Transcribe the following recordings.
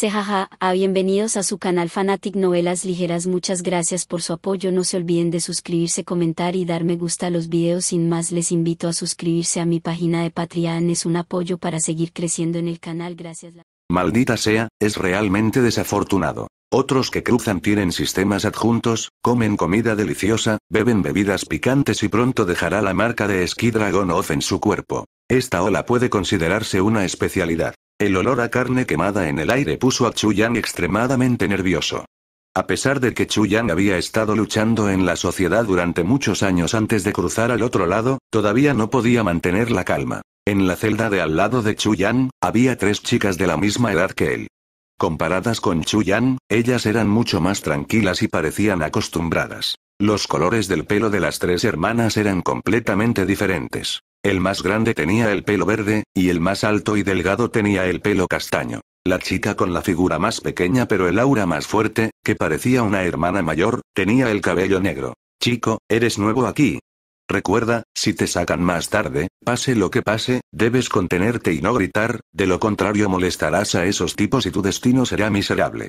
Sejaja, a ah, bienvenidos a su canal Fanatic Novelas Ligeras. Muchas gracias por su apoyo. No se olviden de suscribirse, comentar y dar me gusta a los videos. Sin más, les invito a suscribirse a mi página de Patreon. Es un apoyo para seguir creciendo en el canal. Gracias. Maldita sea, es realmente desafortunado. Otros que cruzan tienen sistemas adjuntos, comen comida deliciosa, beben bebidas picantes y pronto dejará la marca de Sky Dragon Off en su cuerpo. Esta ola puede considerarse una especialidad. El olor a carne quemada en el aire puso a Yan extremadamente nervioso. A pesar de que Yan había estado luchando en la sociedad durante muchos años antes de cruzar al otro lado, todavía no podía mantener la calma. En la celda de al lado de Yan, había tres chicas de la misma edad que él. Comparadas con Yan, ellas eran mucho más tranquilas y parecían acostumbradas. Los colores del pelo de las tres hermanas eran completamente diferentes. El más grande tenía el pelo verde, y el más alto y delgado tenía el pelo castaño. La chica con la figura más pequeña pero el aura más fuerte, que parecía una hermana mayor, tenía el cabello negro. Chico, eres nuevo aquí. Recuerda, si te sacan más tarde, pase lo que pase, debes contenerte y no gritar, de lo contrario molestarás a esos tipos y tu destino será miserable.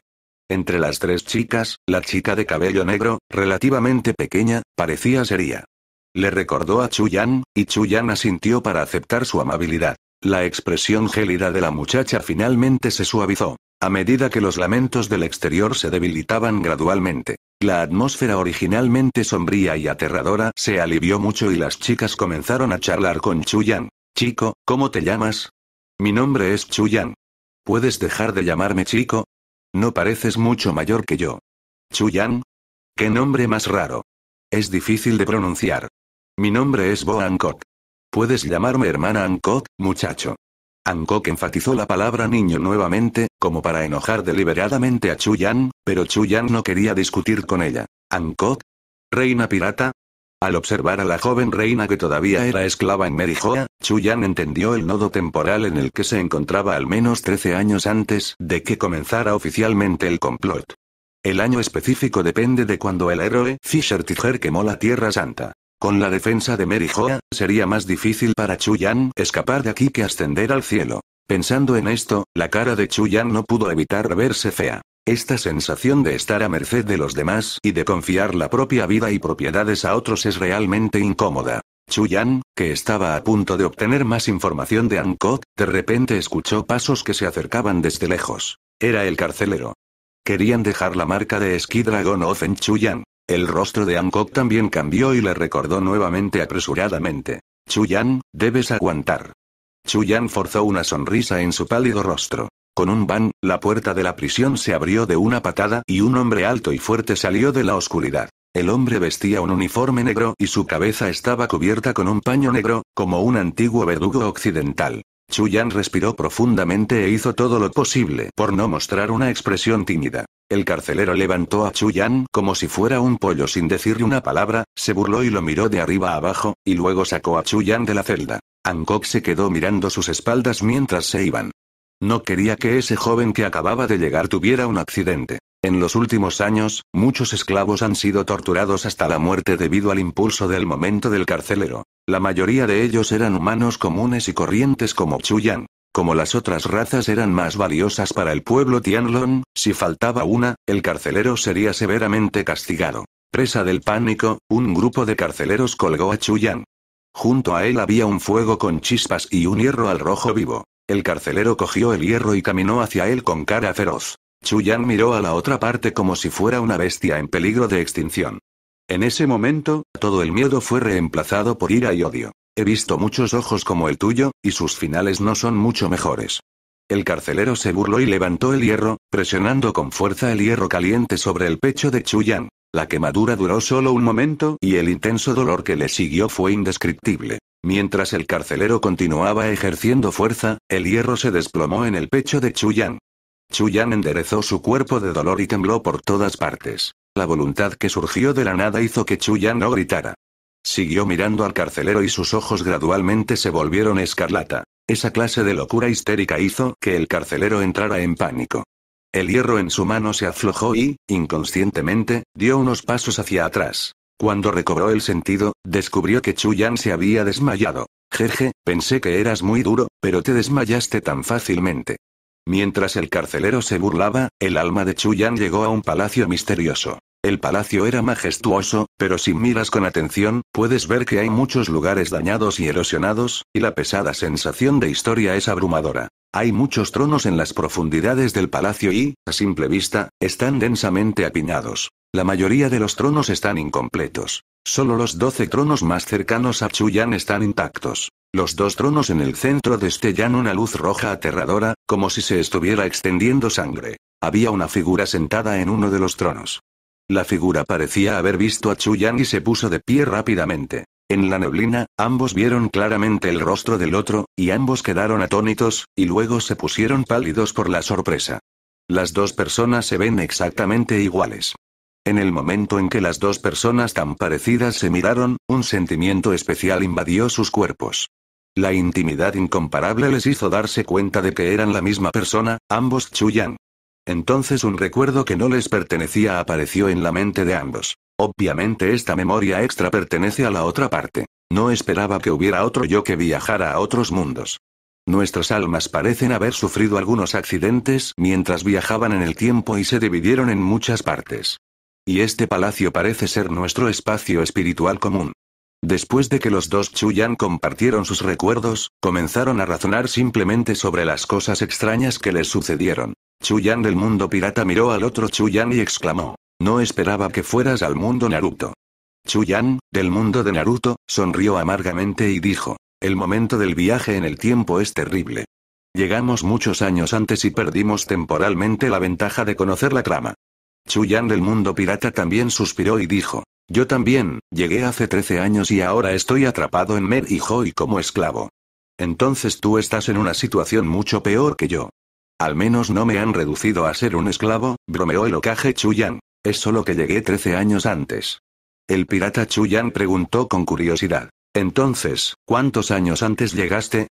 Entre las tres chicas, la chica de cabello negro, relativamente pequeña, parecía sería. Le recordó a Chuyan, y Chuyan asintió para aceptar su amabilidad. La expresión gélida de la muchacha finalmente se suavizó, a medida que los lamentos del exterior se debilitaban gradualmente. La atmósfera originalmente sombría y aterradora se alivió mucho y las chicas comenzaron a charlar con Chuyan. Chico, ¿cómo te llamas? Mi nombre es Chuyan. ¿Puedes dejar de llamarme chico? No pareces mucho mayor que yo. Chuyan. ¿Qué nombre más raro? Es difícil de pronunciar. Mi nombre es Bo Hancock. Puedes llamarme hermana Hancock, muchacho. Hancock enfatizó la palabra niño nuevamente, como para enojar deliberadamente a Chuyan, pero Yan no quería discutir con ella. ¿Hancock? ¿Reina pirata? Al observar a la joven reina que todavía era esclava en Merijoa, Yan entendió el nodo temporal en el que se encontraba al menos 13 años antes de que comenzara oficialmente el complot. El año específico depende de cuando el héroe Fisher Tiger quemó la Tierra Santa. Con la defensa de Mary sería más difícil para Chuyan escapar de aquí que ascender al cielo. Pensando en esto, la cara de Chuyan no pudo evitar verse fea. Esta sensación de estar a merced de los demás y de confiar la propia vida y propiedades a otros es realmente incómoda. Chuyan, que estaba a punto de obtener más información de Ankot, de repente escuchó pasos que se acercaban desde lejos. Era el carcelero. Querían dejar la marca de Ski Dragon Off en Chuyan. El rostro de Amkok también cambió y le recordó nuevamente apresuradamente. Chuyan, debes aguantar. Chuyan forzó una sonrisa en su pálido rostro. Con un bang, la puerta de la prisión se abrió de una patada y un hombre alto y fuerte salió de la oscuridad. El hombre vestía un uniforme negro y su cabeza estaba cubierta con un paño negro, como un antiguo verdugo occidental. Chuyan respiró profundamente e hizo todo lo posible por no mostrar una expresión tímida. El carcelero levantó a Chuyan como si fuera un pollo sin decirle una palabra, se burló y lo miró de arriba abajo, y luego sacó a Chuyan de la celda. Angkok se quedó mirando sus espaldas mientras se iban. No quería que ese joven que acababa de llegar tuviera un accidente. En los últimos años, muchos esclavos han sido torturados hasta la muerte debido al impulso del momento del carcelero. La mayoría de ellos eran humanos comunes y corrientes como Chuyan. Como las otras razas eran más valiosas para el pueblo Tianlong, si faltaba una, el carcelero sería severamente castigado. Presa del pánico, un grupo de carceleros colgó a Chuyan. Junto a él había un fuego con chispas y un hierro al rojo vivo. El carcelero cogió el hierro y caminó hacia él con cara feroz. Chuyan miró a la otra parte como si fuera una bestia en peligro de extinción. En ese momento, todo el miedo fue reemplazado por ira y odio. He visto muchos ojos como el tuyo, y sus finales no son mucho mejores. El carcelero se burló y levantó el hierro, presionando con fuerza el hierro caliente sobre el pecho de Chuyan. La quemadura duró solo un momento y el intenso dolor que le siguió fue indescriptible. Mientras el carcelero continuaba ejerciendo fuerza, el hierro se desplomó en el pecho de Chuyan. Chuyan enderezó su cuerpo de dolor y tembló por todas partes. La voluntad que surgió de la nada hizo que Chuyan no gritara. Siguió mirando al carcelero y sus ojos gradualmente se volvieron escarlata. Esa clase de locura histérica hizo que el carcelero entrara en pánico. El hierro en su mano se aflojó y, inconscientemente, dio unos pasos hacia atrás. Cuando recobró el sentido, descubrió que Chuyan se había desmayado. Jeje, pensé que eras muy duro, pero te desmayaste tan fácilmente. Mientras el carcelero se burlaba, el alma de Chuyan llegó a un palacio misterioso. El palacio era majestuoso, pero si miras con atención, puedes ver que hay muchos lugares dañados y erosionados, y la pesada sensación de historia es abrumadora. Hay muchos tronos en las profundidades del palacio y, a simple vista, están densamente apiñados. La mayoría de los tronos están incompletos. Solo los doce tronos más cercanos a Chuyan están intactos. Los dos tronos en el centro destellan una luz roja aterradora, como si se estuviera extendiendo sangre. Había una figura sentada en uno de los tronos. La figura parecía haber visto a Chuyan y se puso de pie rápidamente. En la neblina, ambos vieron claramente el rostro del otro, y ambos quedaron atónitos, y luego se pusieron pálidos por la sorpresa. Las dos personas se ven exactamente iguales. En el momento en que las dos personas tan parecidas se miraron, un sentimiento especial invadió sus cuerpos. La intimidad incomparable les hizo darse cuenta de que eran la misma persona, ambos Chuyan. Entonces un recuerdo que no les pertenecía apareció en la mente de ambos. Obviamente esta memoria extra pertenece a la otra parte. No esperaba que hubiera otro yo que viajara a otros mundos. Nuestras almas parecen haber sufrido algunos accidentes mientras viajaban en el tiempo y se dividieron en muchas partes. Y este palacio parece ser nuestro espacio espiritual común. Después de que los dos Chuyan compartieron sus recuerdos, comenzaron a razonar simplemente sobre las cosas extrañas que les sucedieron. Chuyan del mundo pirata miró al otro Chuyan y exclamó. No esperaba que fueras al mundo Naruto. Chuyan, del mundo de Naruto, sonrió amargamente y dijo. El momento del viaje en el tiempo es terrible. Llegamos muchos años antes y perdimos temporalmente la ventaja de conocer la trama. Chuyan del mundo pirata también suspiró y dijo, yo también, llegué hace 13 años y ahora estoy atrapado en Mer y Joy como esclavo. Entonces tú estás en una situación mucho peor que yo. Al menos no me han reducido a ser un esclavo, bromeó el ocaje Chuyan. Es solo que llegué 13 años antes. El pirata Chuyan preguntó con curiosidad. Entonces, ¿cuántos años antes llegaste?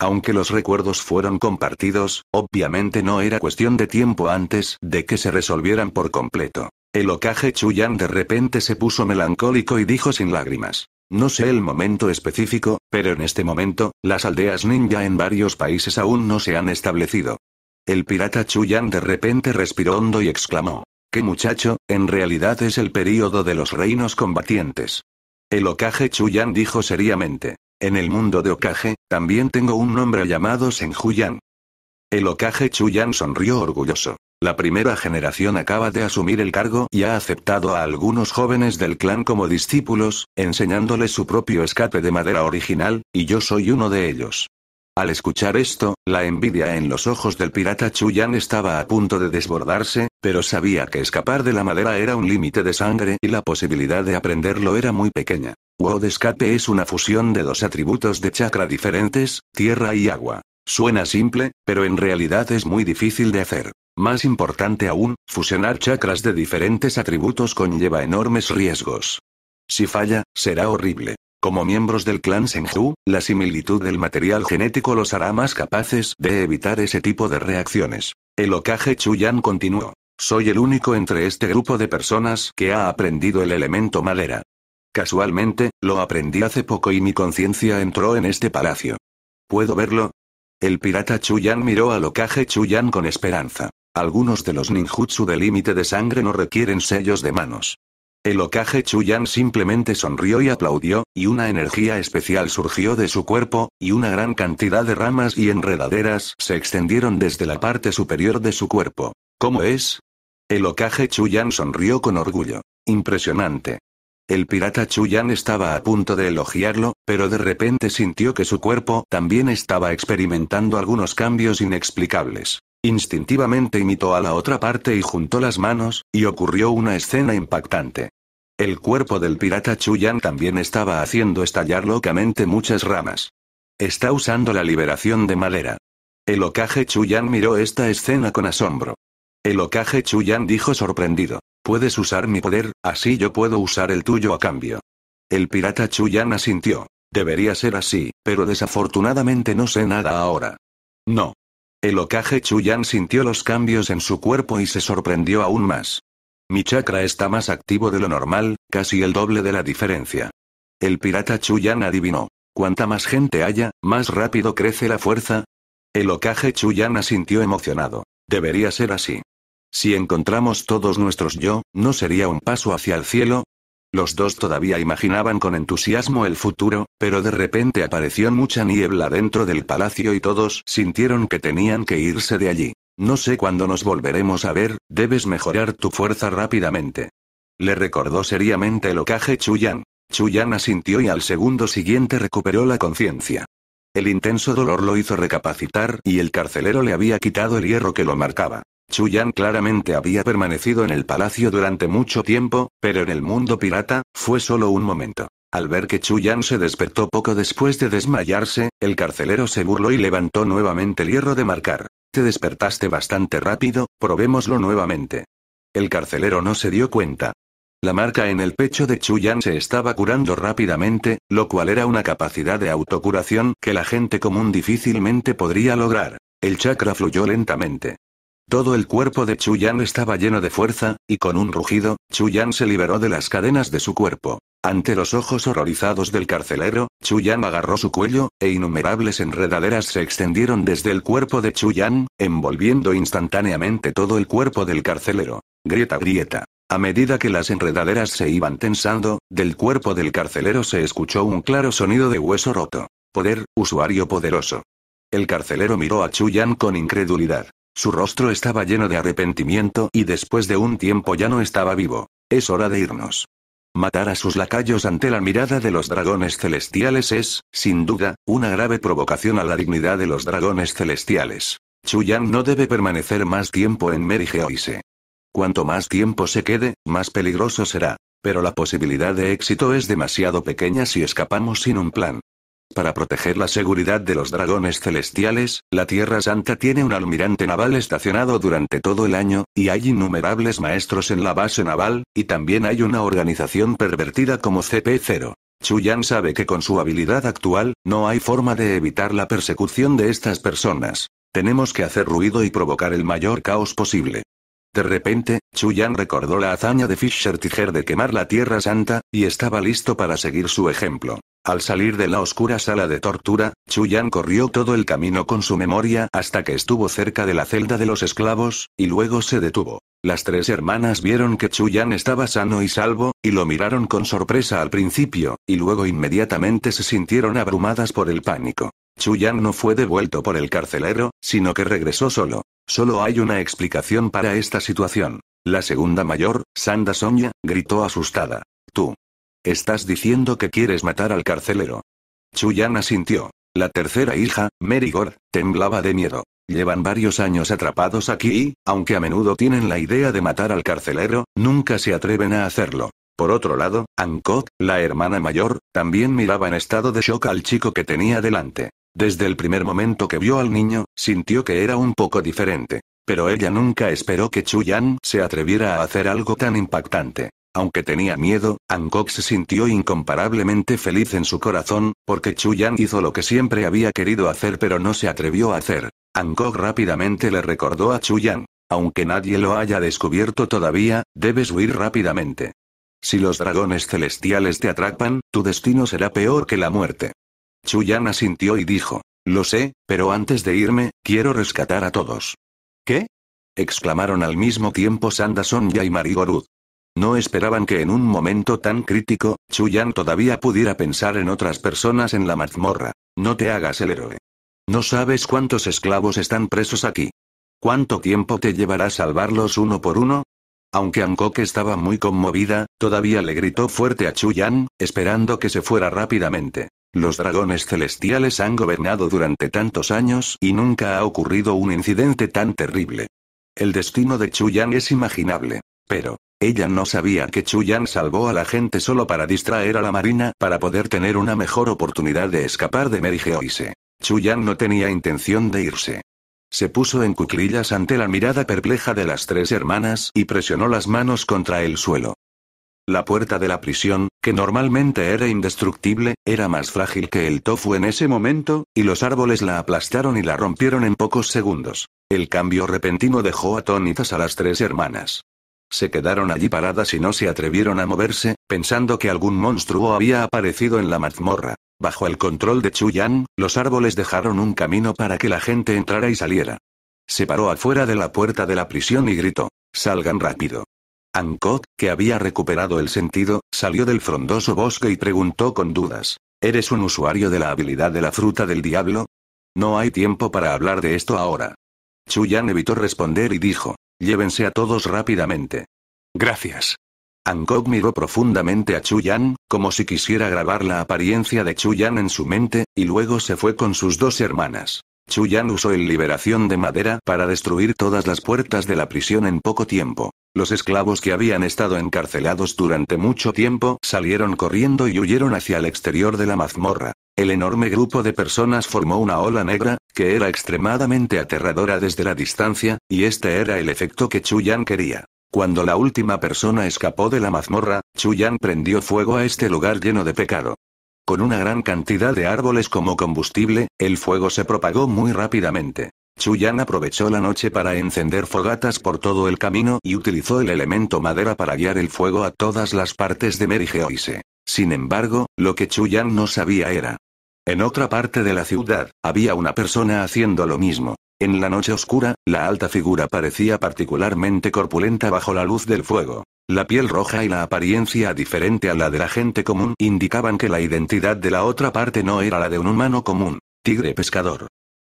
Aunque los recuerdos fueron compartidos, obviamente no era cuestión de tiempo antes de que se resolvieran por completo. El Okage Chuyan de repente se puso melancólico y dijo sin lágrimas. No sé el momento específico, pero en este momento, las aldeas ninja en varios países aún no se han establecido. El pirata Chuyan de repente respiró hondo y exclamó. ¿Qué muchacho? En realidad es el período de los reinos combatientes. El Okage Chuyan dijo seriamente. En el mundo de Okage, también tengo un nombre llamado Senjuyan. El Okage Chuyan sonrió orgulloso. La primera generación acaba de asumir el cargo y ha aceptado a algunos jóvenes del clan como discípulos, enseñándoles su propio escape de madera original, y yo soy uno de ellos. Al escuchar esto, la envidia en los ojos del pirata Chuyan estaba a punto de desbordarse, pero sabía que escapar de la madera era un límite de sangre y la posibilidad de aprenderlo era muy pequeña. Wod escape es una fusión de dos atributos de chakra diferentes, tierra y agua. Suena simple, pero en realidad es muy difícil de hacer. Más importante aún, fusionar chakras de diferentes atributos conlleva enormes riesgos. Si falla, será horrible. Como miembros del clan Senju, la similitud del material genético los hará más capaces de evitar ese tipo de reacciones. El Okage Chuyan continuó. Soy el único entre este grupo de personas que ha aprendido el elemento madera. Casualmente, lo aprendí hace poco y mi conciencia entró en este palacio. ¿Puedo verlo? El pirata Chuyan miró al Okage Chuyan con esperanza. Algunos de los ninjutsu de límite de sangre no requieren sellos de manos. El Okage Chuyan simplemente sonrió y aplaudió, y una energía especial surgió de su cuerpo, y una gran cantidad de ramas y enredaderas se extendieron desde la parte superior de su cuerpo. ¿Cómo es? El Okage Chuyan sonrió con orgullo. Impresionante. El pirata Chuyan estaba a punto de elogiarlo, pero de repente sintió que su cuerpo también estaba experimentando algunos cambios inexplicables. Instintivamente imitó a la otra parte y juntó las manos, y ocurrió una escena impactante. El cuerpo del pirata Chuyan también estaba haciendo estallar locamente muchas ramas. Está usando la liberación de madera. El okaje Chuyan miró esta escena con asombro. El ocaje Chuyan dijo sorprendido. Puedes usar mi poder, así yo puedo usar el tuyo a cambio. El pirata Chuyan asintió. Debería ser así, pero desafortunadamente no sé nada ahora. No. El Okage Chuyan sintió los cambios en su cuerpo y se sorprendió aún más. Mi chakra está más activo de lo normal, casi el doble de la diferencia. El pirata Chuyan adivinó. Cuanta más gente haya, más rápido crece la fuerza. El Okage Chuyan asintió emocionado. Debería ser así. Si encontramos todos nuestros yo, ¿no sería un paso hacia el cielo? Los dos todavía imaginaban con entusiasmo el futuro, pero de repente apareció mucha niebla dentro del palacio y todos sintieron que tenían que irse de allí. No sé cuándo nos volveremos a ver, debes mejorar tu fuerza rápidamente. Le recordó seriamente el ocaje Chuyan. Chuyan asintió y al segundo siguiente recuperó la conciencia. El intenso dolor lo hizo recapacitar y el carcelero le había quitado el hierro que lo marcaba. Chuyan claramente había permanecido en el palacio durante mucho tiempo, pero en el mundo pirata, fue solo un momento. Al ver que Yan se despertó poco después de desmayarse, el carcelero se burló y levantó nuevamente el hierro de marcar. Te despertaste bastante rápido, probémoslo nuevamente. El carcelero no se dio cuenta. La marca en el pecho de Yan se estaba curando rápidamente, lo cual era una capacidad de autocuración que la gente común difícilmente podría lograr. El chakra fluyó lentamente. Todo el cuerpo de Chuyan estaba lleno de fuerza, y con un rugido, Chuyan se liberó de las cadenas de su cuerpo. Ante los ojos horrorizados del carcelero, Chuyan agarró su cuello, e innumerables enredaderas se extendieron desde el cuerpo de Chuyan, envolviendo instantáneamente todo el cuerpo del carcelero. Grieta, grieta. A medida que las enredaderas se iban tensando, del cuerpo del carcelero se escuchó un claro sonido de hueso roto. Poder, usuario poderoso. El carcelero miró a Chuyan con incredulidad. Su rostro estaba lleno de arrepentimiento y después de un tiempo ya no estaba vivo. Es hora de irnos. Matar a sus lacayos ante la mirada de los dragones celestiales es, sin duda, una grave provocación a la dignidad de los dragones celestiales. Chuyan no debe permanecer más tiempo en Merigeoise. Cuanto más tiempo se quede, más peligroso será. Pero la posibilidad de éxito es demasiado pequeña si escapamos sin un plan. Para proteger la seguridad de los dragones celestiales, la Tierra Santa tiene un almirante naval estacionado durante todo el año, y hay innumerables maestros en la base naval, y también hay una organización pervertida como CP0. Chuyan sabe que con su habilidad actual, no hay forma de evitar la persecución de estas personas. Tenemos que hacer ruido y provocar el mayor caos posible. De repente, Chuyan recordó la hazaña de Fischer Tiger de quemar la Tierra Santa, y estaba listo para seguir su ejemplo. Al salir de la oscura sala de tortura, Chuyan corrió todo el camino con su memoria hasta que estuvo cerca de la celda de los esclavos, y luego se detuvo. Las tres hermanas vieron que Chuyan estaba sano y salvo, y lo miraron con sorpresa al principio, y luego inmediatamente se sintieron abrumadas por el pánico. Chuyan no fue devuelto por el carcelero, sino que regresó solo. Solo hay una explicación para esta situación. La segunda mayor, Sanda Sonia, gritó asustada. Tú. Estás diciendo que quieres matar al carcelero. Chuyan asintió. La tercera hija, Merigord, temblaba de miedo. Llevan varios años atrapados aquí y, aunque a menudo tienen la idea de matar al carcelero, nunca se atreven a hacerlo. Por otro lado, Kok, la hermana mayor, también miraba en estado de shock al chico que tenía delante. Desde el primer momento que vio al niño, sintió que era un poco diferente. Pero ella nunca esperó que Chuyan se atreviera a hacer algo tan impactante. Aunque tenía miedo, Kok se sintió incomparablemente feliz en su corazón, porque Chuyan hizo lo que siempre había querido hacer pero no se atrevió a hacer. Kok rápidamente le recordó a Chuyan. Aunque nadie lo haya descubierto todavía, debes huir rápidamente. Si los dragones celestiales te atrapan, tu destino será peor que la muerte. Chuyan asintió y dijo, lo sé, pero antes de irme, quiero rescatar a todos. ¿Qué? exclamaron al mismo tiempo Sandason y Marigorud. No esperaban que en un momento tan crítico, Chuyan todavía pudiera pensar en otras personas en la mazmorra. No te hagas el héroe. No sabes cuántos esclavos están presos aquí. ¿Cuánto tiempo te llevará salvarlos uno por uno? Aunque Ankok estaba muy conmovida, todavía le gritó fuerte a Chuyan, esperando que se fuera rápidamente. Los dragones celestiales han gobernado durante tantos años y nunca ha ocurrido un incidente tan terrible. El destino de Chuyan es imaginable. Pero, ella no sabía que Chuyan salvó a la gente solo para distraer a la marina para poder tener una mejor oportunidad de escapar de Merigeoise. Chu Chuyan no tenía intención de irse. Se puso en cuclillas ante la mirada perpleja de las tres hermanas y presionó las manos contra el suelo. La puerta de la prisión, que normalmente era indestructible, era más frágil que el tofu en ese momento, y los árboles la aplastaron y la rompieron en pocos segundos. El cambio repentino dejó atónitas a las tres hermanas. Se quedaron allí paradas y no se atrevieron a moverse, pensando que algún monstruo había aparecido en la mazmorra. Bajo el control de Yan, los árboles dejaron un camino para que la gente entrara y saliera. Se paró afuera de la puerta de la prisión y gritó, Salgan rápido. Ankot, que había recuperado el sentido, salió del frondoso bosque y preguntó con dudas, ¿eres un usuario de la habilidad de la fruta del diablo? No hay tiempo para hablar de esto ahora. Yan evitó responder y dijo, Llévense a todos rápidamente. Gracias. Angkok miró profundamente a Chuyan, como si quisiera grabar la apariencia de Chuyan en su mente, y luego se fue con sus dos hermanas. Chuyan usó el liberación de madera para destruir todas las puertas de la prisión en poco tiempo. Los esclavos que habían estado encarcelados durante mucho tiempo salieron corriendo y huyeron hacia el exterior de la mazmorra. El enorme grupo de personas formó una ola negra, que era extremadamente aterradora desde la distancia, y este era el efecto que Chuyan quería. Cuando la última persona escapó de la mazmorra, Chuyan prendió fuego a este lugar lleno de pecado. Con una gran cantidad de árboles como combustible, el fuego se propagó muy rápidamente. Chuyan aprovechó la noche para encender fogatas por todo el camino y utilizó el elemento madera para guiar el fuego a todas las partes de Merigeoise. Sin embargo, lo que Chuyan no sabía era. En otra parte de la ciudad, había una persona haciendo lo mismo. En la noche oscura, la alta figura parecía particularmente corpulenta bajo la luz del fuego. La piel roja y la apariencia diferente a la de la gente común indicaban que la identidad de la otra parte no era la de un humano común, tigre pescador.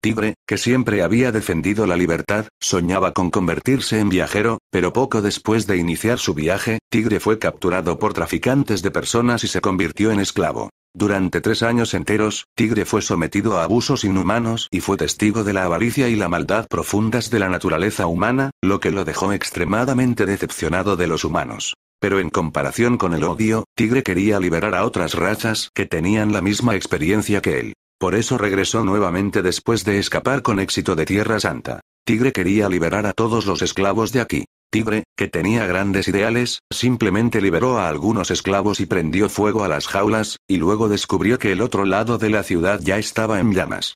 Tigre, que siempre había defendido la libertad, soñaba con convertirse en viajero, pero poco después de iniciar su viaje, Tigre fue capturado por traficantes de personas y se convirtió en esclavo. Durante tres años enteros, Tigre fue sometido a abusos inhumanos y fue testigo de la avaricia y la maldad profundas de la naturaleza humana, lo que lo dejó extremadamente decepcionado de los humanos. Pero en comparación con el odio, Tigre quería liberar a otras razas que tenían la misma experiencia que él. Por eso regresó nuevamente después de escapar con éxito de Tierra Santa. Tigre quería liberar a todos los esclavos de aquí. Tigre, que tenía grandes ideales, simplemente liberó a algunos esclavos y prendió fuego a las jaulas, y luego descubrió que el otro lado de la ciudad ya estaba en llamas.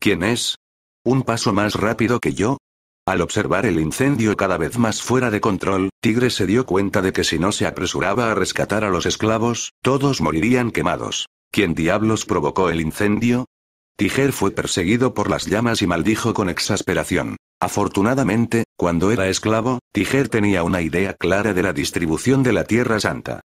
¿Quién es? ¿Un paso más rápido que yo? Al observar el incendio cada vez más fuera de control, Tigre se dio cuenta de que si no se apresuraba a rescatar a los esclavos, todos morirían quemados. ¿Quién diablos provocó el incendio? Tiger fue perseguido por las llamas y maldijo con exasperación. Afortunadamente, cuando era esclavo, Tiger tenía una idea clara de la distribución de la Tierra Santa.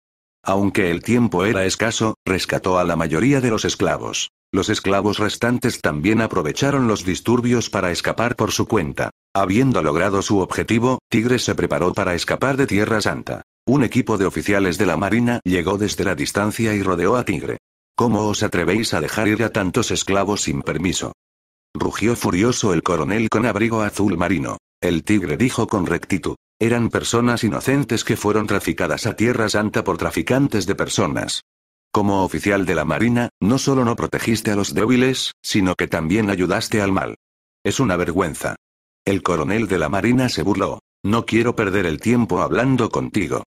Aunque el tiempo era escaso, rescató a la mayoría de los esclavos. Los esclavos restantes también aprovecharon los disturbios para escapar por su cuenta. Habiendo logrado su objetivo, Tigre se preparó para escapar de Tierra Santa. Un equipo de oficiales de la Marina llegó desde la distancia y rodeó a Tigre. ¿Cómo os atrevéis a dejar ir a tantos esclavos sin permiso? Rugió furioso el coronel con abrigo azul marino. El tigre dijo con rectitud. Eran personas inocentes que fueron traficadas a Tierra Santa por traficantes de personas. Como oficial de la Marina, no solo no protegiste a los débiles, sino que también ayudaste al mal. Es una vergüenza. El coronel de la Marina se burló. No quiero perder el tiempo hablando contigo.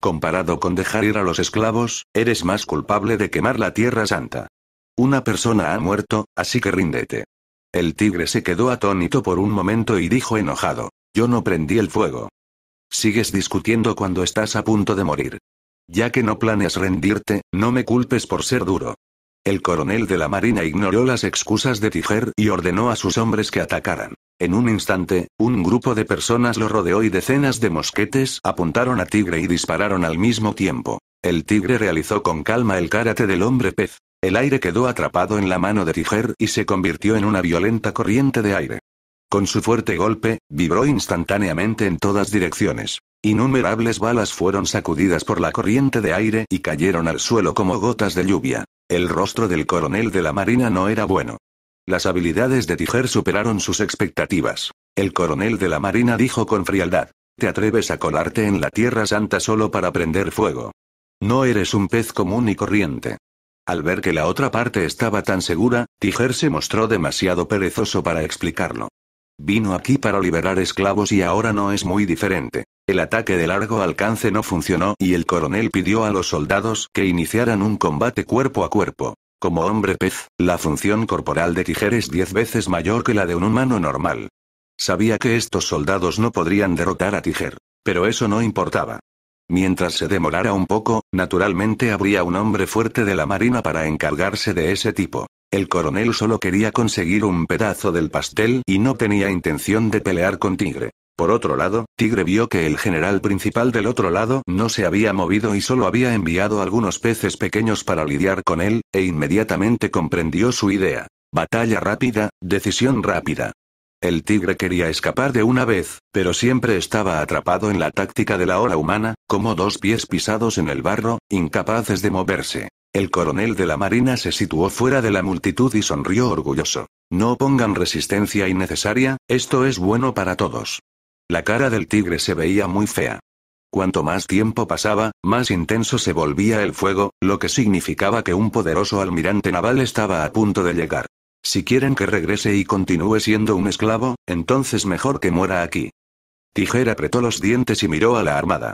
Comparado con dejar ir a los esclavos, eres más culpable de quemar la Tierra Santa. Una persona ha muerto, así que ríndete. El tigre se quedó atónito por un momento y dijo enojado, yo no prendí el fuego. Sigues discutiendo cuando estás a punto de morir. Ya que no planes rendirte, no me culpes por ser duro. El coronel de la Marina ignoró las excusas de Tiger y ordenó a sus hombres que atacaran. En un instante, un grupo de personas lo rodeó y decenas de mosquetes apuntaron a Tigre y dispararon al mismo tiempo. El Tigre realizó con calma el karate del hombre pez. El aire quedó atrapado en la mano de Tiger y se convirtió en una violenta corriente de aire. Con su fuerte golpe, vibró instantáneamente en todas direcciones. Innumerables balas fueron sacudidas por la corriente de aire y cayeron al suelo como gotas de lluvia. El rostro del coronel de la Marina no era bueno. Las habilidades de tijer superaron sus expectativas. El coronel de la Marina dijo con frialdad. Te atreves a colarte en la Tierra Santa solo para prender fuego. No eres un pez común y corriente. Al ver que la otra parte estaba tan segura, tijer se mostró demasiado perezoso para explicarlo. Vino aquí para liberar esclavos y ahora no es muy diferente. El ataque de largo alcance no funcionó y el coronel pidió a los soldados que iniciaran un combate cuerpo a cuerpo. Como hombre pez, la función corporal de Tijer es diez veces mayor que la de un humano normal. Sabía que estos soldados no podrían derrotar a Tiger, Pero eso no importaba. Mientras se demorara un poco, naturalmente habría un hombre fuerte de la Marina para encargarse de ese tipo. El coronel solo quería conseguir un pedazo del pastel y no tenía intención de pelear con Tigre. Por otro lado, Tigre vio que el general principal del otro lado no se había movido y solo había enviado algunos peces pequeños para lidiar con él, e inmediatamente comprendió su idea. Batalla rápida, decisión rápida. El tigre quería escapar de una vez, pero siempre estaba atrapado en la táctica de la hora humana, como dos pies pisados en el barro, incapaces de moverse. El coronel de la Marina se situó fuera de la multitud y sonrió orgulloso. No pongan resistencia innecesaria, esto es bueno para todos. La cara del tigre se veía muy fea. Cuanto más tiempo pasaba, más intenso se volvía el fuego, lo que significaba que un poderoso almirante naval estaba a punto de llegar. Si quieren que regrese y continúe siendo un esclavo, entonces mejor que muera aquí. Tijera apretó los dientes y miró a la armada.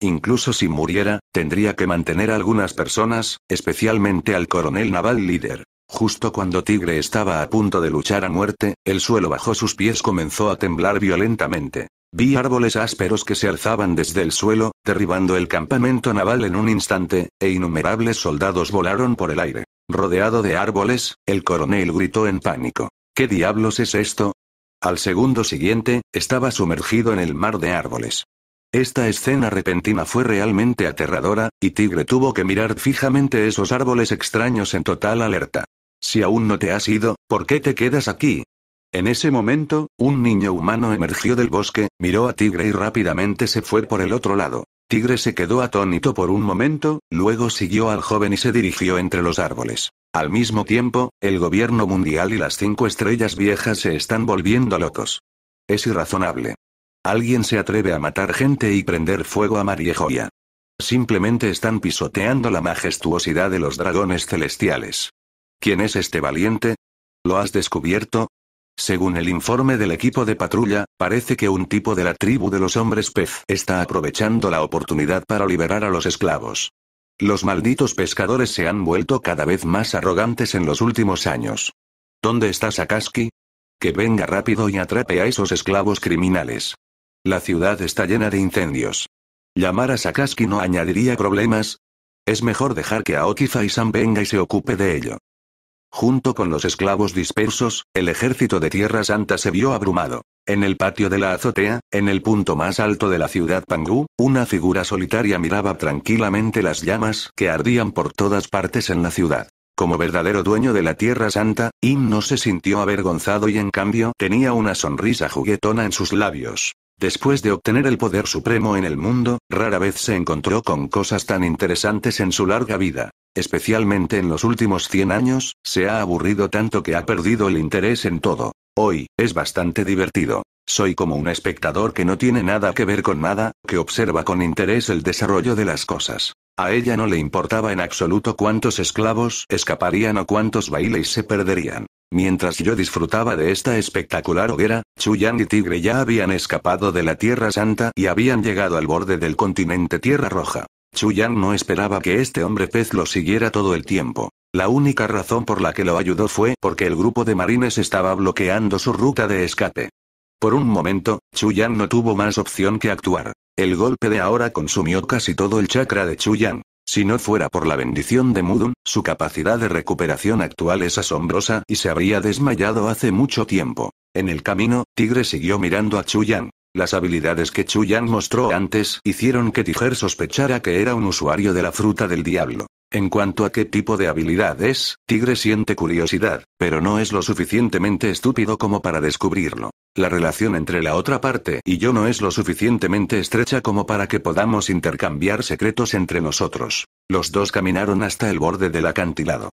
Incluso si muriera, tendría que mantener a algunas personas, especialmente al coronel naval líder. Justo cuando Tigre estaba a punto de luchar a muerte, el suelo bajo sus pies comenzó a temblar violentamente. Vi árboles ásperos que se alzaban desde el suelo, derribando el campamento naval en un instante, e innumerables soldados volaron por el aire. Rodeado de árboles, el coronel gritó en pánico. ¿Qué diablos es esto? Al segundo siguiente, estaba sumergido en el mar de árboles. Esta escena repentina fue realmente aterradora, y Tigre tuvo que mirar fijamente esos árboles extraños en total alerta. Si aún no te has ido, ¿por qué te quedas aquí? En ese momento, un niño humano emergió del bosque, miró a Tigre y rápidamente se fue por el otro lado. Tigre se quedó atónito por un momento, luego siguió al joven y se dirigió entre los árboles. Al mismo tiempo, el gobierno mundial y las cinco estrellas viejas se están volviendo locos. Es irrazonable. Alguien se atreve a matar gente y prender fuego a Joya. Simplemente están pisoteando la majestuosidad de los dragones celestiales. ¿Quién es este valiente? ¿Lo has descubierto? Según el informe del equipo de patrulla, parece que un tipo de la tribu de los hombres pez está aprovechando la oportunidad para liberar a los esclavos. Los malditos pescadores se han vuelto cada vez más arrogantes en los últimos años. ¿Dónde está Sakaski? Que venga rápido y atrape a esos esclavos criminales. La ciudad está llena de incendios. Llamar a Sakaski no añadiría problemas. Es mejor dejar que Aoki Faisan venga y se ocupe de ello. Junto con los esclavos dispersos, el ejército de Tierra Santa se vio abrumado. En el patio de la azotea, en el punto más alto de la ciudad Pangu, una figura solitaria miraba tranquilamente las llamas que ardían por todas partes en la ciudad. Como verdadero dueño de la Tierra Santa, Im no se sintió avergonzado y en cambio tenía una sonrisa juguetona en sus labios. Después de obtener el poder supremo en el mundo, rara vez se encontró con cosas tan interesantes en su larga vida. Especialmente en los últimos 100 años, se ha aburrido tanto que ha perdido el interés en todo. Hoy, es bastante divertido. Soy como un espectador que no tiene nada que ver con nada, que observa con interés el desarrollo de las cosas. A ella no le importaba en absoluto cuántos esclavos escaparían o cuántos bailes se perderían. Mientras yo disfrutaba de esta espectacular hoguera, Chuyang y Tigre ya habían escapado de la Tierra Santa y habían llegado al borde del continente Tierra Roja. Chuyang no esperaba que este hombre pez lo siguiera todo el tiempo. La única razón por la que lo ayudó fue porque el grupo de marines estaba bloqueando su ruta de escape. Por un momento, Chuyan no tuvo más opción que actuar. El golpe de ahora consumió casi todo el chakra de Chuyan. Si no fuera por la bendición de Mudun, su capacidad de recuperación actual es asombrosa y se habría desmayado hace mucho tiempo. En el camino, Tigre siguió mirando a Chuyan. Las habilidades que Chuyan mostró antes hicieron que Tiger sospechara que era un usuario de la fruta del diablo. En cuanto a qué tipo de habilidad es, Tigre siente curiosidad, pero no es lo suficientemente estúpido como para descubrirlo. La relación entre la otra parte y yo no es lo suficientemente estrecha como para que podamos intercambiar secretos entre nosotros. Los dos caminaron hasta el borde del acantilado.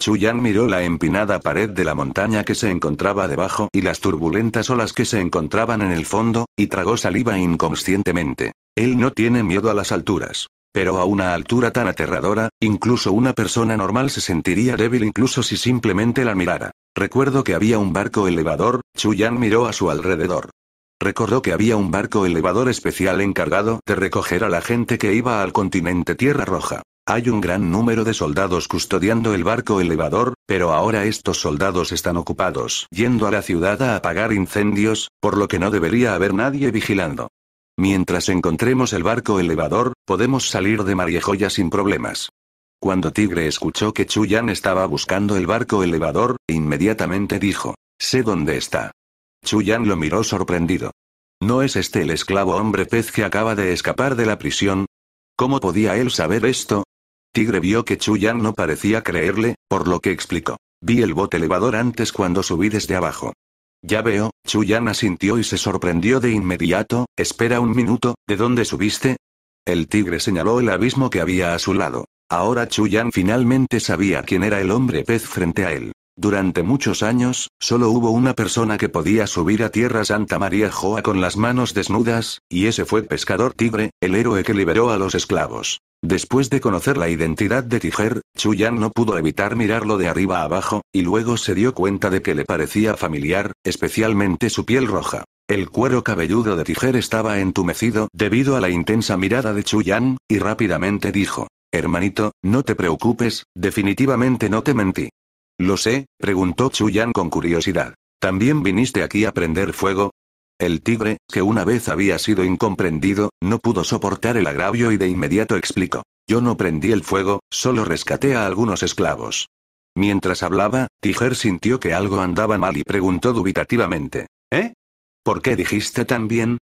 Chuyan miró la empinada pared de la montaña que se encontraba debajo y las turbulentas olas que se encontraban en el fondo, y tragó saliva inconscientemente. Él no tiene miedo a las alturas. Pero a una altura tan aterradora, incluso una persona normal se sentiría débil incluso si simplemente la mirara. Recuerdo que había un barco elevador, Chuyan miró a su alrededor. Recordó que había un barco elevador especial encargado de recoger a la gente que iba al continente Tierra Roja. Hay un gran número de soldados custodiando el barco elevador, pero ahora estos soldados están ocupados yendo a la ciudad a apagar incendios, por lo que no debería haber nadie vigilando. Mientras encontremos el barco elevador, podemos salir de Mariejoya sin problemas. Cuando Tigre escuchó que Chuyan estaba buscando el barco elevador, inmediatamente dijo, sé dónde está. Chuyan lo miró sorprendido. ¿No es este el esclavo hombre pez que acaba de escapar de la prisión? ¿Cómo podía él saber esto? Tigre vio que Chuyan no parecía creerle, por lo que explicó. Vi el bote elevador antes cuando subí desde abajo. Ya veo, Chuyan asintió y se sorprendió de inmediato, espera un minuto, ¿de dónde subiste? El tigre señaló el abismo que había a su lado. Ahora Chuyan finalmente sabía quién era el hombre pez frente a él. Durante muchos años, solo hubo una persona que podía subir a Tierra Santa María Joa con las manos desnudas, y ese fue Pescador Tigre, el héroe que liberó a los esclavos. Después de conocer la identidad de Tiger, Chuyan no pudo evitar mirarlo de arriba abajo, y luego se dio cuenta de que le parecía familiar, especialmente su piel roja. El cuero cabelludo de Tiger estaba entumecido debido a la intensa mirada de Chuyan, y rápidamente dijo, Hermanito, no te preocupes, definitivamente no te mentí. Lo sé, preguntó Chuyan con curiosidad. ¿También viniste aquí a prender fuego? El tigre, que una vez había sido incomprendido, no pudo soportar el agravio y de inmediato explicó. Yo no prendí el fuego, solo rescaté a algunos esclavos. Mientras hablaba, Tiger sintió que algo andaba mal y preguntó dubitativamente. ¿Eh? ¿Por qué dijiste tan bien?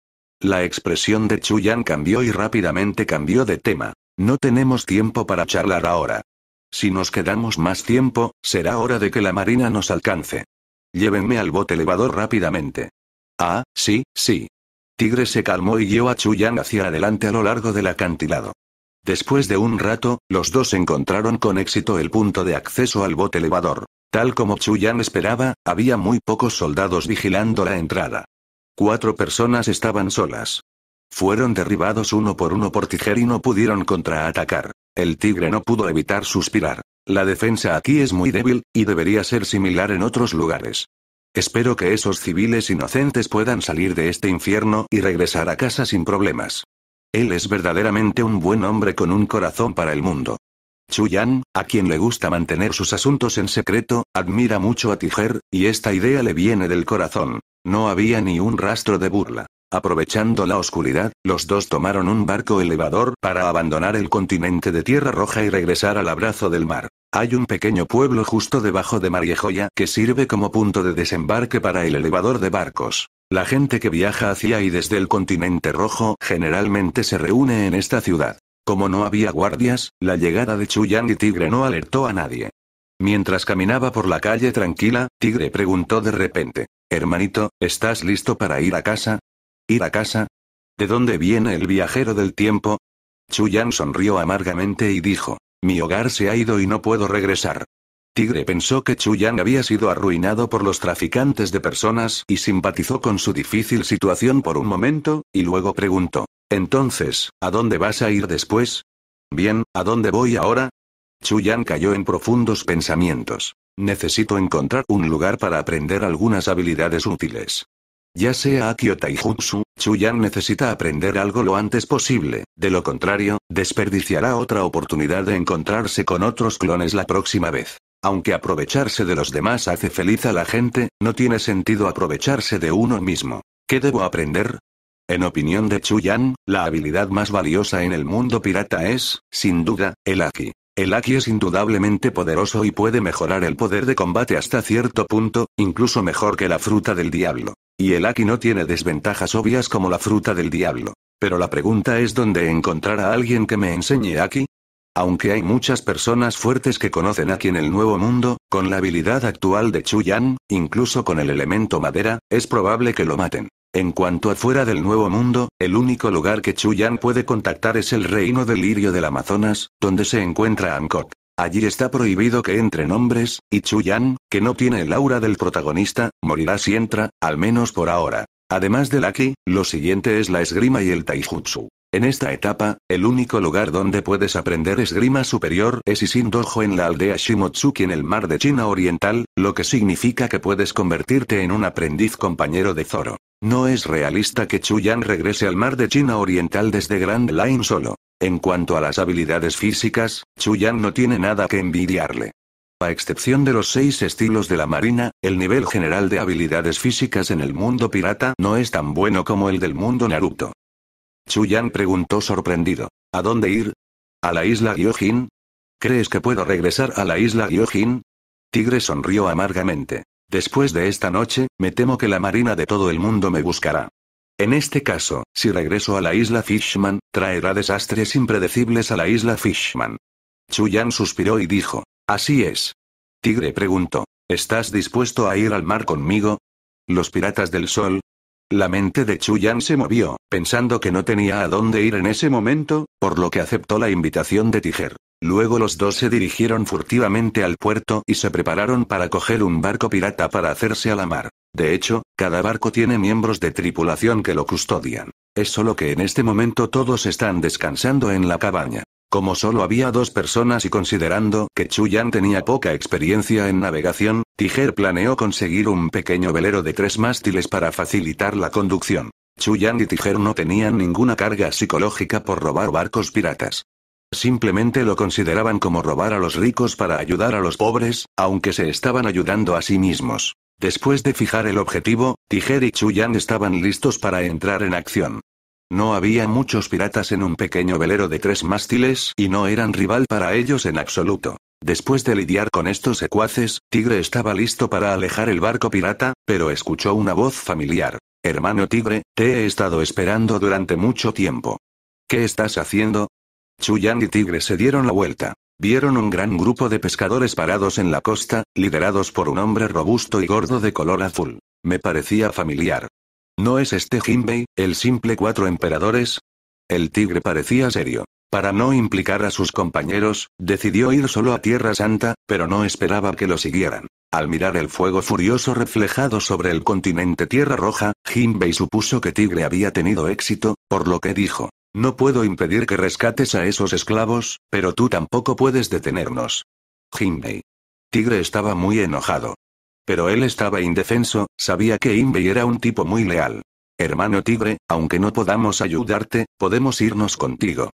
La expresión de Chuyan cambió y rápidamente cambió de tema. No tenemos tiempo para charlar ahora. Si nos quedamos más tiempo, será hora de que la marina nos alcance. Llévenme al bote elevador rápidamente. Ah, sí, sí. Tigre se calmó y guió a Chuyan hacia adelante a lo largo del acantilado. Después de un rato, los dos encontraron con éxito el punto de acceso al bote elevador. Tal como Chuyan esperaba, había muy pocos soldados vigilando la entrada. Cuatro personas estaban solas. Fueron derribados uno por uno por Tiger y no pudieron contraatacar. El tigre no pudo evitar suspirar. La defensa aquí es muy débil, y debería ser similar en otros lugares. Espero que esos civiles inocentes puedan salir de este infierno y regresar a casa sin problemas. Él es verdaderamente un buen hombre con un corazón para el mundo. Chuyan, a quien le gusta mantener sus asuntos en secreto, admira mucho a Tiger, y esta idea le viene del corazón. No había ni un rastro de burla. Aprovechando la oscuridad, los dos tomaron un barco elevador para abandonar el continente de Tierra Roja y regresar al abrazo del mar. Hay un pequeño pueblo justo debajo de Mariejoya que sirve como punto de desembarque para el elevador de barcos. La gente que viaja hacia y desde el continente rojo generalmente se reúne en esta ciudad. Como no había guardias, la llegada de Chuyan y Tigre no alertó a nadie. Mientras caminaba por la calle tranquila, Tigre preguntó de repente, Hermanito, ¿estás listo para ir a casa? ¿Ir a casa? ¿De dónde viene el viajero del tiempo? Chuyan sonrió amargamente y dijo, mi hogar se ha ido y no puedo regresar. Tigre pensó que Chuyan había sido arruinado por los traficantes de personas y simpatizó con su difícil situación por un momento, y luego preguntó, entonces, ¿a dónde vas a ir después? Bien, ¿a dónde voy ahora? Chuyan cayó en profundos pensamientos. Necesito encontrar un lugar para aprender algunas habilidades útiles. Ya sea Akio Taijutsu, Chuyan necesita aprender algo lo antes posible, de lo contrario, desperdiciará otra oportunidad de encontrarse con otros clones la próxima vez. Aunque aprovecharse de los demás hace feliz a la gente, no tiene sentido aprovecharse de uno mismo. ¿Qué debo aprender? En opinión de Chuyan, la habilidad más valiosa en el mundo pirata es, sin duda, el Aki. El Aki es indudablemente poderoso y puede mejorar el poder de combate hasta cierto punto, incluso mejor que la fruta del diablo. Y el Aki no tiene desventajas obvias como la fruta del diablo. Pero la pregunta es dónde encontrar a alguien que me enseñe Aki. Aunque hay muchas personas fuertes que conocen Aki en el Nuevo Mundo, con la habilidad actual de Chuyan, incluso con el elemento madera, es probable que lo maten. En cuanto a fuera del Nuevo Mundo, el único lugar que Chuyan puede contactar es el reino del lirio del Amazonas, donde se encuentra Angkor. Allí está prohibido que entren hombres, y Chuyan, que no tiene el aura del protagonista, morirá si entra, al menos por ahora. Además del Aki, lo siguiente es la esgrima y el taijutsu. En esta etapa, el único lugar donde puedes aprender esgrima superior es Isin Dojo en la aldea Shimotsuki en el mar de China Oriental, lo que significa que puedes convertirte en un aprendiz compañero de Zoro. No es realista que Chuyan regrese al mar de China Oriental desde Grand Line solo. En cuanto a las habilidades físicas, Chuyan no tiene nada que envidiarle. A excepción de los seis estilos de la marina, el nivel general de habilidades físicas en el mundo pirata no es tan bueno como el del mundo Naruto. Chuyan preguntó sorprendido. ¿A dónde ir? ¿A la isla Gyojin? ¿Crees que puedo regresar a la isla Gyojin? Tigre sonrió amargamente. Después de esta noche, me temo que la marina de todo el mundo me buscará. En este caso, si regreso a la isla Fishman, traerá desastres impredecibles a la isla Fishman. Chuyan suspiró y dijo, Así es. Tigre preguntó, ¿estás dispuesto a ir al mar conmigo? Los piratas del sol, la mente de Chuyan se movió, pensando que no tenía a dónde ir en ese momento, por lo que aceptó la invitación de Tiger. Luego los dos se dirigieron furtivamente al puerto y se prepararon para coger un barco pirata para hacerse a la mar. De hecho, cada barco tiene miembros de tripulación que lo custodian. Es solo que en este momento todos están descansando en la cabaña. Como solo había dos personas y considerando que Chuyan tenía poca experiencia en navegación, Tiger planeó conseguir un pequeño velero de tres mástiles para facilitar la conducción. Chuyan y Tiger no tenían ninguna carga psicológica por robar barcos piratas. Simplemente lo consideraban como robar a los ricos para ayudar a los pobres, aunque se estaban ayudando a sí mismos. Después de fijar el objetivo, Tiger y Chuyan estaban listos para entrar en acción. No había muchos piratas en un pequeño velero de tres mástiles y no eran rival para ellos en absoluto. Después de lidiar con estos secuaces, Tigre estaba listo para alejar el barco pirata, pero escuchó una voz familiar. Hermano Tigre, te he estado esperando durante mucho tiempo. ¿Qué estás haciendo? Chuyang y Tigre se dieron la vuelta. Vieron un gran grupo de pescadores parados en la costa, liderados por un hombre robusto y gordo de color azul. Me parecía familiar. ¿No es este Jinbei, el simple cuatro emperadores? El tigre parecía serio. Para no implicar a sus compañeros, decidió ir solo a Tierra Santa, pero no esperaba que lo siguieran. Al mirar el fuego furioso reflejado sobre el continente Tierra Roja, Jinbei supuso que Tigre había tenido éxito, por lo que dijo, no puedo impedir que rescates a esos esclavos, pero tú tampoco puedes detenernos. Jinbei. Tigre estaba muy enojado. Pero él estaba indefenso, sabía que Inbey era un tipo muy leal. Hermano tigre, aunque no podamos ayudarte, podemos irnos contigo.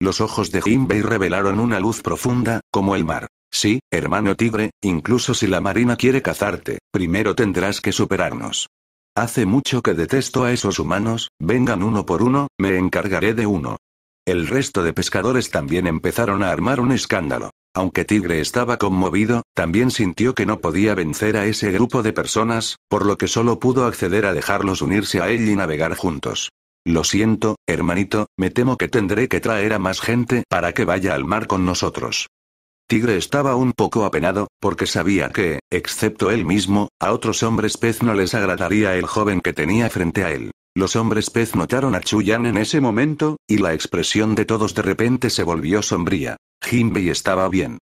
Los ojos de Jinbei revelaron una luz profunda, como el mar. Sí, hermano tigre, incluso si la marina quiere cazarte, primero tendrás que superarnos. Hace mucho que detesto a esos humanos, vengan uno por uno, me encargaré de uno. El resto de pescadores también empezaron a armar un escándalo. Aunque Tigre estaba conmovido, también sintió que no podía vencer a ese grupo de personas, por lo que solo pudo acceder a dejarlos unirse a él y navegar juntos. Lo siento, hermanito, me temo que tendré que traer a más gente para que vaya al mar con nosotros. Tigre estaba un poco apenado, porque sabía que, excepto él mismo, a otros hombres pez no les agradaría el joven que tenía frente a él. Los hombres pez notaron a Chuyan en ese momento, y la expresión de todos de repente se volvió sombría. Jinbei estaba bien.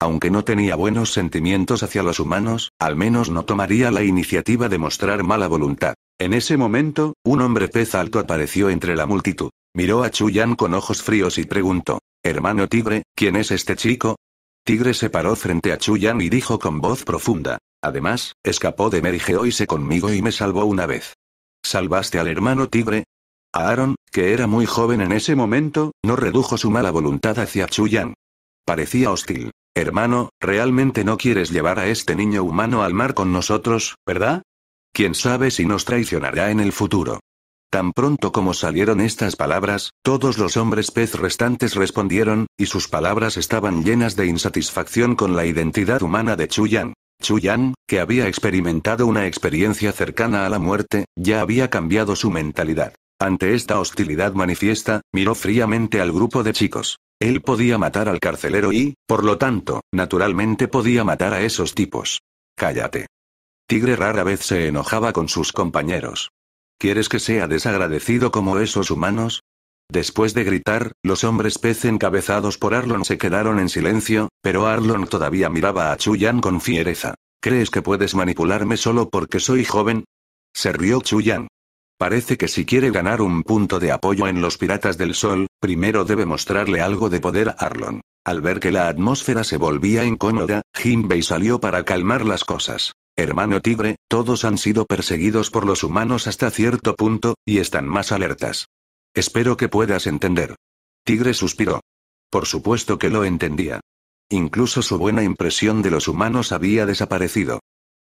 Aunque no tenía buenos sentimientos hacia los humanos, al menos no tomaría la iniciativa de mostrar mala voluntad. En ese momento, un hombre pez alto apareció entre la multitud. Miró a Chuyan con ojos fríos y preguntó, Hermano Tigre, ¿quién es este chico? Tigre se paró frente a Chuyan y dijo con voz profunda, Además, escapó de Merigeo conmigo y me salvó una vez. ¿Salvaste al hermano tigre? Aaron, que era muy joven en ese momento, no redujo su mala voluntad hacia Chuyan. Parecía hostil. Hermano, realmente no quieres llevar a este niño humano al mar con nosotros, ¿verdad? Quién sabe si nos traicionará en el futuro. Tan pronto como salieron estas palabras, todos los hombres pez restantes respondieron, y sus palabras estaban llenas de insatisfacción con la identidad humana de Chuyan. Chuyan, que había experimentado una experiencia cercana a la muerte, ya había cambiado su mentalidad. Ante esta hostilidad manifiesta, miró fríamente al grupo de chicos. Él podía matar al carcelero y, por lo tanto, naturalmente podía matar a esos tipos. Cállate. Tigre rara vez se enojaba con sus compañeros. ¿Quieres que sea desagradecido como esos humanos? Después de gritar, los hombres pez encabezados por Arlon se quedaron en silencio, pero Arlon todavía miraba a Chuyan con fiereza. ¿Crees que puedes manipularme solo porque soy joven? Se rió Chuyan. Parece que si quiere ganar un punto de apoyo en los Piratas del Sol, primero debe mostrarle algo de poder a Arlon. Al ver que la atmósfera se volvía incómoda, Jinbei salió para calmar las cosas. Hermano tigre, todos han sido perseguidos por los humanos hasta cierto punto, y están más alertas. Espero que puedas entender. Tigre suspiró. Por supuesto que lo entendía. Incluso su buena impresión de los humanos había desaparecido.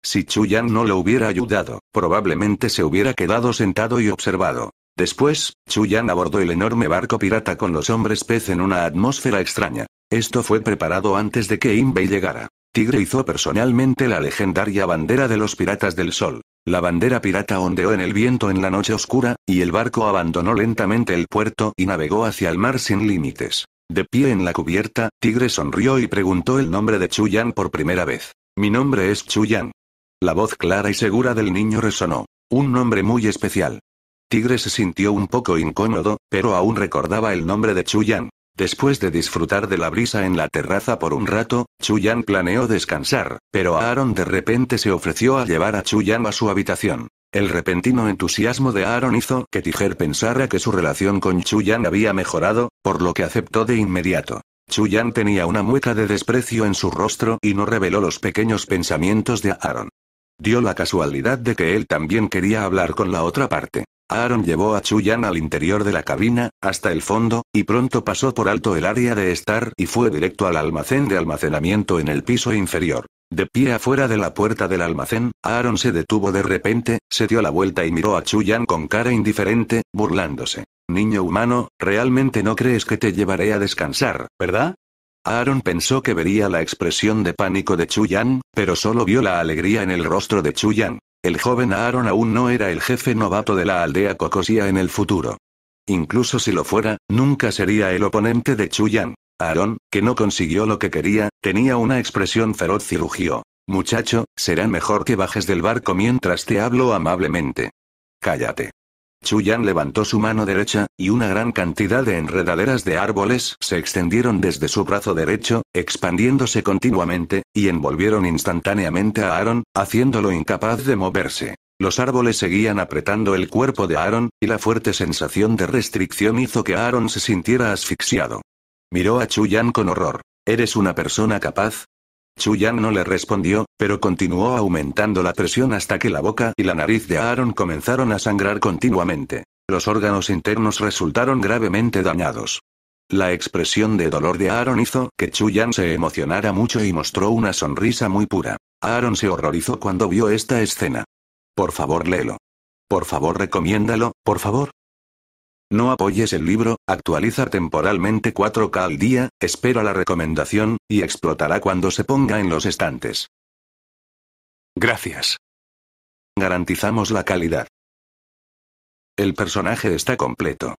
Si Chuyan no lo hubiera ayudado, probablemente se hubiera quedado sentado y observado. Después, Chuyan abordó el enorme barco pirata con los hombres pez en una atmósfera extraña. Esto fue preparado antes de que Inbei llegara. Tigre hizo personalmente la legendaria bandera de los Piratas del Sol. La bandera pirata ondeó en el viento en la noche oscura, y el barco abandonó lentamente el puerto y navegó hacia el mar sin límites. De pie en la cubierta, Tigre sonrió y preguntó el nombre de Chuyan por primera vez. Mi nombre es Chuyan. La voz clara y segura del niño resonó. Un nombre muy especial. Tigre se sintió un poco incómodo, pero aún recordaba el nombre de Chuyan. Después de disfrutar de la brisa en la terraza por un rato, Chuyan planeó descansar, pero Aaron de repente se ofreció a llevar a Chuyan a su habitación. El repentino entusiasmo de Aaron hizo que Tiger pensara que su relación con Chuyan había mejorado, por lo que aceptó de inmediato. Chuyan tenía una mueca de desprecio en su rostro y no reveló los pequeños pensamientos de Aaron. Dio la casualidad de que él también quería hablar con la otra parte. Aaron llevó a Chuyan al interior de la cabina, hasta el fondo, y pronto pasó por alto el área de estar y fue directo al almacén de almacenamiento en el piso inferior. De pie afuera de la puerta del almacén, Aaron se detuvo de repente, se dio la vuelta y miró a Chuyan con cara indiferente, burlándose. Niño humano, realmente no crees que te llevaré a descansar, ¿verdad? Aaron pensó que vería la expresión de pánico de Chuyan, pero solo vio la alegría en el rostro de Chuyan. El joven Aaron aún no era el jefe novato de la aldea Cocosía en el futuro. Incluso si lo fuera, nunca sería el oponente de Chuyan. Aaron, que no consiguió lo que quería, tenía una expresión feroz y rugió. Muchacho, será mejor que bajes del barco mientras te hablo amablemente. Cállate. Chuyan levantó su mano derecha, y una gran cantidad de enredaderas de árboles se extendieron desde su brazo derecho, expandiéndose continuamente, y envolvieron instantáneamente a Aaron, haciéndolo incapaz de moverse. Los árboles seguían apretando el cuerpo de Aaron, y la fuerte sensación de restricción hizo que Aaron se sintiera asfixiado. Miró a Chuyan con horror. ¿Eres una persona capaz? Chuyan no le respondió, pero continuó aumentando la presión hasta que la boca y la nariz de Aaron comenzaron a sangrar continuamente. Los órganos internos resultaron gravemente dañados. La expresión de dolor de Aaron hizo que Chuyan se emocionara mucho y mostró una sonrisa muy pura. Aaron se horrorizó cuando vio esta escena. Por favor, léelo. Por favor, recomiéndalo, por favor, no apoyes el libro, actualiza temporalmente 4K al día, espera la recomendación, y explotará cuando se ponga en los estantes. Gracias. Garantizamos la calidad. El personaje está completo.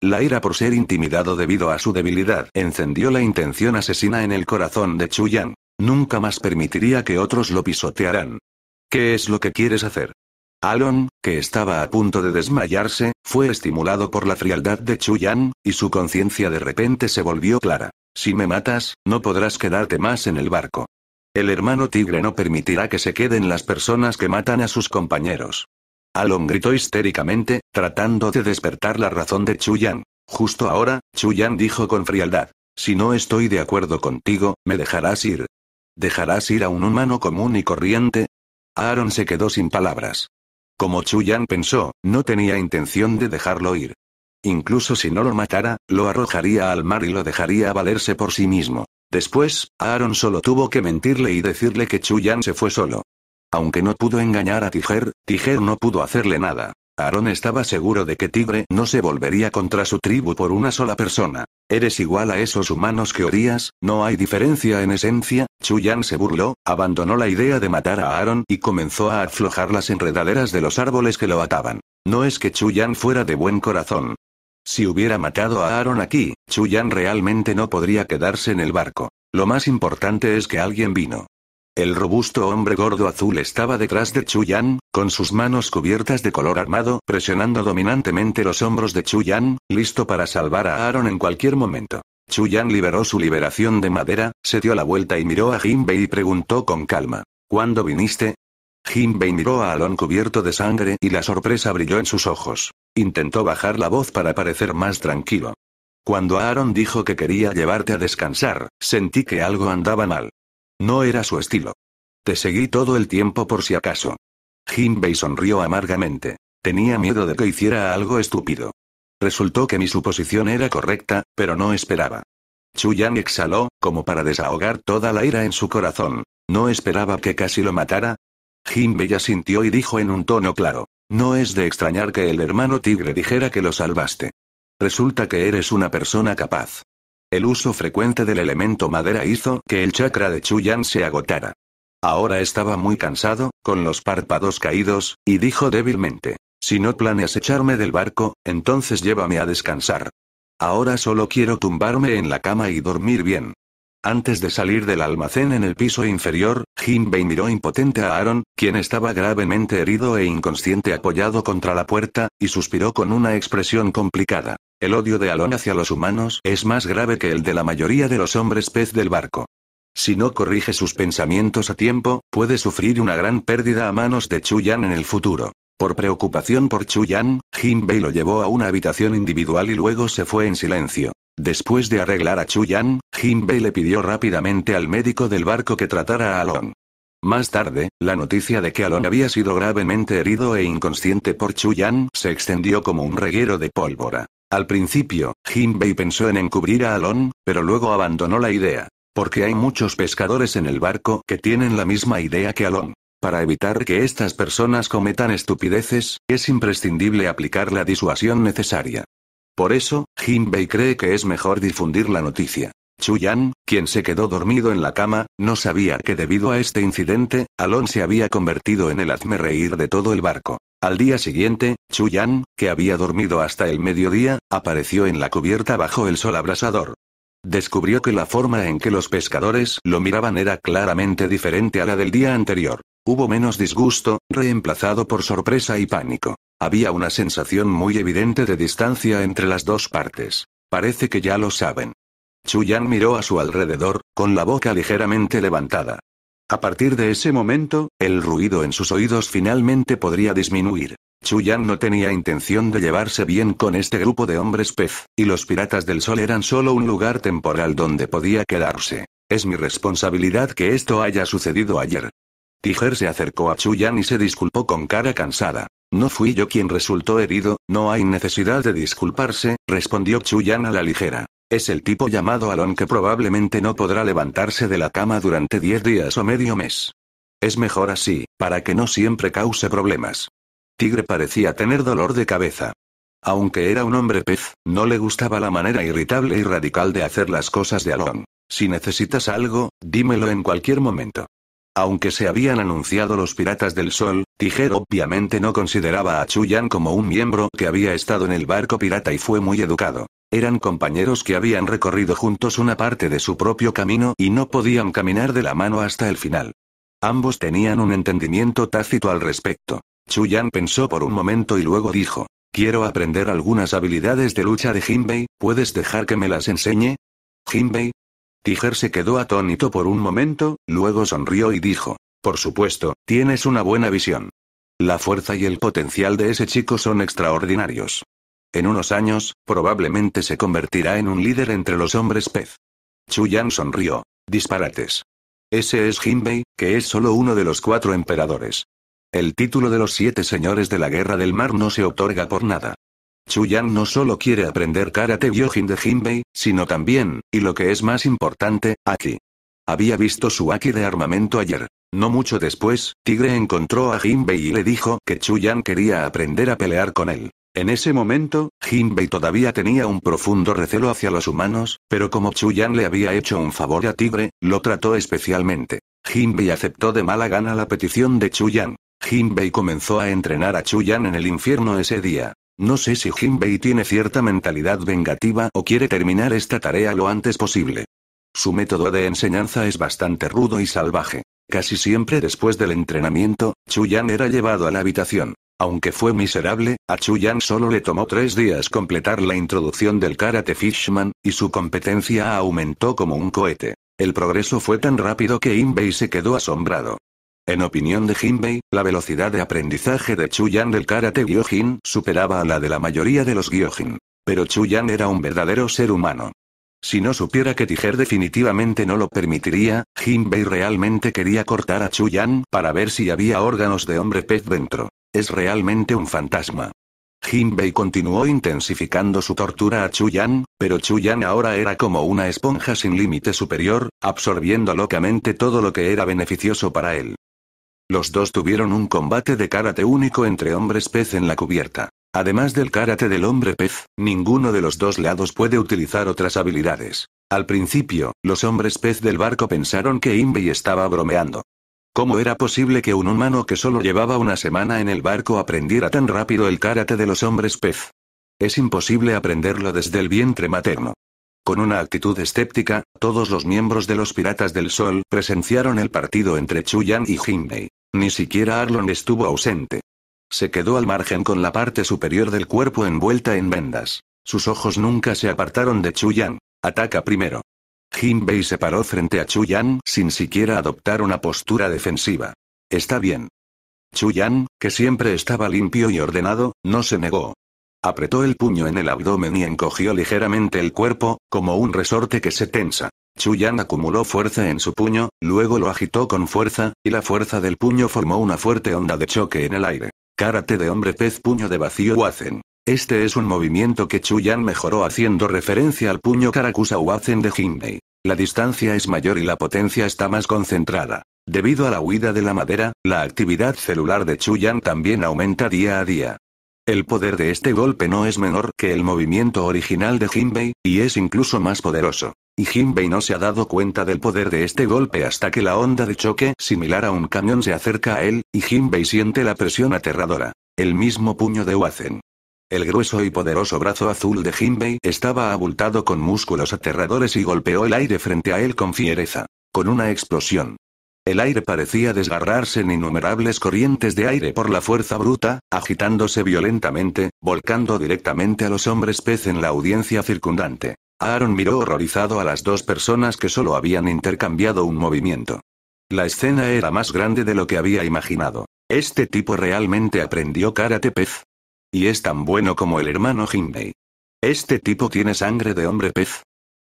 La ira por ser intimidado debido a su debilidad encendió la intención asesina en el corazón de Chuyan. Nunca más permitiría que otros lo pisotearan. ¿Qué es lo que quieres hacer? Alon, que estaba a punto de desmayarse, fue estimulado por la frialdad de Yan, y su conciencia de repente se volvió clara. Si me matas, no podrás quedarte más en el barco. El hermano tigre no permitirá que se queden las personas que matan a sus compañeros. Alon gritó histéricamente, tratando de despertar la razón de Yan. Justo ahora, Yan dijo con frialdad. Si no estoy de acuerdo contigo, me dejarás ir. ¿Dejarás ir a un humano común y corriente? Aaron se quedó sin palabras. Como Yan pensó, no tenía intención de dejarlo ir. Incluso si no lo matara, lo arrojaría al mar y lo dejaría valerse por sí mismo. Después, Aaron solo tuvo que mentirle y decirle que Yan se fue solo. Aunque no pudo engañar a Tiger, Tiger no pudo hacerle nada. Aaron estaba seguro de que Tigre no se volvería contra su tribu por una sola persona. Eres igual a esos humanos que odias? no hay diferencia en esencia. Chuyan se burló, abandonó la idea de matar a Aaron y comenzó a aflojar las enredaderas de los árboles que lo ataban. No es que Chuyan fuera de buen corazón. Si hubiera matado a Aaron aquí, Chuyan realmente no podría quedarse en el barco. Lo más importante es que alguien vino. El robusto hombre gordo azul estaba detrás de Chuyan, con sus manos cubiertas de color armado, presionando dominantemente los hombros de Chuyan, listo para salvar a Aaron en cualquier momento. Chuyan liberó su liberación de madera, se dio la vuelta y miró a Jinbei y preguntó con calma: ¿Cuándo viniste? Jinbei miró a Aaron cubierto de sangre y la sorpresa brilló en sus ojos. Intentó bajar la voz para parecer más tranquilo. Cuando Aaron dijo que quería llevarte a descansar, sentí que algo andaba mal. No era su estilo. Te seguí todo el tiempo por si acaso. Jinbei sonrió amargamente. Tenía miedo de que hiciera algo estúpido. Resultó que mi suposición era correcta, pero no esperaba. Chu Yang exhaló, como para desahogar toda la ira en su corazón. ¿No esperaba que casi lo matara? Jinbei asintió y dijo en un tono claro. No es de extrañar que el hermano tigre dijera que lo salvaste. Resulta que eres una persona capaz. El uso frecuente del elemento madera hizo que el chakra de Chuyan se agotara. Ahora estaba muy cansado, con los párpados caídos, y dijo débilmente, si no planeas echarme del barco, entonces llévame a descansar. Ahora solo quiero tumbarme en la cama y dormir bien. Antes de salir del almacén en el piso inferior, Jinbei miró impotente a Aaron, quien estaba gravemente herido e inconsciente apoyado contra la puerta, y suspiró con una expresión complicada. El odio de Alon hacia los humanos es más grave que el de la mayoría de los hombres pez del barco. Si no corrige sus pensamientos a tiempo, puede sufrir una gran pérdida a manos de Chuyan en el futuro. Por preocupación por Chuyan, Jinbei lo llevó a una habitación individual y luego se fue en silencio. Después de arreglar a Chuyan, Jinbei le pidió rápidamente al médico del barco que tratara a Alon. Más tarde, la noticia de que Alon había sido gravemente herido e inconsciente por Chuyan se extendió como un reguero de pólvora. Al principio, Jinbei pensó en encubrir a Alon, pero luego abandonó la idea. Porque hay muchos pescadores en el barco que tienen la misma idea que Alon. Para evitar que estas personas cometan estupideces, es imprescindible aplicar la disuasión necesaria. Por eso, Jinbei cree que es mejor difundir la noticia. Chuyan, quien se quedó dormido en la cama, no sabía que debido a este incidente, Alon se había convertido en el hazme reír de todo el barco. Al día siguiente, Chuyan, que había dormido hasta el mediodía, apareció en la cubierta bajo el sol abrasador. Descubrió que la forma en que los pescadores lo miraban era claramente diferente a la del día anterior. Hubo menos disgusto, reemplazado por sorpresa y pánico. Había una sensación muy evidente de distancia entre las dos partes. Parece que ya lo saben. Chuyan miró a su alrededor, con la boca ligeramente levantada. A partir de ese momento, el ruido en sus oídos finalmente podría disminuir. Chuyan no tenía intención de llevarse bien con este grupo de hombres pez, y los piratas del sol eran solo un lugar temporal donde podía quedarse. Es mi responsabilidad que esto haya sucedido ayer. Tiger se acercó a Chuyan y se disculpó con cara cansada. No fui yo quien resultó herido, no hay necesidad de disculparse, respondió Chuyan a la ligera. Es el tipo llamado Alon que probablemente no podrá levantarse de la cama durante 10 días o medio mes. Es mejor así, para que no siempre cause problemas. Tigre parecía tener dolor de cabeza. Aunque era un hombre pez, no le gustaba la manera irritable y radical de hacer las cosas de Alon. Si necesitas algo, dímelo en cualquier momento. Aunque se habían anunciado los piratas del sol, Tiger obviamente no consideraba a Chuyan como un miembro que había estado en el barco pirata y fue muy educado. Eran compañeros que habían recorrido juntos una parte de su propio camino y no podían caminar de la mano hasta el final. Ambos tenían un entendimiento tácito al respecto. Chuyan pensó por un momento y luego dijo, quiero aprender algunas habilidades de lucha de Jinbei, ¿puedes dejar que me las enseñe? Jinbei. Tiger se quedó atónito por un momento, luego sonrió y dijo, por supuesto, tienes una buena visión. La fuerza y el potencial de ese chico son extraordinarios. En unos años, probablemente se convertirá en un líder entre los hombres pez. Chuyan sonrió. Disparates. Ese es Jinbei, que es solo uno de los cuatro emperadores. El título de los siete señores de la guerra del mar no se otorga por nada. Yang no solo quiere aprender karate gyojin de Jinbei, sino también, y lo que es más importante, Aki. Había visto su Aki de armamento ayer. No mucho después, Tigre encontró a Jinbei y le dijo que Chuyan quería aprender a pelear con él. En ese momento, Jinbei todavía tenía un profundo recelo hacia los humanos, pero como Chuyan le había hecho un favor a Tigre, lo trató especialmente. Jinbei aceptó de mala gana la petición de Chuyan. Jinbei comenzó a entrenar a Chuyan en el infierno ese día. No sé si Jinbei tiene cierta mentalidad vengativa o quiere terminar esta tarea lo antes posible. Su método de enseñanza es bastante rudo y salvaje. Casi siempre después del entrenamiento, Chuyan era llevado a la habitación. Aunque fue miserable, a Chuyan solo le tomó tres días completar la introducción del karate Fishman, y su competencia aumentó como un cohete. El progreso fue tan rápido que Inbei se quedó asombrado. En opinión de Jinbei, la velocidad de aprendizaje de Chuyan del karate Gyojin superaba a la de la mayoría de los Gyojin. Pero Chuyan era un verdadero ser humano. Si no supiera que Tiger definitivamente no lo permitiría, Jinbei realmente quería cortar a Chuyan para ver si había órganos de hombre pez dentro. Es realmente un fantasma. Jinbei continuó intensificando su tortura a Chuyan, pero Chuyan ahora era como una esponja sin límite superior, absorbiendo locamente todo lo que era beneficioso para él. Los dos tuvieron un combate de karate único entre hombres pez en la cubierta. Además del karate del hombre pez, ninguno de los dos lados puede utilizar otras habilidades. Al principio, los hombres pez del barco pensaron que Inbei estaba bromeando. ¿Cómo era posible que un humano que solo llevaba una semana en el barco aprendiera tan rápido el karate de los hombres pez? Es imposible aprenderlo desde el vientre materno. Con una actitud escéptica, todos los miembros de los Piratas del Sol presenciaron el partido entre Chuyan y Jinbei. Ni siquiera Arlon estuvo ausente. Se quedó al margen con la parte superior del cuerpo envuelta en vendas. Sus ojos nunca se apartaron de Chuyan. Ataca primero. Jinbei se paró frente a Chuyan sin siquiera adoptar una postura defensiva. Está bien. Chuyan, que siempre estaba limpio y ordenado, no se negó. Apretó el puño en el abdomen y encogió ligeramente el cuerpo, como un resorte que se tensa. Chuyan acumuló fuerza en su puño, luego lo agitó con fuerza, y la fuerza del puño formó una fuerte onda de choque en el aire. cárate de hombre pez puño de vacío Wazen. Este es un movimiento que Chuyan mejoró haciendo referencia al puño Karakusa Wazen de Jinbei. La distancia es mayor y la potencia está más concentrada. Debido a la huida de la madera, la actividad celular de Chuyan también aumenta día a día. El poder de este golpe no es menor que el movimiento original de Jinbei, y es incluso más poderoso. Y Jinbei no se ha dado cuenta del poder de este golpe hasta que la onda de choque similar a un camión se acerca a él, y Jinbei siente la presión aterradora. El mismo puño de Wazen. El grueso y poderoso brazo azul de Jinbei estaba abultado con músculos aterradores y golpeó el aire frente a él con fiereza. Con una explosión. El aire parecía desgarrarse en innumerables corrientes de aire por la fuerza bruta, agitándose violentamente, volcando directamente a los hombres pez en la audiencia circundante. Aaron miró horrorizado a las dos personas que solo habían intercambiado un movimiento. La escena era más grande de lo que había imaginado. ¿Este tipo realmente aprendió karate pez? Y es tan bueno como el hermano Jinbei. Este tipo tiene sangre de hombre pez.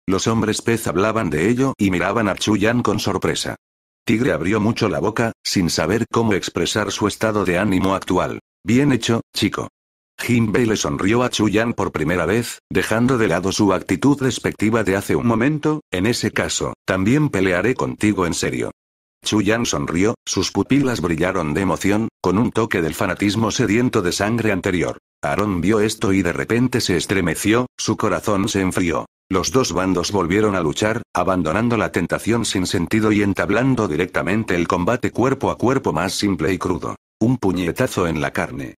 Los hombres pez hablaban de ello y miraban a Chuyan con sorpresa. Tigre abrió mucho la boca, sin saber cómo expresar su estado de ánimo actual. Bien hecho, chico. Jinbei le sonrió a Chuyan por primera vez, dejando de lado su actitud respectiva de hace un momento, en ese caso, también pelearé contigo en serio. Yan sonrió, sus pupilas brillaron de emoción, con un toque del fanatismo sediento de sangre anterior. Aaron vio esto y de repente se estremeció, su corazón se enfrió. Los dos bandos volvieron a luchar, abandonando la tentación sin sentido y entablando directamente el combate cuerpo a cuerpo más simple y crudo. Un puñetazo en la carne.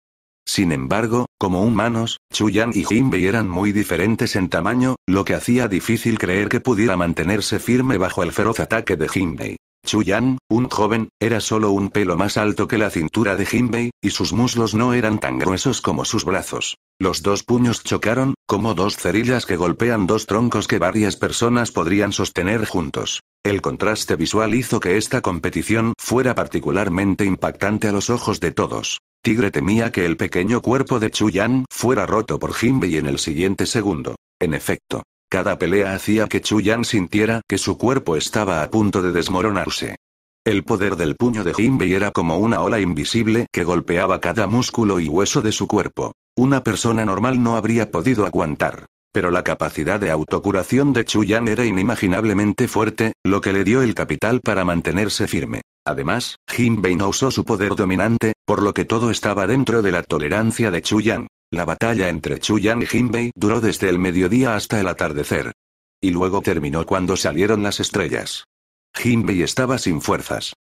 Sin embargo, como humanos, Chuyan y Jinbei eran muy diferentes en tamaño, lo que hacía difícil creer que pudiera mantenerse firme bajo el feroz ataque de Jinbei. Chuyan, un joven, era solo un pelo más alto que la cintura de Jinbei, y sus muslos no eran tan gruesos como sus brazos. Los dos puños chocaron, como dos cerillas que golpean dos troncos que varias personas podrían sostener juntos. El contraste visual hizo que esta competición fuera particularmente impactante a los ojos de todos. Tigre temía que el pequeño cuerpo de Chuyan fuera roto por Jinbei en el siguiente segundo. En efecto, cada pelea hacía que Chuyan sintiera que su cuerpo estaba a punto de desmoronarse. El poder del puño de Jinbei era como una ola invisible que golpeaba cada músculo y hueso de su cuerpo. Una persona normal no habría podido aguantar. Pero la capacidad de autocuración de Chuyan era inimaginablemente fuerte, lo que le dio el capital para mantenerse firme. Además, Jinbei no usó su poder dominante, por lo que todo estaba dentro de la tolerancia de Chuyan. La batalla entre Chuyan y Jinbei duró desde el mediodía hasta el atardecer. Y luego terminó cuando salieron las estrellas. Jinbei estaba sin fuerzas.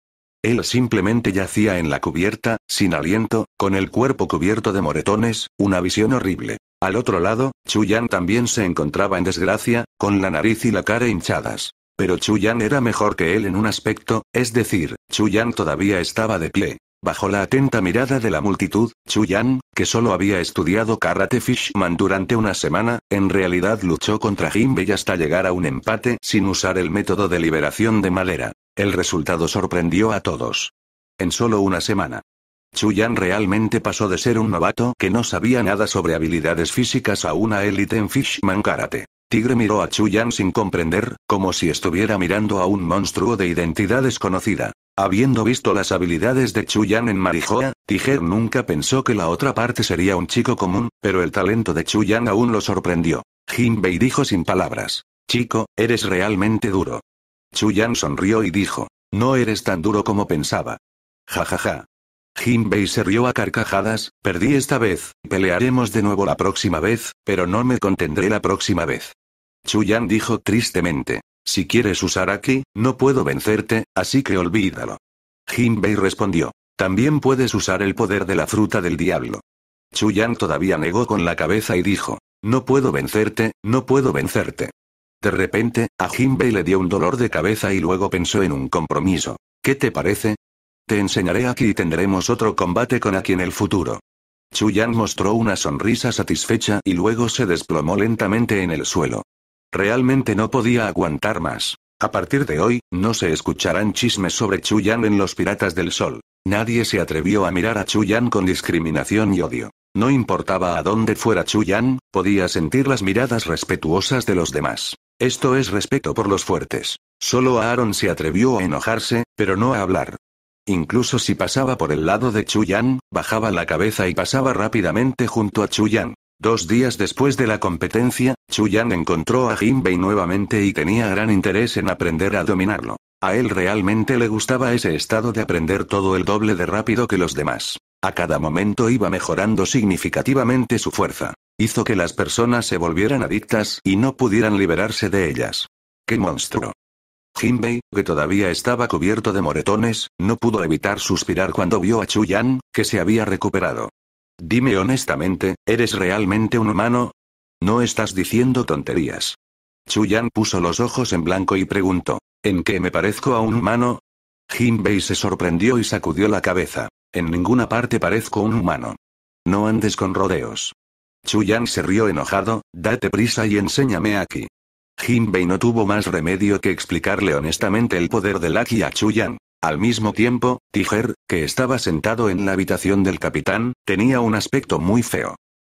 Él simplemente yacía en la cubierta, sin aliento, con el cuerpo cubierto de moretones, una visión horrible. Al otro lado, Chuyan también se encontraba en desgracia, con la nariz y la cara hinchadas. Pero Chuyan era mejor que él en un aspecto, es decir, Chuyan todavía estaba de pie. Bajo la atenta mirada de la multitud, Chu que solo había estudiado Karate Fishman durante una semana, en realidad luchó contra Jinbei hasta llegar a un empate sin usar el método de liberación de madera. El resultado sorprendió a todos. En solo una semana. Chu Yan realmente pasó de ser un novato que no sabía nada sobre habilidades físicas a una élite en Fishman Karate. Tigre miró a Chu Yan sin comprender, como si estuviera mirando a un monstruo de identidad desconocida. Habiendo visto las habilidades de Chuyan en Marijoa, Tiger nunca pensó que la otra parte sería un chico común, pero el talento de Chuyan aún lo sorprendió. Jinbei dijo sin palabras. Chico, eres realmente duro. Chuyan sonrió y dijo. No eres tan duro como pensaba. Jajaja. Ja, ja. Jinbei se rió a carcajadas, perdí esta vez, pelearemos de nuevo la próxima vez, pero no me contendré la próxima vez. Chuyan dijo tristemente. Si quieres usar aquí, no puedo vencerte, así que olvídalo. Jinbei respondió. También puedes usar el poder de la fruta del diablo. Chuyan todavía negó con la cabeza y dijo. No puedo vencerte, no puedo vencerte. De repente, a Jinbei le dio un dolor de cabeza y luego pensó en un compromiso. ¿Qué te parece? Te enseñaré aquí y tendremos otro combate con aquí en el futuro. Chuyan mostró una sonrisa satisfecha y luego se desplomó lentamente en el suelo. Realmente no podía aguantar más. A partir de hoy, no se escucharán chismes sobre Chuyan en Los Piratas del Sol. Nadie se atrevió a mirar a Chuyan con discriminación y odio. No importaba a dónde fuera Chuyan, podía sentir las miradas respetuosas de los demás. Esto es respeto por los fuertes. Solo Aaron se atrevió a enojarse, pero no a hablar. Incluso si pasaba por el lado de Chuyan, bajaba la cabeza y pasaba rápidamente junto a Chuyan. Dos días después de la competencia, Chuyan encontró a Jinbei nuevamente y tenía gran interés en aprender a dominarlo. A él realmente le gustaba ese estado de aprender todo el doble de rápido que los demás. A cada momento iba mejorando significativamente su fuerza. Hizo que las personas se volvieran adictas y no pudieran liberarse de ellas. ¡Qué monstruo! Jinbei, que todavía estaba cubierto de moretones, no pudo evitar suspirar cuando vio a Yan, que se había recuperado. Dime honestamente, ¿eres realmente un humano? No estás diciendo tonterías. Chuyan puso los ojos en blanco y preguntó, ¿en qué me parezco a un humano? Jinbei se sorprendió y sacudió la cabeza. En ninguna parte parezco un humano. No andes con rodeos. Chuyan se rió enojado, date prisa y enséñame aquí. Jinbei no tuvo más remedio que explicarle honestamente el poder del Aki a Chuyan. Al mismo tiempo, Tiger, que estaba sentado en la habitación del capitán, tenía un aspecto muy feo.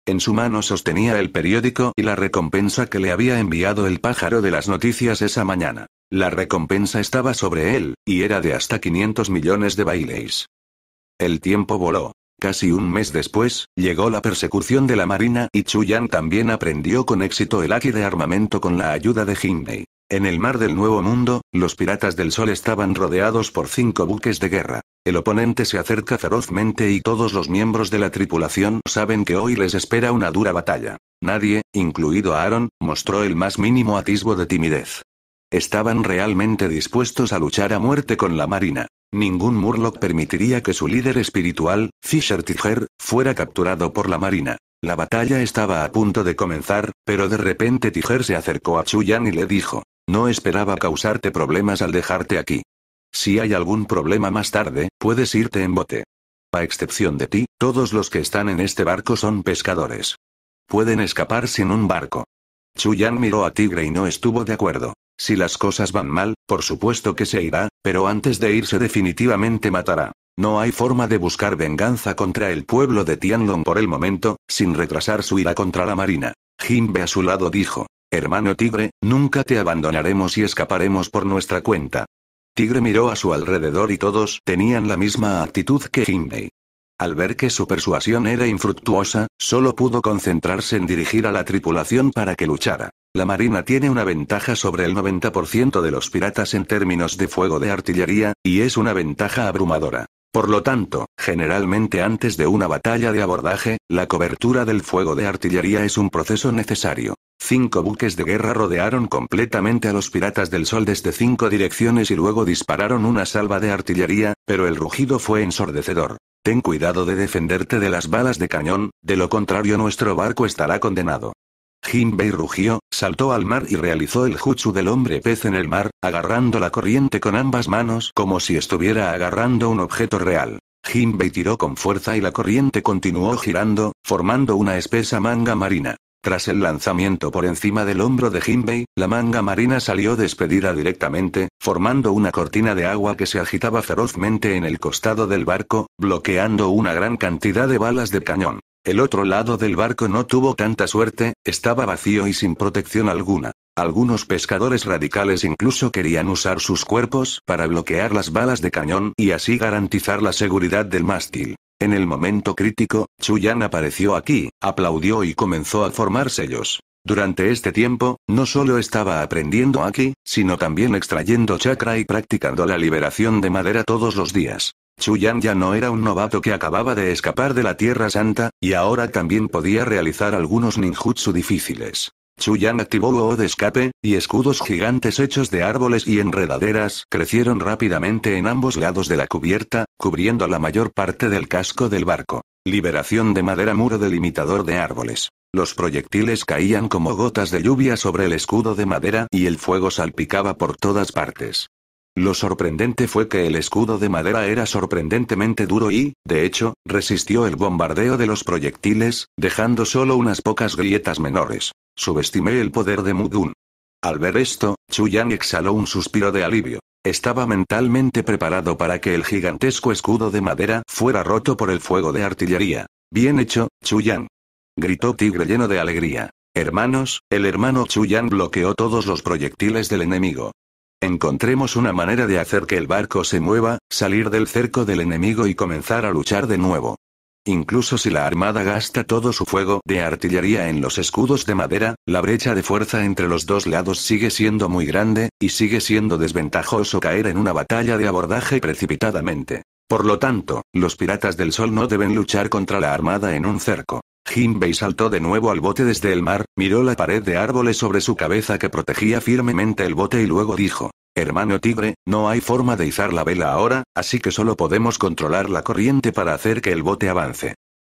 En su mano sostenía el periódico y la recompensa que le había enviado el pájaro de las noticias esa mañana. La recompensa estaba sobre él, y era de hasta 500 millones de bailes. El tiempo voló. Casi un mes después, llegó la persecución de la Marina y Chuyan también aprendió con éxito el aquí de armamento con la ayuda de Jinbei. En el mar del Nuevo Mundo, los piratas del Sol estaban rodeados por cinco buques de guerra. El oponente se acerca ferozmente y todos los miembros de la tripulación saben que hoy les espera una dura batalla. Nadie, incluido Aaron, mostró el más mínimo atisbo de timidez. Estaban realmente dispuestos a luchar a muerte con la marina. Ningún Murloc permitiría que su líder espiritual, Fisher Tiger, fuera capturado por la Marina. La batalla estaba a punto de comenzar, pero de repente Tiger se acercó a Chuyan y le dijo, no esperaba causarte problemas al dejarte aquí. Si hay algún problema más tarde, puedes irte en bote. A excepción de ti, todos los que están en este barco son pescadores. Pueden escapar sin un barco. Chuyan miró a Tigre y no estuvo de acuerdo. Si las cosas van mal, por supuesto que se irá, pero antes de irse definitivamente matará. No hay forma de buscar venganza contra el pueblo de Tianlong por el momento, sin retrasar su ira contra la marina. Jinbe a su lado dijo, Hermano Tigre, nunca te abandonaremos y escaparemos por nuestra cuenta. Tigre miró a su alrededor y todos tenían la misma actitud que Jinbei. Al ver que su persuasión era infructuosa, solo pudo concentrarse en dirigir a la tripulación para que luchara. La Marina tiene una ventaja sobre el 90% de los piratas en términos de fuego de artillería, y es una ventaja abrumadora. Por lo tanto, generalmente antes de una batalla de abordaje, la cobertura del fuego de artillería es un proceso necesario. Cinco buques de guerra rodearon completamente a los piratas del sol desde cinco direcciones y luego dispararon una salva de artillería, pero el rugido fue ensordecedor. Ten cuidado de defenderte de las balas de cañón, de lo contrario nuestro barco estará condenado. Jinbei rugió, saltó al mar y realizó el jutsu del hombre pez en el mar, agarrando la corriente con ambas manos como si estuviera agarrando un objeto real. Jinbei tiró con fuerza y la corriente continuó girando, formando una espesa manga marina. Tras el lanzamiento por encima del hombro de Jinbei, la manga marina salió despedida directamente, formando una cortina de agua que se agitaba ferozmente en el costado del barco, bloqueando una gran cantidad de balas de cañón. El otro lado del barco no tuvo tanta suerte, estaba vacío y sin protección alguna. Algunos pescadores radicales incluso querían usar sus cuerpos para bloquear las balas de cañón y así garantizar la seguridad del mástil. En el momento crítico, Chuyan apareció aquí, aplaudió y comenzó a formar sellos. Durante este tiempo, no solo estaba aprendiendo aquí, sino también extrayendo chakra y practicando la liberación de madera todos los días. Yan ya no era un novato que acababa de escapar de la Tierra Santa, y ahora también podía realizar algunos ninjutsu difíciles. Yan activó Wo de escape, y escudos gigantes hechos de árboles y enredaderas crecieron rápidamente en ambos lados de la cubierta, cubriendo la mayor parte del casco del barco. Liberación de madera muro delimitador de árboles. Los proyectiles caían como gotas de lluvia sobre el escudo de madera y el fuego salpicaba por todas partes. Lo sorprendente fue que el escudo de madera era sorprendentemente duro y, de hecho, resistió el bombardeo de los proyectiles, dejando solo unas pocas grietas menores. Subestimé el poder de Mudun. Al ver esto, chuyang exhaló un suspiro de alivio. Estaba mentalmente preparado para que el gigantesco escudo de madera fuera roto por el fuego de artillería. Bien hecho, chuyang Gritó Tigre lleno de alegría. Hermanos, el hermano Yan bloqueó todos los proyectiles del enemigo. Encontremos una manera de hacer que el barco se mueva, salir del cerco del enemigo y comenzar a luchar de nuevo. Incluso si la armada gasta todo su fuego de artillería en los escudos de madera, la brecha de fuerza entre los dos lados sigue siendo muy grande, y sigue siendo desventajoso caer en una batalla de abordaje precipitadamente. Por lo tanto, los piratas del sol no deben luchar contra la armada en un cerco. Jinbei saltó de nuevo al bote desde el mar, miró la pared de árboles sobre su cabeza que protegía firmemente el bote y luego dijo, Hermano tigre, no hay forma de izar la vela ahora, así que solo podemos controlar la corriente para hacer que el bote avance.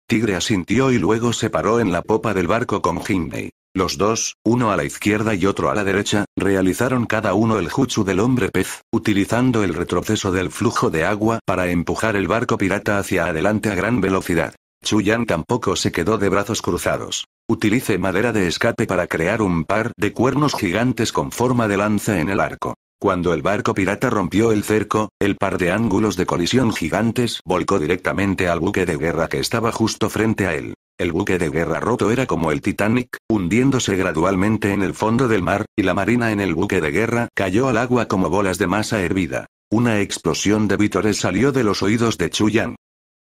Tigre asintió y luego se paró en la popa del barco con Jinbei. Los dos, uno a la izquierda y otro a la derecha, realizaron cada uno el jutsu del hombre pez, utilizando el retroceso del flujo de agua para empujar el barco pirata hacia adelante a gran velocidad. Chuyan tampoco se quedó de brazos cruzados. Utilice madera de escape para crear un par de cuernos gigantes con forma de lanza en el arco. Cuando el barco pirata rompió el cerco, el par de ángulos de colisión gigantes volcó directamente al buque de guerra que estaba justo frente a él. El buque de guerra roto era como el Titanic, hundiéndose gradualmente en el fondo del mar, y la marina en el buque de guerra cayó al agua como bolas de masa hervida. Una explosión de vítores salió de los oídos de Chuyan.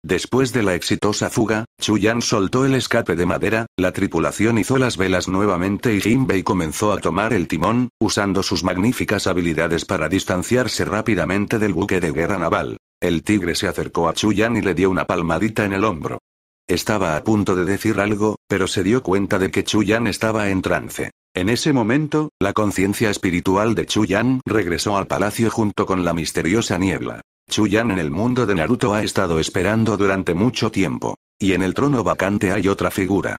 Después de la exitosa fuga, Yan soltó el escape de madera, la tripulación hizo las velas nuevamente y Jinbei comenzó a tomar el timón, usando sus magníficas habilidades para distanciarse rápidamente del buque de guerra naval. El tigre se acercó a Yan y le dio una palmadita en el hombro. Estaba a punto de decir algo, pero se dio cuenta de que Yan estaba en trance. En ese momento, la conciencia espiritual de Yan regresó al palacio junto con la misteriosa niebla. Chuyan en el mundo de Naruto ha estado esperando durante mucho tiempo. Y en el trono vacante hay otra figura.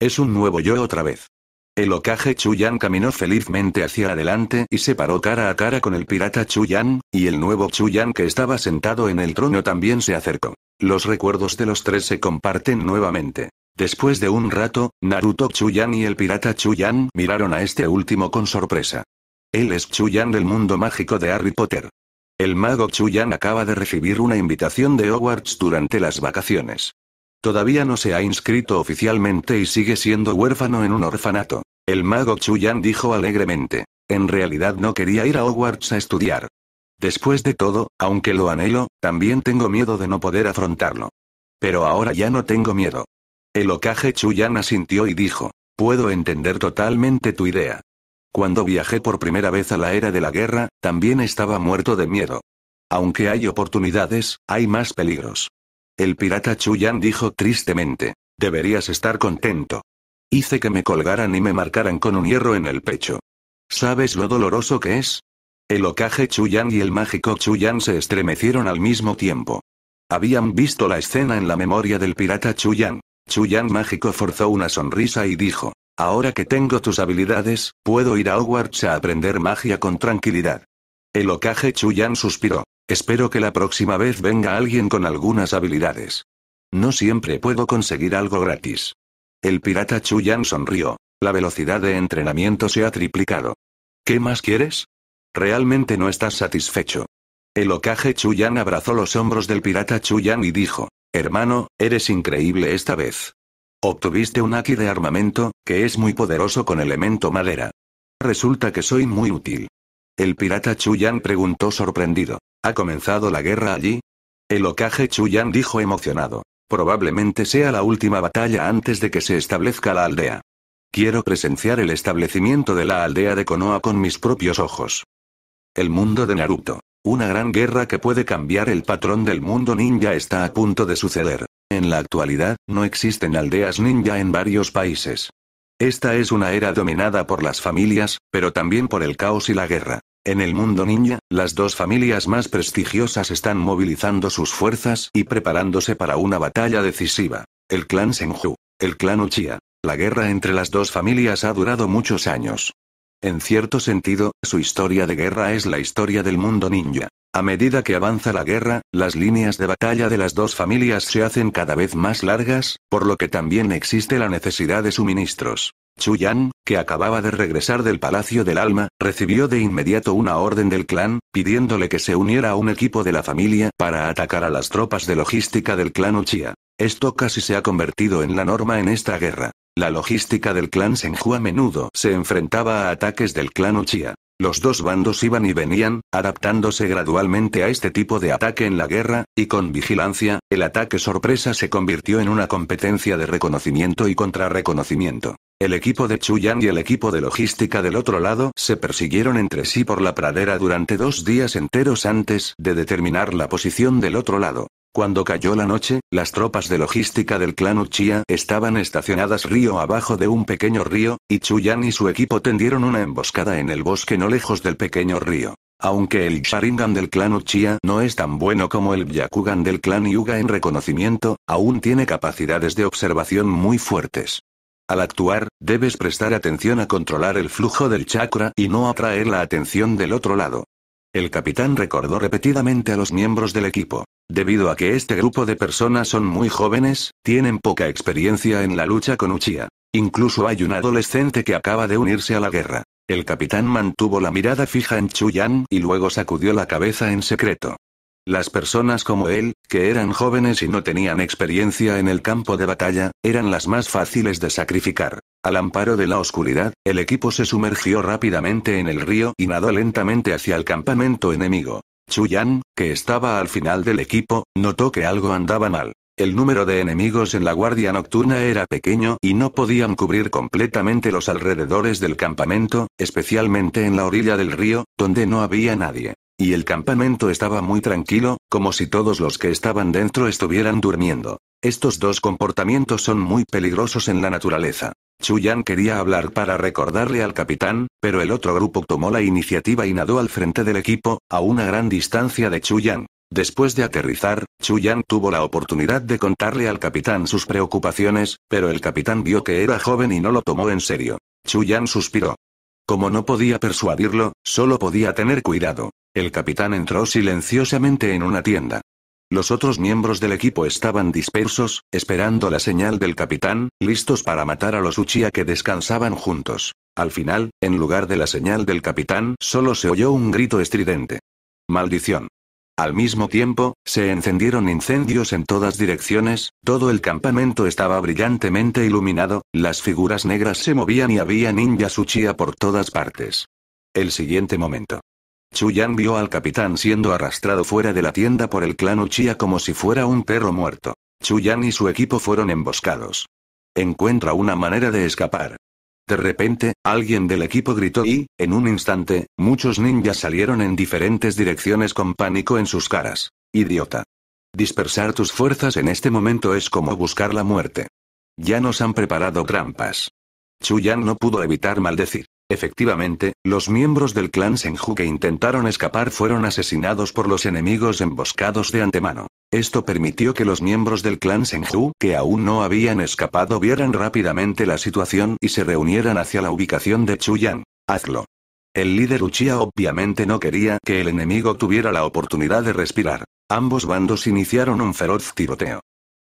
Es un nuevo yo otra vez. El Okage Chuyan caminó felizmente hacia adelante y se paró cara a cara con el pirata Chuyan, y el nuevo Chuyan que estaba sentado en el trono también se acercó. Los recuerdos de los tres se comparten nuevamente. Después de un rato, Naruto Chuyan y el pirata Chuyan miraron a este último con sorpresa. Él es Chuyan del mundo mágico de Harry Potter. El mago Chuyan acaba de recibir una invitación de Hogwarts durante las vacaciones. Todavía no se ha inscrito oficialmente y sigue siendo huérfano en un orfanato. El mago Chuyan dijo alegremente. En realidad no quería ir a Hogwarts a estudiar. Después de todo, aunque lo anhelo, también tengo miedo de no poder afrontarlo. Pero ahora ya no tengo miedo. El ocaje Chuyan asintió y dijo. Puedo entender totalmente tu idea. Cuando viajé por primera vez a la era de la guerra, también estaba muerto de miedo. Aunque hay oportunidades, hay más peligros. El pirata Chuyan dijo tristemente. Deberías estar contento. Hice que me colgaran y me marcaran con un hierro en el pecho. ¿Sabes lo doloroso que es? El ocaje Chuyan y el mágico Chuyan se estremecieron al mismo tiempo. Habían visto la escena en la memoria del pirata Chuyan. Chuyan mágico forzó una sonrisa y dijo, Ahora que tengo tus habilidades, puedo ir a Hogwarts a aprender magia con tranquilidad. El ocaje Chuyan suspiró. Espero que la próxima vez venga alguien con algunas habilidades. No siempre puedo conseguir algo gratis. El pirata Chuyan sonrió. La velocidad de entrenamiento se ha triplicado. ¿Qué más quieres? Realmente no estás satisfecho. El okaje Chuyan abrazó los hombros del pirata Chuyan y dijo, Hermano, eres increíble esta vez. Obtuviste un Aki de armamento, que es muy poderoso con elemento madera. Resulta que soy muy útil. El pirata Chuyan preguntó sorprendido. ¿Ha comenzado la guerra allí? El ocaje Chuyan dijo emocionado. Probablemente sea la última batalla antes de que se establezca la aldea. Quiero presenciar el establecimiento de la aldea de Konoha con mis propios ojos. El mundo de Naruto. Una gran guerra que puede cambiar el patrón del mundo ninja está a punto de suceder. En la actualidad, no existen aldeas ninja en varios países. Esta es una era dominada por las familias, pero también por el caos y la guerra. En el mundo ninja, las dos familias más prestigiosas están movilizando sus fuerzas y preparándose para una batalla decisiva. El clan Senju, el clan Uchiha. La guerra entre las dos familias ha durado muchos años. En cierto sentido, su historia de guerra es la historia del mundo ninja. A medida que avanza la guerra, las líneas de batalla de las dos familias se hacen cada vez más largas, por lo que también existe la necesidad de suministros. Yan, que acababa de regresar del Palacio del Alma, recibió de inmediato una orden del clan, pidiéndole que se uniera a un equipo de la familia para atacar a las tropas de logística del clan Uchiha. Esto casi se ha convertido en la norma en esta guerra. La logística del clan Senju a menudo se enfrentaba a ataques del clan Uchiha. Los dos bandos iban y venían, adaptándose gradualmente a este tipo de ataque en la guerra, y con vigilancia, el ataque sorpresa se convirtió en una competencia de reconocimiento y contrarreconocimiento. El equipo de Chuyan y el equipo de logística del otro lado se persiguieron entre sí por la pradera durante dos días enteros antes de determinar la posición del otro lado. Cuando cayó la noche, las tropas de logística del clan Uchiha estaban estacionadas río abajo de un pequeño río, y Chuyan y su equipo tendieron una emboscada en el bosque no lejos del pequeño río. Aunque el Sharingan del clan Uchiha no es tan bueno como el Byakugan del clan Yuga en reconocimiento, aún tiene capacidades de observación muy fuertes. Al actuar, debes prestar atención a controlar el flujo del chakra y no atraer la atención del otro lado. El capitán recordó repetidamente a los miembros del equipo. Debido a que este grupo de personas son muy jóvenes, tienen poca experiencia en la lucha con Uchiha. Incluso hay un adolescente que acaba de unirse a la guerra. El capitán mantuvo la mirada fija en Chuyan y luego sacudió la cabeza en secreto. Las personas como él, que eran jóvenes y no tenían experiencia en el campo de batalla, eran las más fáciles de sacrificar. Al amparo de la oscuridad, el equipo se sumergió rápidamente en el río y nadó lentamente hacia el campamento enemigo. Chuyan, que estaba al final del equipo, notó que algo andaba mal. El número de enemigos en la guardia nocturna era pequeño y no podían cubrir completamente los alrededores del campamento, especialmente en la orilla del río, donde no había nadie. Y el campamento estaba muy tranquilo, como si todos los que estaban dentro estuvieran durmiendo. Estos dos comportamientos son muy peligrosos en la naturaleza. Chuyan quería hablar para recordarle al capitán, pero el otro grupo tomó la iniciativa y nadó al frente del equipo, a una gran distancia de Chuyan. Después de aterrizar, Chuyan tuvo la oportunidad de contarle al capitán sus preocupaciones, pero el capitán vio que era joven y no lo tomó en serio. Chuyan suspiró. Como no podía persuadirlo, solo podía tener cuidado. El capitán entró silenciosamente en una tienda. Los otros miembros del equipo estaban dispersos, esperando la señal del capitán, listos para matar a los Uchiha que descansaban juntos. Al final, en lugar de la señal del capitán, solo se oyó un grito estridente. Maldición. Al mismo tiempo, se encendieron incendios en todas direcciones, todo el campamento estaba brillantemente iluminado, las figuras negras se movían y había ninjas Uchiha por todas partes. El siguiente momento. Chuyan vio al capitán siendo arrastrado fuera de la tienda por el clan Uchiha como si fuera un perro muerto. Chuyan y su equipo fueron emboscados. Encuentra una manera de escapar. De repente, alguien del equipo gritó y, en un instante, muchos ninjas salieron en diferentes direcciones con pánico en sus caras. Idiota. Dispersar tus fuerzas en este momento es como buscar la muerte. Ya nos han preparado trampas. Chuyan no pudo evitar maldecir. Efectivamente, los miembros del clan Senju que intentaron escapar fueron asesinados por los enemigos emboscados de antemano. Esto permitió que los miembros del clan Senju, que aún no habían escapado, vieran rápidamente la situación y se reunieran hacia la ubicación de Chuyang. Hazlo. El líder Uchiha obviamente no quería que el enemigo tuviera la oportunidad de respirar. Ambos bandos iniciaron un feroz tiroteo.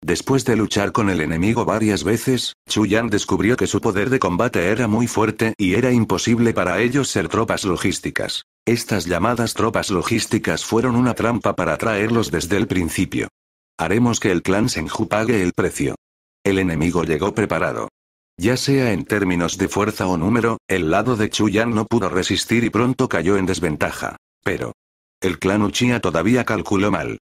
Después de luchar con el enemigo varias veces, Chuyan descubrió que su poder de combate era muy fuerte y era imposible para ellos ser tropas logísticas. Estas llamadas tropas logísticas fueron una trampa para atraerlos desde el principio. Haremos que el clan Senju pague el precio. El enemigo llegó preparado. Ya sea en términos de fuerza o número, el lado de Chuyan no pudo resistir y pronto cayó en desventaja. Pero. El clan Uchiha todavía calculó mal.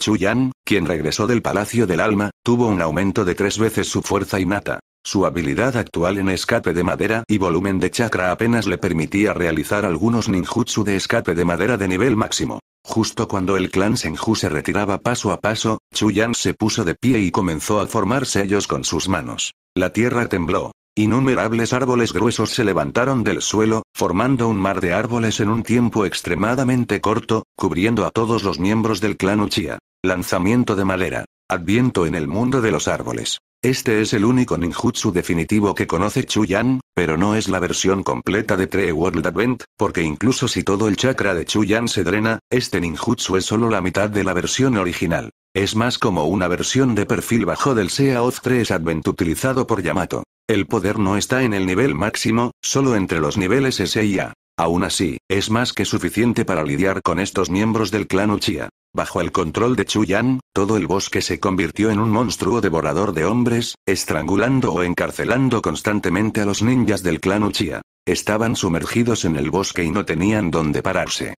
Chuyan, quien regresó del Palacio del Alma, tuvo un aumento de tres veces su fuerza innata. Su habilidad actual en escape de madera y volumen de chakra apenas le permitía realizar algunos ninjutsu de escape de madera de nivel máximo. Justo cuando el clan Senju se retiraba paso a paso, Chuyan se puso de pie y comenzó a formar sellos con sus manos. La tierra tembló. Innumerables árboles gruesos se levantaron del suelo, formando un mar de árboles en un tiempo extremadamente corto, cubriendo a todos los miembros del clan Uchiha. Lanzamiento de madera. Adviento en el mundo de los árboles. Este es el único ninjutsu definitivo que conoce Chuyan, pero no es la versión completa de Tree World Advent, porque incluso si todo el chakra de Chuyan se drena, este ninjutsu es solo la mitad de la versión original. Es más como una versión de perfil bajo del Sea of 3 Advent utilizado por Yamato. El poder no está en el nivel máximo, solo entre los niveles S y A. Aún así, es más que suficiente para lidiar con estos miembros del clan Uchiha. Bajo el control de Chuyan, todo el bosque se convirtió en un monstruo devorador de hombres, estrangulando o encarcelando constantemente a los ninjas del clan Uchiha. Estaban sumergidos en el bosque y no tenían dónde pararse.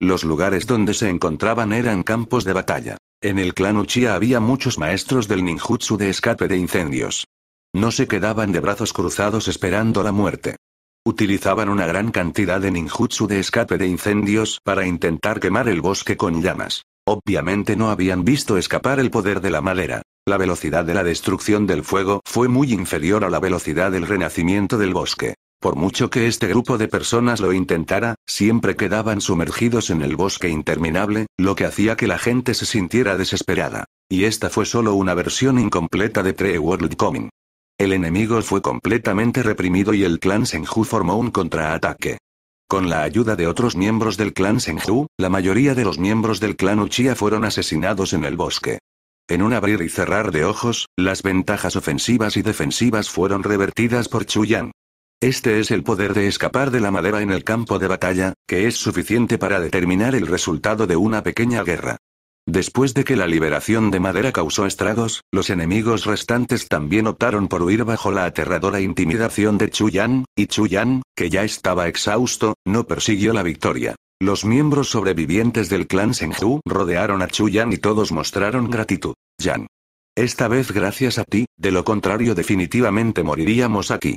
Los lugares donde se encontraban eran campos de batalla. En el clan Uchiha había muchos maestros del ninjutsu de escape de incendios. No se quedaban de brazos cruzados esperando la muerte. Utilizaban una gran cantidad de ninjutsu de escape de incendios para intentar quemar el bosque con llamas. Obviamente no habían visto escapar el poder de la madera. La velocidad de la destrucción del fuego fue muy inferior a la velocidad del renacimiento del bosque. Por mucho que este grupo de personas lo intentara, siempre quedaban sumergidos en el bosque interminable, lo que hacía que la gente se sintiera desesperada. Y esta fue solo una versión incompleta de Trey world Coming. El enemigo fue completamente reprimido y el clan Senju formó un contraataque. Con la ayuda de otros miembros del clan Senju, la mayoría de los miembros del clan Uchiha fueron asesinados en el bosque. En un abrir y cerrar de ojos, las ventajas ofensivas y defensivas fueron revertidas por Chuyan. Este es el poder de escapar de la madera en el campo de batalla, que es suficiente para determinar el resultado de una pequeña guerra. Después de que la liberación de madera causó estragos, los enemigos restantes también optaron por huir bajo la aterradora intimidación de Chuyan, y Chuyan, que ya estaba exhausto, no persiguió la victoria. Los miembros sobrevivientes del clan Senju rodearon a Chuyan y todos mostraron gratitud. Yan. Esta vez gracias a ti, de lo contrario definitivamente moriríamos aquí.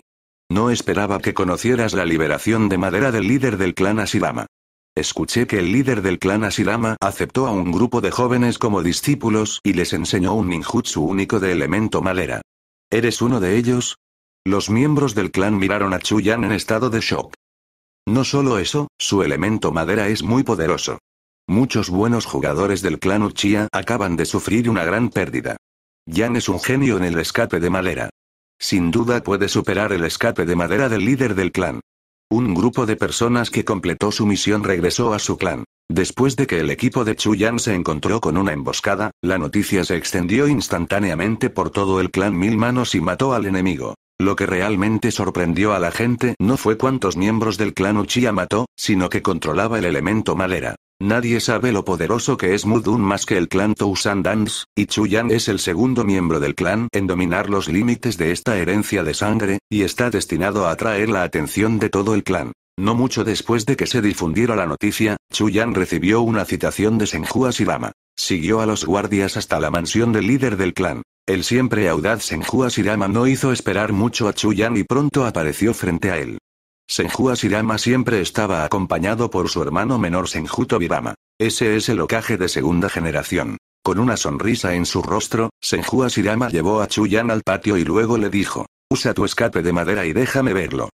No esperaba que conocieras la liberación de madera del líder del clan Asirama. Escuché que el líder del clan Asirama aceptó a un grupo de jóvenes como discípulos y les enseñó un ninjutsu único de elemento madera. ¿Eres uno de ellos? Los miembros del clan miraron a Chuyan en estado de shock. No solo eso, su elemento madera es muy poderoso. Muchos buenos jugadores del clan Uchiha acaban de sufrir una gran pérdida. Yan es un genio en el escape de madera. Sin duda puede superar el escape de madera del líder del clan. Un grupo de personas que completó su misión regresó a su clan. Después de que el equipo de Chuyan se encontró con una emboscada, la noticia se extendió instantáneamente por todo el clan Mil Manos y mató al enemigo. Lo que realmente sorprendió a la gente no fue cuántos miembros del clan Uchiha mató, sino que controlaba el elemento madera. Nadie sabe lo poderoso que es Mudun más que el clan Tousan Dance, y Chuyan es el segundo miembro del clan en dominar los límites de esta herencia de sangre, y está destinado a atraer la atención de todo el clan. No mucho después de que se difundiera la noticia, Chuyan recibió una citación de Senju Sirama. Siguió a los guardias hasta la mansión del líder del clan. El siempre audaz Senju Sirama no hizo esperar mucho a Chuyan y pronto apareció frente a él. Senju Asirama siempre estaba acompañado por su hermano menor Senju Tobirama. Ese es el ocaje de segunda generación. Con una sonrisa en su rostro, Senju Asirama llevó a Chuyan al patio y luego le dijo, usa tu escape de madera y déjame verlo.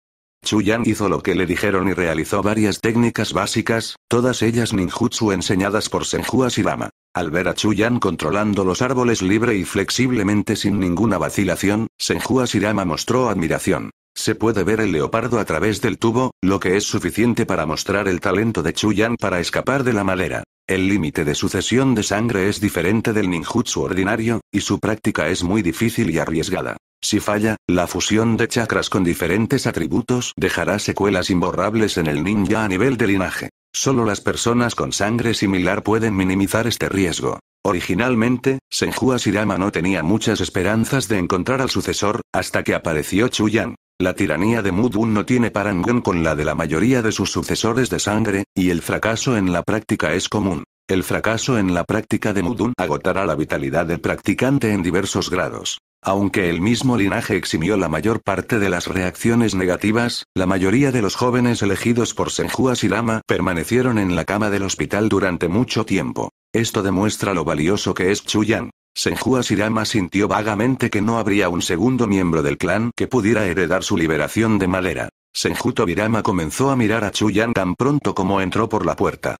Chuyan hizo lo que le dijeron y realizó varias técnicas básicas, todas ellas ninjutsu enseñadas por Senju Asirama. Al ver a Chuyan controlando los árboles libre y flexiblemente sin ninguna vacilación, Senju Asirama mostró admiración. Se puede ver el leopardo a través del tubo, lo que es suficiente para mostrar el talento de Chuyan para escapar de la madera. El límite de sucesión de sangre es diferente del ninjutsu ordinario, y su práctica es muy difícil y arriesgada. Si falla, la fusión de chakras con diferentes atributos dejará secuelas imborrables en el ninja a nivel de linaje. Solo las personas con sangre similar pueden minimizar este riesgo. Originalmente, Senju Asirama no tenía muchas esperanzas de encontrar al sucesor, hasta que apareció Chuyan. La tiranía de Mudun no tiene parangón con la de la mayoría de sus sucesores de sangre, y el fracaso en la práctica es común. El fracaso en la práctica de Mudun agotará la vitalidad del practicante en diversos grados. Aunque el mismo linaje eximió la mayor parte de las reacciones negativas, la mayoría de los jóvenes elegidos por Senju Lama permanecieron en la cama del hospital durante mucho tiempo. Esto demuestra lo valioso que es Chuyan. Senju Asirama sintió vagamente que no habría un segundo miembro del clan que pudiera heredar su liberación de madera. Senju Tobirama comenzó a mirar a Chuyan tan pronto como entró por la puerta.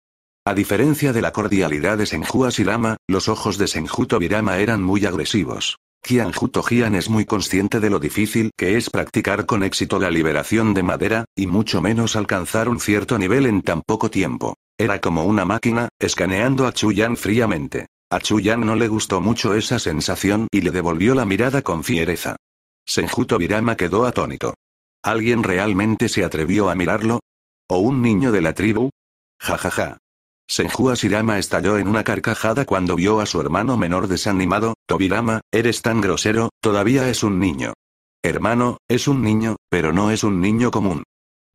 A diferencia de la cordialidad de Senju los ojos de Senju Tobirama eran muy agresivos. Qianjuto es muy consciente de lo difícil que es practicar con éxito la liberación de madera, y mucho menos alcanzar un cierto nivel en tan poco tiempo. Era como una máquina, escaneando a Chuyan fríamente. A Chuyan no le gustó mucho esa sensación y le devolvió la mirada con fiereza. Senju Tobirama quedó atónito. ¿Alguien realmente se atrevió a mirarlo? ¿O un niño de la tribu? Jajaja. Ja, ja. Senju Asirama estalló en una carcajada cuando vio a su hermano menor desanimado, Tobirama, eres tan grosero, todavía es un niño. Hermano, es un niño, pero no es un niño común.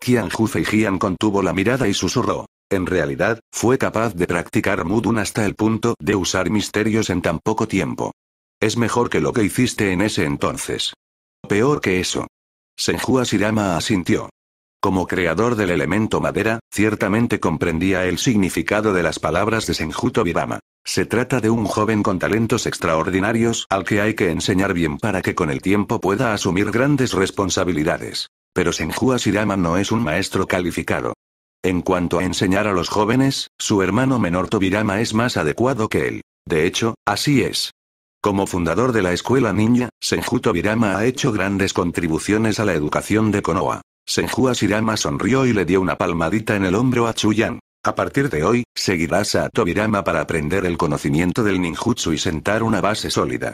Kianju Feijian contuvo la mirada y susurró. En realidad, fue capaz de practicar Mudun hasta el punto de usar misterios en tan poco tiempo. Es mejor que lo que hiciste en ese entonces. Peor que eso. Senju Asirama asintió. Como creador del elemento madera, ciertamente comprendía el significado de las palabras de Senju Tobirama. Se trata de un joven con talentos extraordinarios al que hay que enseñar bien para que con el tiempo pueda asumir grandes responsabilidades. Pero Senju Asirama no es un maestro calificado. En cuanto a enseñar a los jóvenes, su hermano menor Tobirama es más adecuado que él. De hecho, así es. Como fundador de la escuela ninja, Senju Tobirama ha hecho grandes contribuciones a la educación de Konoha. Senju Asirama sonrió y le dio una palmadita en el hombro a Chuyan. A partir de hoy, seguirás a Tobirama para aprender el conocimiento del ninjutsu y sentar una base sólida.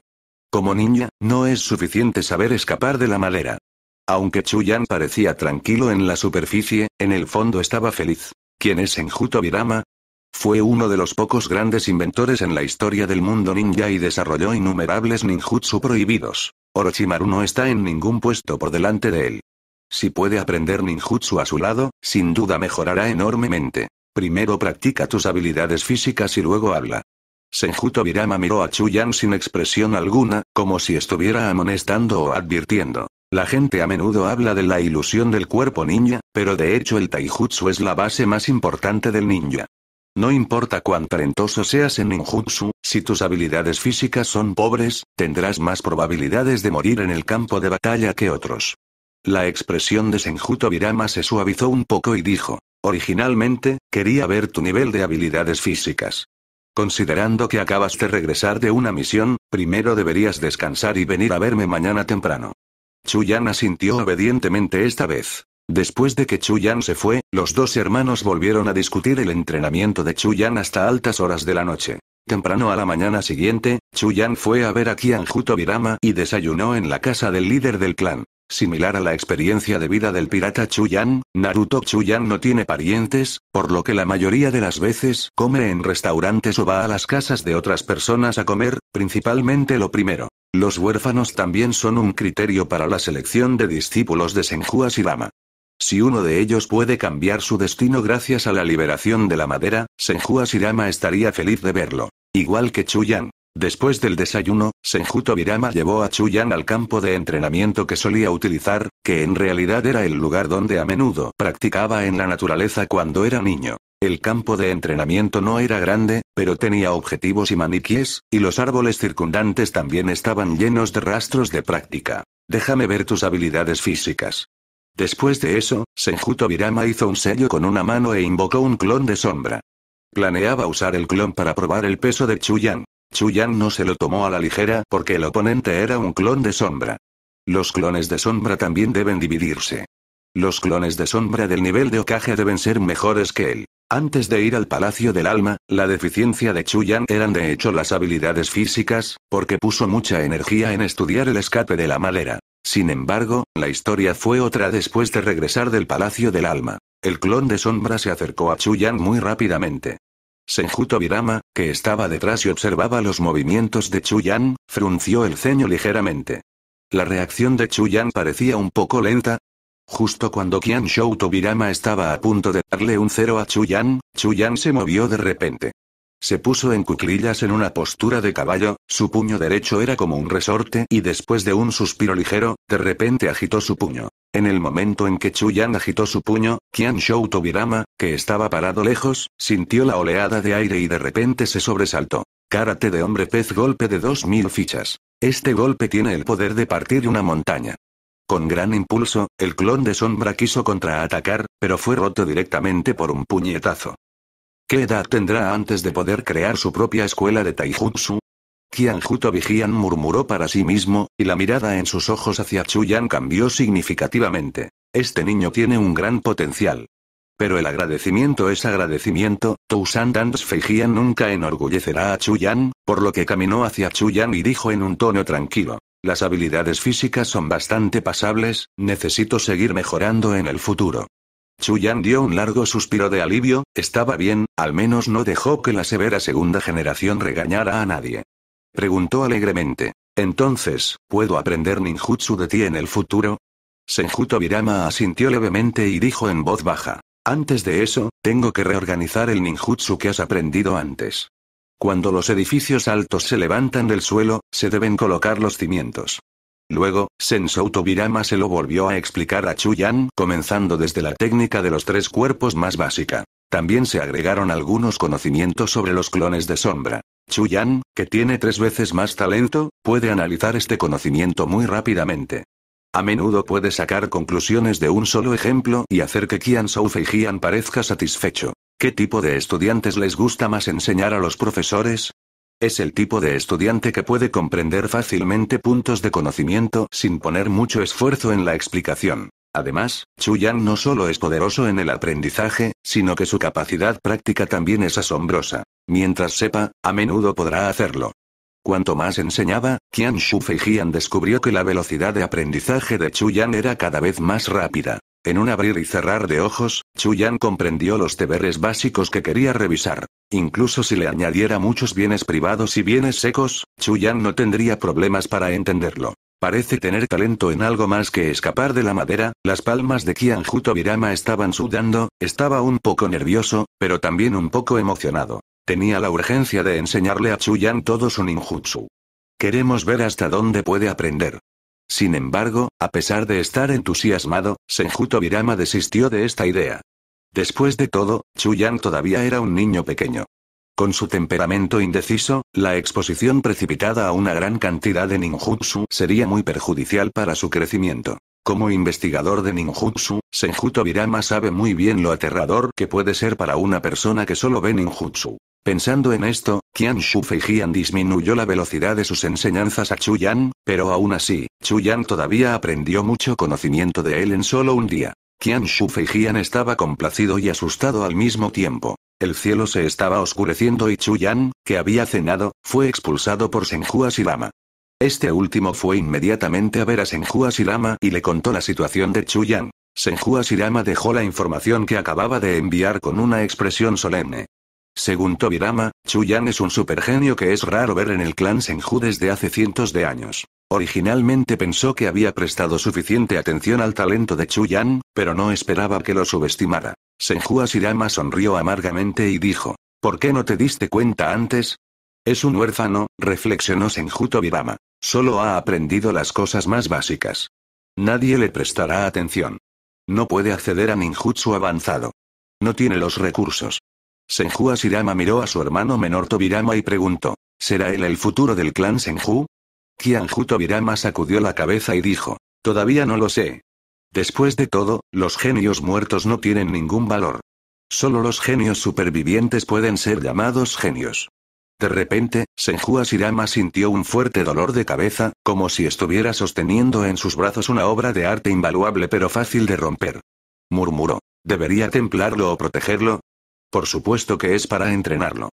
Como ninja, no es suficiente saber escapar de la madera. Aunque Chuyan parecía tranquilo en la superficie, en el fondo estaba feliz. ¿Quién es Senjuto Fue uno de los pocos grandes inventores en la historia del mundo ninja y desarrolló innumerables ninjutsu prohibidos. Orochimaru no está en ningún puesto por delante de él. Si puede aprender ninjutsu a su lado, sin duda mejorará enormemente. Primero practica tus habilidades físicas y luego habla. Senjuto miró a Chuyan sin expresión alguna, como si estuviera amonestando o advirtiendo. La gente a menudo habla de la ilusión del cuerpo ninja, pero de hecho el taijutsu es la base más importante del ninja. No importa cuán talentoso seas en ninjutsu, si tus habilidades físicas son pobres, tendrás más probabilidades de morir en el campo de batalla que otros. La expresión de Senjuto Virama se suavizó un poco y dijo, originalmente, quería ver tu nivel de habilidades físicas. Considerando que acabas de regresar de una misión, primero deberías descansar y venir a verme mañana temprano. Chuyan asintió obedientemente esta vez. Después de que Chuyan se fue, los dos hermanos volvieron a discutir el entrenamiento de Chuyan hasta altas horas de la noche. Temprano a la mañana siguiente, Chuyan fue a ver a Kianjuto Virama y desayunó en la casa del líder del clan. Similar a la experiencia de vida del pirata Chuyan, Naruto Chuyan no tiene parientes, por lo que la mayoría de las veces come en restaurantes o va a las casas de otras personas a comer, principalmente lo primero. Los huérfanos también son un criterio para la selección de discípulos de Senju Shirama. Si uno de ellos puede cambiar su destino gracias a la liberación de la madera, Senju Shirama estaría feliz de verlo. Igual que Chuyan. Después del desayuno, Senjuto Virama llevó a Chuyan al campo de entrenamiento que solía utilizar, que en realidad era el lugar donde a menudo practicaba en la naturaleza cuando era niño. El campo de entrenamiento no era grande, pero tenía objetivos y maniquíes, y los árboles circundantes también estaban llenos de rastros de práctica. Déjame ver tus habilidades físicas. Después de eso, Senjuto Virama hizo un sello con una mano e invocó un clon de sombra. Planeaba usar el clon para probar el peso de Chuyan. Chuyan no se lo tomó a la ligera porque el oponente era un clon de sombra. Los clones de sombra también deben dividirse. Los clones de sombra del nivel de ocaje deben ser mejores que él. Antes de ir al Palacio del Alma, la deficiencia de Chuyan eran de hecho las habilidades físicas, porque puso mucha energía en estudiar el escape de la madera. Sin embargo, la historia fue otra después de regresar del Palacio del Alma. El clon de sombra se acercó a Chuyan muy rápidamente. Senjuto Tobirama, que estaba detrás y observaba los movimientos de Chuyan, frunció el ceño ligeramente. La reacción de Chuyan parecía un poco lenta. Justo cuando Qian Shou Tobirama estaba a punto de darle un cero a Chuyan, Chuyan se movió de repente. Se puso en cuclillas en una postura de caballo, su puño derecho era como un resorte y después de un suspiro ligero, de repente agitó su puño. En el momento en que Chuyan agitó su puño, Qian Shou Tobirama, que estaba parado lejos, sintió la oleada de aire y de repente se sobresaltó. Karate de hombre pez golpe de dos mil fichas. Este golpe tiene el poder de partir una montaña. Con gran impulso, el clon de sombra quiso contraatacar, pero fue roto directamente por un puñetazo. ¿Qué edad tendrá antes de poder crear su propia escuela de taijutsu? Kianjuto Vigian murmuró para sí mismo, y la mirada en sus ojos hacia Chuyan cambió significativamente. Este niño tiene un gran potencial. Pero el agradecimiento es agradecimiento, Tousan Dans Feijian nunca enorgullecerá a Chuyan, por lo que caminó hacia Chuyan y dijo en un tono tranquilo. Las habilidades físicas son bastante pasables, necesito seguir mejorando en el futuro. Chuyan dio un largo suspiro de alivio, estaba bien, al menos no dejó que la severa segunda generación regañara a nadie. Preguntó alegremente. Entonces, ¿puedo aprender ninjutsu de ti en el futuro? Senjuto Virama asintió levemente y dijo en voz baja. Antes de eso, tengo que reorganizar el ninjutsu que has aprendido antes. Cuando los edificios altos se levantan del suelo, se deben colocar los cimientos. Luego, Sensou Tobirama se lo volvió a explicar a Chuyan, comenzando desde la técnica de los tres cuerpos más básica. También se agregaron algunos conocimientos sobre los clones de sombra. Chuyan, que tiene tres veces más talento, puede analizar este conocimiento muy rápidamente. A menudo puede sacar conclusiones de un solo ejemplo y hacer que Qian So y parezca satisfecho. ¿Qué tipo de estudiantes les gusta más enseñar a los profesores? Es el tipo de estudiante que puede comprender fácilmente puntos de conocimiento sin poner mucho esfuerzo en la explicación. Además, Yan no solo es poderoso en el aprendizaje, sino que su capacidad práctica también es asombrosa. Mientras sepa, a menudo podrá hacerlo. Cuanto más enseñaba, Qian Shu Feijian descubrió que la velocidad de aprendizaje de Chuyan era cada vez más rápida. En un abrir y cerrar de ojos, Chuyan comprendió los deberes básicos que quería revisar. Incluso si le añadiera muchos bienes privados y bienes secos, Chuyan no tendría problemas para entenderlo. Parece tener talento en algo más que escapar de la madera, las palmas de Kianjuto Virama estaban sudando, estaba un poco nervioso, pero también un poco emocionado. Tenía la urgencia de enseñarle a Chuyan todo su ninjutsu. Queremos ver hasta dónde puede aprender. Sin embargo, a pesar de estar entusiasmado, Senjuto desistió de esta idea. Después de todo, Chuyan todavía era un niño pequeño. Con su temperamento indeciso, la exposición precipitada a una gran cantidad de ninjutsu sería muy perjudicial para su crecimiento. Como investigador de ninjutsu, Senjuto sabe muy bien lo aterrador que puede ser para una persona que solo ve ninjutsu. Pensando en esto, Qian Fei Jian disminuyó la velocidad de sus enseñanzas a Chu Yan, pero aún así, Chu Yan todavía aprendió mucho conocimiento de él en solo un día. Qian Shu Feijian estaba complacido y asustado al mismo tiempo. El cielo se estaba oscureciendo y Chu Yan, que había cenado, fue expulsado por Senjua Silama. Este último fue inmediatamente a ver a Senjua Silama y le contó la situación de Chu Yan. Senhua Asirama dejó la información que acababa de enviar con una expresión solemne. Según Tobirama, Chuyan es un supergenio que es raro ver en el clan Senju desde hace cientos de años. Originalmente pensó que había prestado suficiente atención al talento de Chuyan, pero no esperaba que lo subestimara. Senju Asirama sonrió amargamente y dijo, ¿por qué no te diste cuenta antes? Es un huérfano, reflexionó Senju Tobirama. Solo ha aprendido las cosas más básicas. Nadie le prestará atención. No puede acceder a ninjutsu avanzado. No tiene los recursos. Senju Asirama miró a su hermano menor Tobirama y preguntó. ¿Será él el futuro del clan Senju? Kianju Tobirama sacudió la cabeza y dijo. Todavía no lo sé. Después de todo, los genios muertos no tienen ningún valor. Solo los genios supervivientes pueden ser llamados genios. De repente, Senju Asirama sintió un fuerte dolor de cabeza, como si estuviera sosteniendo en sus brazos una obra de arte invaluable pero fácil de romper. Murmuró. ¿Debería templarlo o protegerlo? Por supuesto que es para entrenarlo.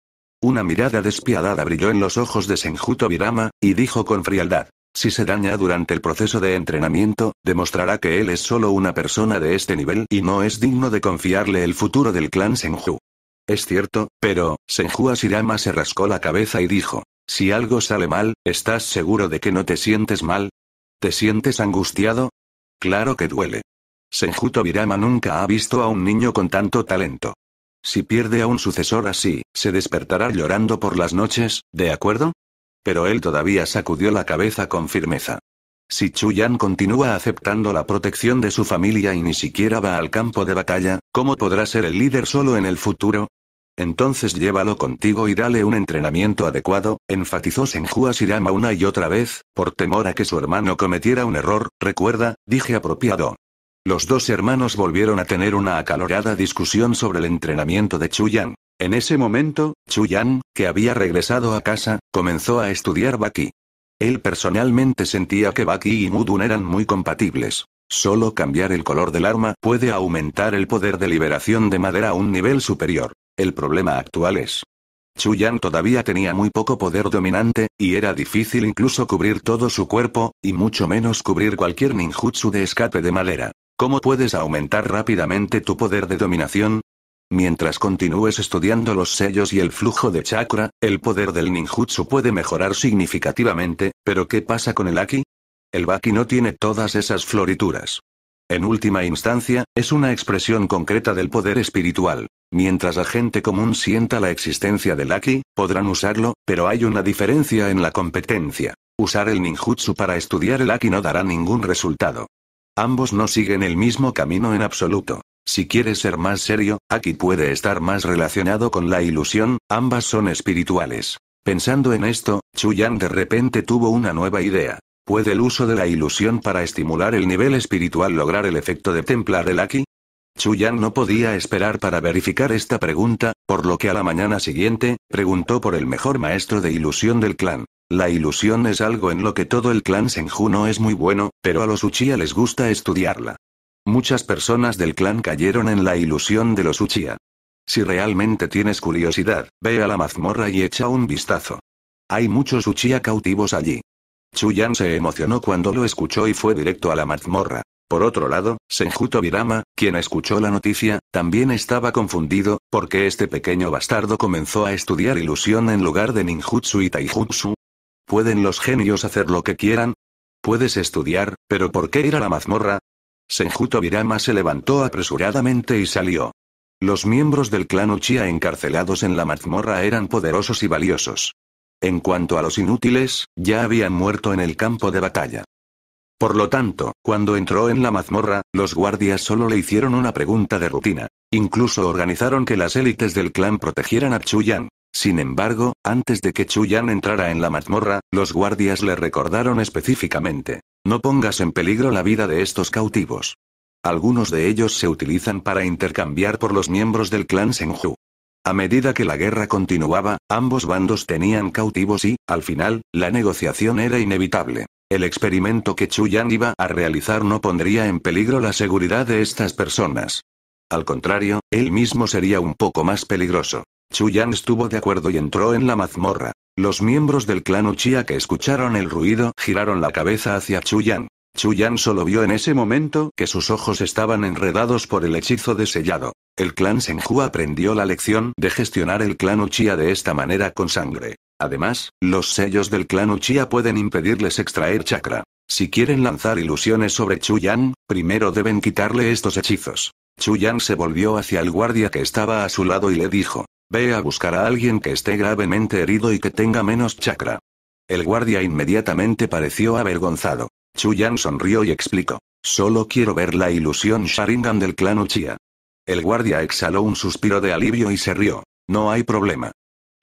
Una mirada despiadada brilló en los ojos de Senjuto Virama, y dijo con frialdad. Si se daña durante el proceso de entrenamiento, demostrará que él es solo una persona de este nivel y no es digno de confiarle el futuro del clan Senju. Es cierto, pero, Senju Asirama se rascó la cabeza y dijo, si algo sale mal, ¿estás seguro de que no te sientes mal? ¿Te sientes angustiado? Claro que duele. Senjuto Virama nunca ha visto a un niño con tanto talento. Si pierde a un sucesor así, se despertará llorando por las noches, ¿de acuerdo? Pero él todavía sacudió la cabeza con firmeza. Si Chuyan continúa aceptando la protección de su familia y ni siquiera va al campo de batalla, ¿cómo podrá ser el líder solo en el futuro? Entonces llévalo contigo y dale un entrenamiento adecuado, enfatizó Senhua Sirama una y otra vez, por temor a que su hermano cometiera un error, recuerda, dije apropiado. Los dos hermanos volvieron a tener una acalorada discusión sobre el entrenamiento de Chuyan. En ese momento, Chuyan, que había regresado a casa, comenzó a estudiar Baki. Él personalmente sentía que Baki y Mudun eran muy compatibles. Solo cambiar el color del arma puede aumentar el poder de liberación de madera a un nivel superior. El problema actual es, Chuyan todavía tenía muy poco poder dominante, y era difícil incluso cubrir todo su cuerpo, y mucho menos cubrir cualquier ninjutsu de escape de madera. ¿Cómo puedes aumentar rápidamente tu poder de dominación? Mientras continúes estudiando los sellos y el flujo de chakra, el poder del ninjutsu puede mejorar significativamente, pero ¿qué pasa con el Aki? El Baki no tiene todas esas florituras. En última instancia, es una expresión concreta del poder espiritual. Mientras la gente común sienta la existencia del Aki, podrán usarlo, pero hay una diferencia en la competencia. Usar el ninjutsu para estudiar el Aki no dará ningún resultado. Ambos no siguen el mismo camino en absoluto. Si quieres ser más serio, Aki puede estar más relacionado con la ilusión, ambas son espirituales. Pensando en esto, Chuyan de repente tuvo una nueva idea. ¿Puede el uso de la ilusión para estimular el nivel espiritual lograr el efecto de templar el Aki? Chuyan no podía esperar para verificar esta pregunta, por lo que a la mañana siguiente, preguntó por el mejor maestro de ilusión del clan. La ilusión es algo en lo que todo el clan Senju no es muy bueno, pero a los Uchiha les gusta estudiarla. Muchas personas del clan cayeron en la ilusión de los Uchiha. Si realmente tienes curiosidad, ve a la mazmorra y echa un vistazo. Hay muchos Uchiha cautivos allí. Chuyan se emocionó cuando lo escuchó y fue directo a la mazmorra. Por otro lado, Senjuto Virama, quien escuchó la noticia, también estaba confundido, porque este pequeño bastardo comenzó a estudiar ilusión en lugar de ninjutsu y taijutsu. ¿Pueden los genios hacer lo que quieran? Puedes estudiar, pero ¿por qué ir a la mazmorra? Senjuto Virama se levantó apresuradamente y salió. Los miembros del clan Uchiha encarcelados en la mazmorra eran poderosos y valiosos. En cuanto a los inútiles, ya habían muerto en el campo de batalla. Por lo tanto, cuando entró en la mazmorra, los guardias solo le hicieron una pregunta de rutina. Incluso organizaron que las élites del clan protegieran a Chuyan. Sin embargo, antes de que Chuyan entrara en la mazmorra, los guardias le recordaron específicamente. No pongas en peligro la vida de estos cautivos. Algunos de ellos se utilizan para intercambiar por los miembros del clan Senju. A medida que la guerra continuaba, ambos bandos tenían cautivos y, al final, la negociación era inevitable. El experimento que Chuyan iba a realizar no pondría en peligro la seguridad de estas personas. Al contrario, él mismo sería un poco más peligroso. Chuyan estuvo de acuerdo y entró en la mazmorra. Los miembros del clan Uchiha que escucharon el ruido giraron la cabeza hacia Chuyan. Chuyan solo vio en ese momento que sus ojos estaban enredados por el hechizo de sellado. El clan Senju aprendió la lección de gestionar el clan Uchiha de esta manera con sangre. Además, los sellos del clan Uchiha pueden impedirles extraer chakra. Si quieren lanzar ilusiones sobre Chuyan, primero deben quitarle estos hechizos. Chuyan se volvió hacia el guardia que estaba a su lado y le dijo, ve a buscar a alguien que esté gravemente herido y que tenga menos chakra. El guardia inmediatamente pareció avergonzado. Chuyan sonrió y explicó, solo quiero ver la ilusión Sharingan del clan Uchiha. El guardia exhaló un suspiro de alivio y se rió, no hay problema.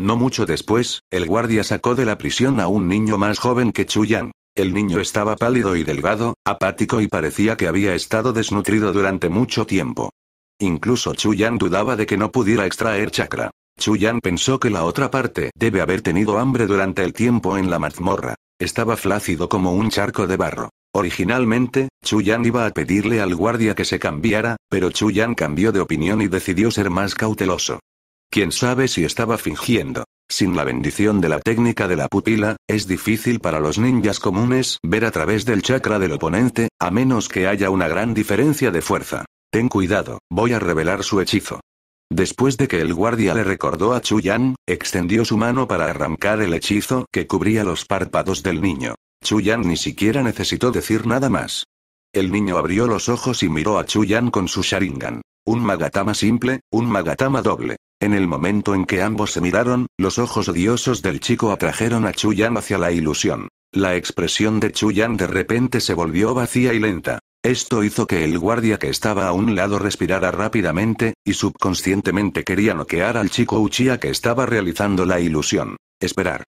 No mucho después, el guardia sacó de la prisión a un niño más joven que Chuyan. El niño estaba pálido y delgado, apático y parecía que había estado desnutrido durante mucho tiempo. Incluso Chuyan dudaba de que no pudiera extraer chakra. Chuyan pensó que la otra parte debe haber tenido hambre durante el tiempo en la mazmorra. Estaba flácido como un charco de barro. Originalmente, Chuyan iba a pedirle al guardia que se cambiara, pero Chuyan cambió de opinión y decidió ser más cauteloso. Quién sabe si estaba fingiendo. Sin la bendición de la técnica de la pupila, es difícil para los ninjas comunes ver a través del chakra del oponente, a menos que haya una gran diferencia de fuerza. Ten cuidado, voy a revelar su hechizo. Después de que el guardia le recordó a Yan, extendió su mano para arrancar el hechizo que cubría los párpados del niño. Chuyan ni siquiera necesitó decir nada más. El niño abrió los ojos y miró a Yan con su Sharingan. Un magatama simple, un magatama doble. En el momento en que ambos se miraron, los ojos odiosos del chico atrajeron a Chuyan hacia la ilusión. La expresión de Chuyan de repente se volvió vacía y lenta. Esto hizo que el guardia que estaba a un lado respirara rápidamente, y subconscientemente quería noquear al chico Uchiha que estaba realizando la ilusión. Esperar.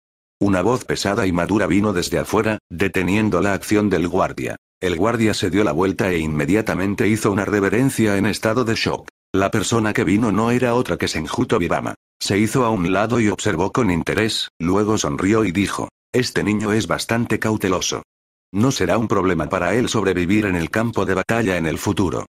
Una voz pesada y madura vino desde afuera, deteniendo la acción del guardia. El guardia se dio la vuelta e inmediatamente hizo una reverencia en estado de shock. La persona que vino no era otra que Senjuto Vivama. Se hizo a un lado y observó con interés, luego sonrió y dijo, Este niño es bastante cauteloso. No será un problema para él sobrevivir en el campo de batalla en el futuro.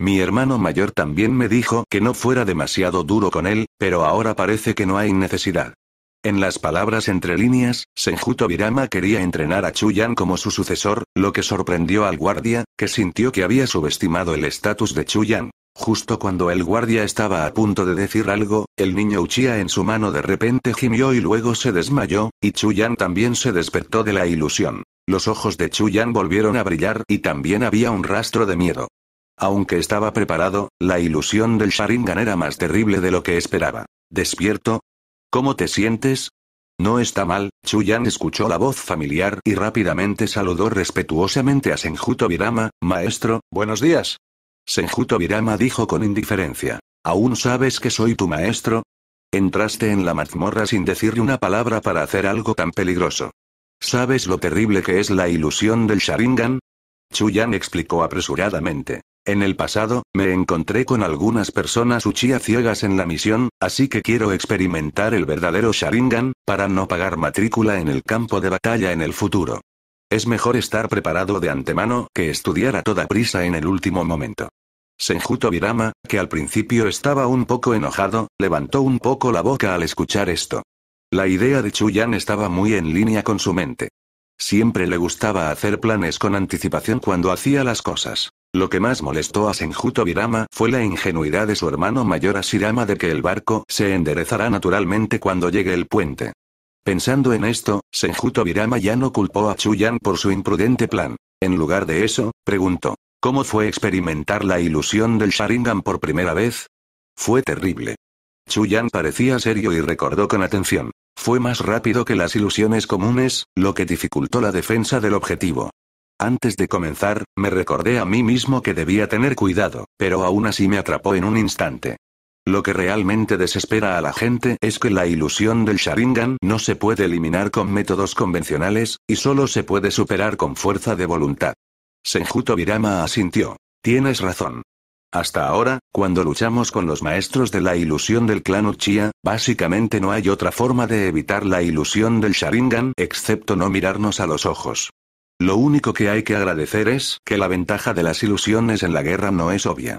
Mi hermano mayor también me dijo que no fuera demasiado duro con él, pero ahora parece que no hay necesidad. En las palabras entre líneas, Senjuto Virama quería entrenar a Chuyan como su sucesor, lo que sorprendió al guardia, que sintió que había subestimado el estatus de Chuyan. Justo cuando el guardia estaba a punto de decir algo, el niño Uchiha en su mano de repente gimió y luego se desmayó, y Chuyan también se despertó de la ilusión. Los ojos de Chuyan volvieron a brillar y también había un rastro de miedo. Aunque estaba preparado, la ilusión del Sharingan era más terrible de lo que esperaba. ¿Despierto? ¿Cómo te sientes? No está mal, Chuyan escuchó la voz familiar y rápidamente saludó respetuosamente a Senjuto Virama, maestro, buenos días. Senjuto Virama dijo con indiferencia. ¿Aún sabes que soy tu maestro? Entraste en la mazmorra sin decirle una palabra para hacer algo tan peligroso. ¿Sabes lo terrible que es la ilusión del Sharingan? Chuyan explicó apresuradamente. En el pasado, me encontré con algunas personas Uchiha ciegas en la misión, así que quiero experimentar el verdadero Sharingan, para no pagar matrícula en el campo de batalla en el futuro. Es mejor estar preparado de antemano que estudiar a toda prisa en el último momento. Senjuto Virama, que al principio estaba un poco enojado, levantó un poco la boca al escuchar esto. La idea de Chuyan estaba muy en línea con su mente. Siempre le gustaba hacer planes con anticipación cuando hacía las cosas. Lo que más molestó a Senjuto Virama fue la ingenuidad de su hermano mayor Asirama de que el barco se enderezará naturalmente cuando llegue el puente. Pensando en esto, Senjuto Virama ya no culpó a Chuyan por su imprudente plan. En lugar de eso, preguntó, ¿cómo fue experimentar la ilusión del Sharingan por primera vez? Fue terrible. Chuyan parecía serio y recordó con atención. Fue más rápido que las ilusiones comunes, lo que dificultó la defensa del objetivo. Antes de comenzar, me recordé a mí mismo que debía tener cuidado, pero aún así me atrapó en un instante. Lo que realmente desespera a la gente es que la ilusión del Sharingan no se puede eliminar con métodos convencionales, y solo se puede superar con fuerza de voluntad. Senjuto Virama asintió. Tienes razón. Hasta ahora, cuando luchamos con los maestros de la ilusión del clan Uchiha, básicamente no hay otra forma de evitar la ilusión del Sharingan excepto no mirarnos a los ojos. Lo único que hay que agradecer es que la ventaja de las ilusiones en la guerra no es obvia.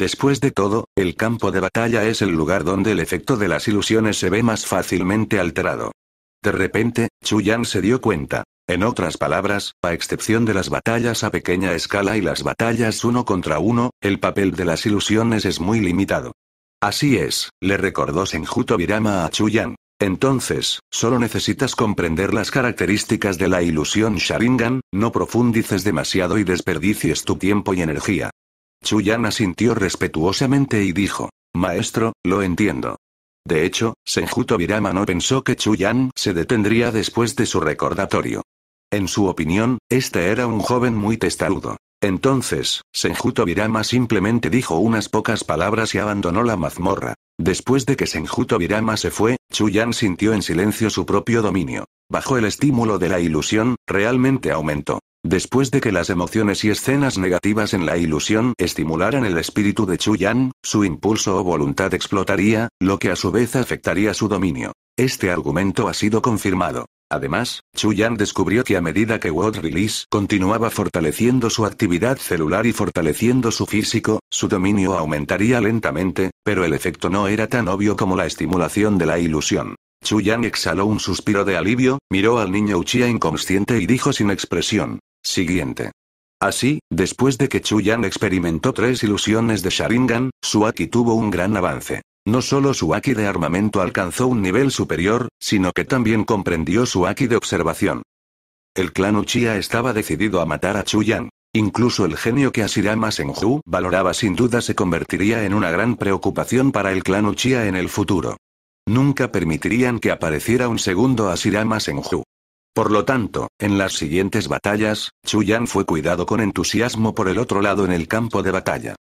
Después de todo, el campo de batalla es el lugar donde el efecto de las ilusiones se ve más fácilmente alterado. De repente, Chuyan se dio cuenta. En otras palabras, a excepción de las batallas a pequeña escala y las batallas uno contra uno, el papel de las ilusiones es muy limitado. Así es, le recordó Senjuto Virama a Chuyan. Entonces, solo necesitas comprender las características de la ilusión Sharingan, no profundices demasiado y desperdicies tu tiempo y energía. Chuyan asintió respetuosamente y dijo, Maestro, lo entiendo. De hecho, Senjuto no pensó que Chuyan se detendría después de su recordatorio. En su opinión, este era un joven muy testarudo. Entonces, Senjuto Virama simplemente dijo unas pocas palabras y abandonó la mazmorra. Después de que Senjuto Virama se fue, Chuyan sintió en silencio su propio dominio. Bajo el estímulo de la ilusión, realmente aumentó. Después de que las emociones y escenas negativas en la ilusión estimularan el espíritu de Yan, su impulso o voluntad explotaría, lo que a su vez afectaría su dominio. Este argumento ha sido confirmado. Además, Yan descubrió que a medida que World Release continuaba fortaleciendo su actividad celular y fortaleciendo su físico, su dominio aumentaría lentamente, pero el efecto no era tan obvio como la estimulación de la ilusión. Yan exhaló un suspiro de alivio, miró al niño Uchiha inconsciente y dijo sin expresión, Siguiente. Así, después de que Chuyan experimentó tres ilusiones de Sharingan, Suaki tuvo un gran avance. No solo su Aki de armamento alcanzó un nivel superior, sino que también comprendió su de observación. El clan Uchiha estaba decidido a matar a Chuyan. Incluso el genio que Asirama Senju valoraba sin duda se convertiría en una gran preocupación para el clan Uchiha en el futuro. Nunca permitirían que apareciera un segundo Asirama Senju. Por lo tanto, en las siguientes batallas, Chuyan fue cuidado con entusiasmo por el otro lado en el campo de batalla.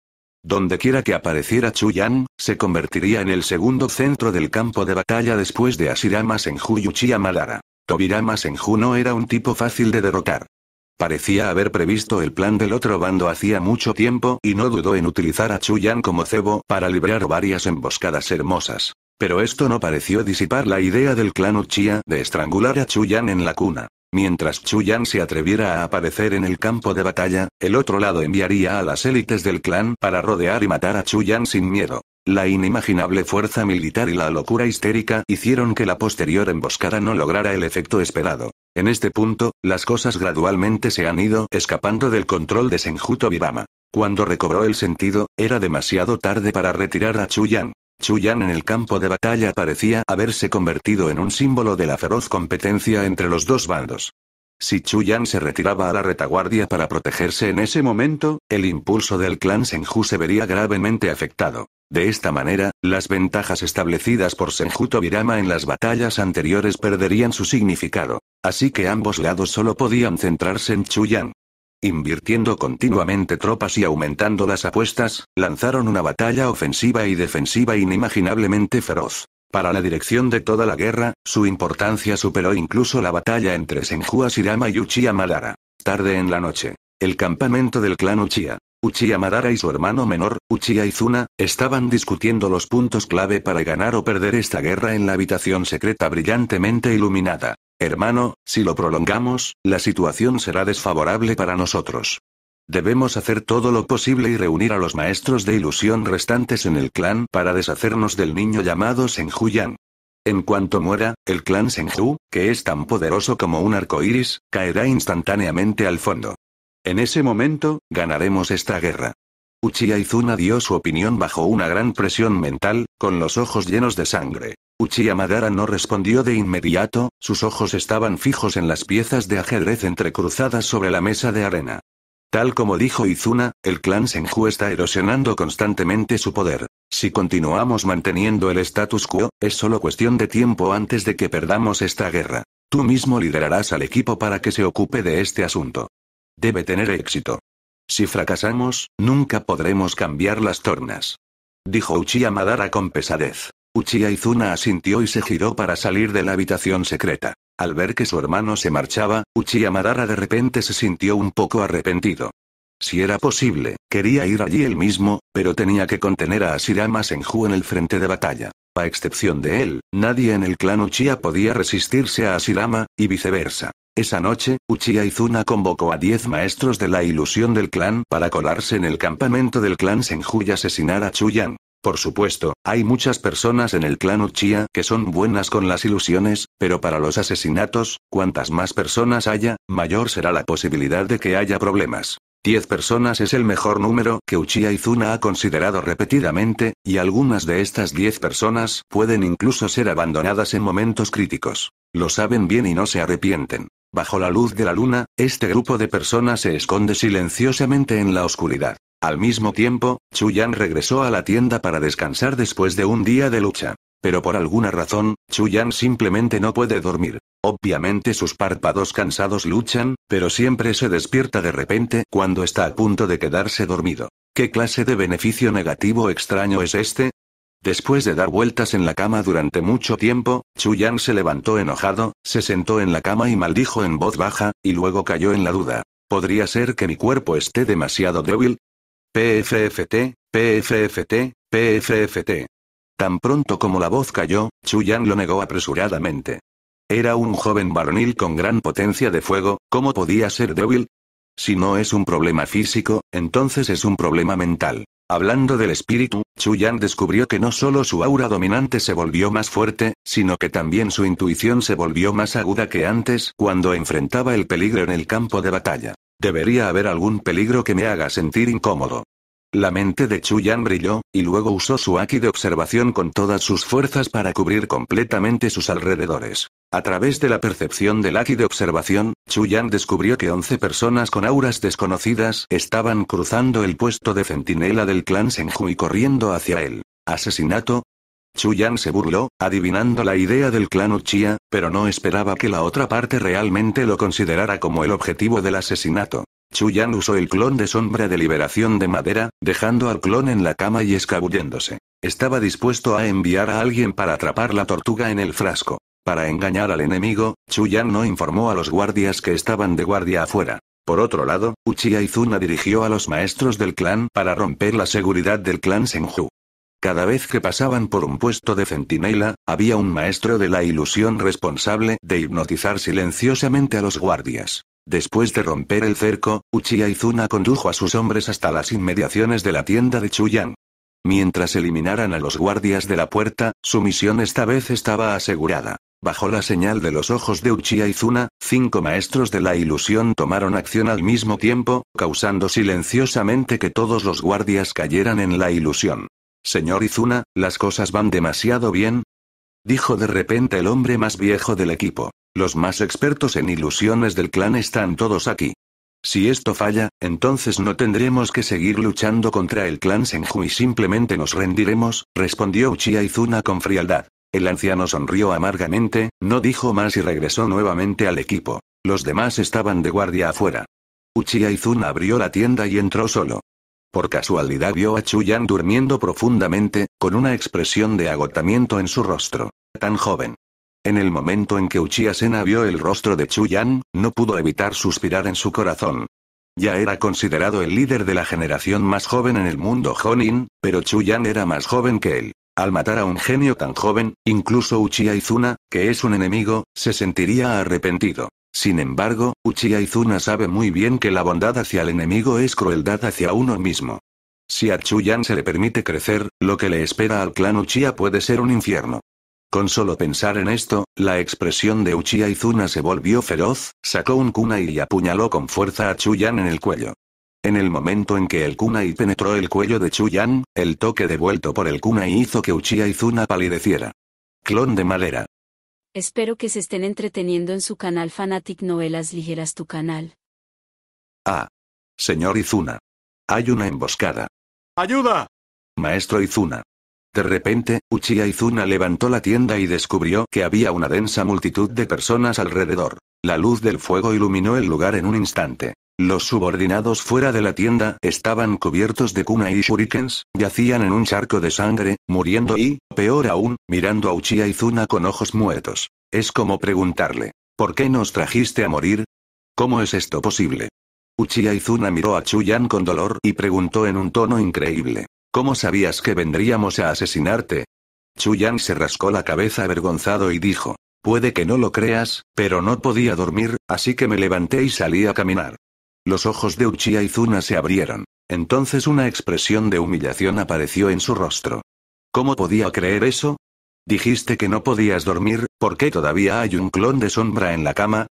Donde quiera que apareciera Chuyan, se convertiría en el segundo centro del campo de batalla después de Asirama Senju y Uchiha Madara. Tobirama Senju no era un tipo fácil de derrotar. Parecía haber previsto el plan del otro bando hacía mucho tiempo y no dudó en utilizar a Chuyan como cebo para librar varias emboscadas hermosas. Pero esto no pareció disipar la idea del clan Uchia de estrangular a Chuyan en la cuna. Mientras Chuyan se atreviera a aparecer en el campo de batalla, el otro lado enviaría a las élites del clan para rodear y matar a Chuyan sin miedo. La inimaginable fuerza militar y la locura histérica hicieron que la posterior emboscada no lograra el efecto esperado. En este punto, las cosas gradualmente se han ido escapando del control de Senjuto Bibama. Cuando recobró el sentido, era demasiado tarde para retirar a Chuyan. Chuyan en el campo de batalla parecía haberse convertido en un símbolo de la feroz competencia entre los dos bandos. Si Chuyan se retiraba a la retaguardia para protegerse en ese momento, el impulso del clan Senju se vería gravemente afectado. De esta manera, las ventajas establecidas por Senju Tobirama en las batallas anteriores perderían su significado. Así que ambos lados solo podían centrarse en Chuyan. Invirtiendo continuamente tropas y aumentando las apuestas, lanzaron una batalla ofensiva y defensiva inimaginablemente feroz. Para la dirección de toda la guerra, su importancia superó incluso la batalla entre Senju Shirama y Uchiha Madara. Tarde en la noche. El campamento del clan Uchiha. Uchiha Madara y su hermano menor, Uchiha Izuna, estaban discutiendo los puntos clave para ganar o perder esta guerra en la habitación secreta brillantemente iluminada. Hermano, si lo prolongamos, la situación será desfavorable para nosotros. Debemos hacer todo lo posible y reunir a los maestros de ilusión restantes en el clan para deshacernos del niño llamado Yan. En cuanto muera, el clan Senju, que es tan poderoso como un arco iris, caerá instantáneamente al fondo. En ese momento, ganaremos esta guerra. Uchiha Izuna dio su opinión bajo una gran presión mental, con los ojos llenos de sangre. Madara no respondió de inmediato, sus ojos estaban fijos en las piezas de ajedrez entrecruzadas sobre la mesa de arena. Tal como dijo Izuna, el clan Senju está erosionando constantemente su poder. Si continuamos manteniendo el status quo, es solo cuestión de tiempo antes de que perdamos esta guerra. Tú mismo liderarás al equipo para que se ocupe de este asunto. Debe tener éxito. Si fracasamos, nunca podremos cambiar las tornas. Dijo Uchiha Madara con pesadez. Uchiha Izuna asintió y se giró para salir de la habitación secreta. Al ver que su hermano se marchaba, Uchiha Madara de repente se sintió un poco arrepentido. Si era posible, quería ir allí él mismo, pero tenía que contener a Asirama Senju en el frente de batalla. A excepción de él, nadie en el clan Uchiha podía resistirse a Asirama, y viceversa. Esa noche, Uchiha Izuna convocó a diez maestros de la ilusión del clan para colarse en el campamento del clan Senju y asesinar a Chuyan. Por supuesto, hay muchas personas en el clan Uchiha que son buenas con las ilusiones, pero para los asesinatos, cuantas más personas haya, mayor será la posibilidad de que haya problemas. 10 personas es el mejor número que Uchiha Izuna ha considerado repetidamente, y algunas de estas 10 personas pueden incluso ser abandonadas en momentos críticos. Lo saben bien y no se arrepienten. Bajo la luz de la luna, este grupo de personas se esconde silenciosamente en la oscuridad. Al mismo tiempo, Chuyan regresó a la tienda para descansar después de un día de lucha. Pero por alguna razón, Chuyan simplemente no puede dormir. Obviamente sus párpados cansados luchan, pero siempre se despierta de repente cuando está a punto de quedarse dormido. ¿Qué clase de beneficio negativo extraño es este? Después de dar vueltas en la cama durante mucho tiempo, Yan se levantó enojado, se sentó en la cama y maldijo en voz baja, y luego cayó en la duda. ¿Podría ser que mi cuerpo esté demasiado débil? PFFT, PFFT, PFFT. Tan pronto como la voz cayó, Chu Yan lo negó apresuradamente. Era un joven varonil con gran potencia de fuego, ¿cómo podía ser débil? Si no es un problema físico, entonces es un problema mental. Hablando del espíritu, Chu Yan descubrió que no solo su aura dominante se volvió más fuerte, sino que también su intuición se volvió más aguda que antes cuando enfrentaba el peligro en el campo de batalla. Debería haber algún peligro que me haga sentir incómodo. La mente de Chu Yan brilló, y luego usó su Aki de observación con todas sus fuerzas para cubrir completamente sus alrededores. A través de la percepción del Aki de observación, Yan descubrió que 11 personas con auras desconocidas estaban cruzando el puesto de centinela del clan Senju y corriendo hacia él. ¿Asesinato? Chuyan se burló, adivinando la idea del clan Uchiha, pero no esperaba que la otra parte realmente lo considerara como el objetivo del asesinato. Chuyan usó el clon de sombra de liberación de madera, dejando al clon en la cama y escabulléndose. Estaba dispuesto a enviar a alguien para atrapar la tortuga en el frasco. Para engañar al enemigo, Chuyan no informó a los guardias que estaban de guardia afuera. Por otro lado, Uchiha Izuna dirigió a los maestros del clan para romper la seguridad del clan Senju. Cada vez que pasaban por un puesto de centinela, había un maestro de la ilusión responsable de hipnotizar silenciosamente a los guardias. Después de romper el cerco, Uchiha Izuna condujo a sus hombres hasta las inmediaciones de la tienda de Chuyang. Mientras eliminaran a los guardias de la puerta, su misión esta vez estaba asegurada. Bajo la señal de los ojos de Uchiha Izuna, cinco maestros de la ilusión tomaron acción al mismo tiempo, causando silenciosamente que todos los guardias cayeran en la ilusión. Señor Izuna, ¿las cosas van demasiado bien? Dijo de repente el hombre más viejo del equipo. Los más expertos en ilusiones del clan están todos aquí. Si esto falla, entonces no tendremos que seguir luchando contra el clan Senju y simplemente nos rendiremos, respondió Uchiha Izuna con frialdad. El anciano sonrió amargamente, no dijo más y regresó nuevamente al equipo. Los demás estaban de guardia afuera. Uchiha Izuna abrió la tienda y entró solo. Por casualidad vio a Chuyan durmiendo profundamente, con una expresión de agotamiento en su rostro. Tan joven. En el momento en que Uchiha Sena vio el rostro de Chuyan, no pudo evitar suspirar en su corazón. Ya era considerado el líder de la generación más joven en el mundo Honin, pero Chuyan era más joven que él. Al matar a un genio tan joven, incluso Uchiha Izuna, que es un enemigo, se sentiría arrepentido. Sin embargo, Uchiha Izuna sabe muy bien que la bondad hacia el enemigo es crueldad hacia uno mismo. Si a Chuyan se le permite crecer, lo que le espera al clan Uchiha puede ser un infierno. Con solo pensar en esto, la expresión de Uchiha Izuna se volvió feroz, sacó un kunai y apuñaló con fuerza a Chuyan en el cuello. En el momento en que el kunai penetró el cuello de Chuyan, el toque devuelto por el kunai hizo que Uchiha Izuna palideciera. Clon de madera. Espero que se estén entreteniendo en su canal Fanatic Novelas Ligeras tu canal. Ah. Señor Izuna. Hay una emboscada. ¡Ayuda! Maestro Izuna. De repente, Uchiha Izuna levantó la tienda y descubrió que había una densa multitud de personas alrededor. La luz del fuego iluminó el lugar en un instante. Los subordinados fuera de la tienda estaban cubiertos de cuna y shurikens, yacían en un charco de sangre, muriendo y, peor aún, mirando a Uchiha Izuna con ojos muertos. Es como preguntarle, ¿por qué nos trajiste a morir? ¿Cómo es esto posible? Uchiha Izuna miró a Chuyan con dolor y preguntó en un tono increíble. ¿Cómo sabías que vendríamos a asesinarte? Chuyan se rascó la cabeza avergonzado y dijo. Puede que no lo creas, pero no podía dormir, así que me levanté y salí a caminar. Los ojos de Uchiha Izuna se abrieron. Entonces una expresión de humillación apareció en su rostro. ¿Cómo podía creer eso? Dijiste que no podías dormir, ¿por qué todavía hay un clon de sombra en la cama?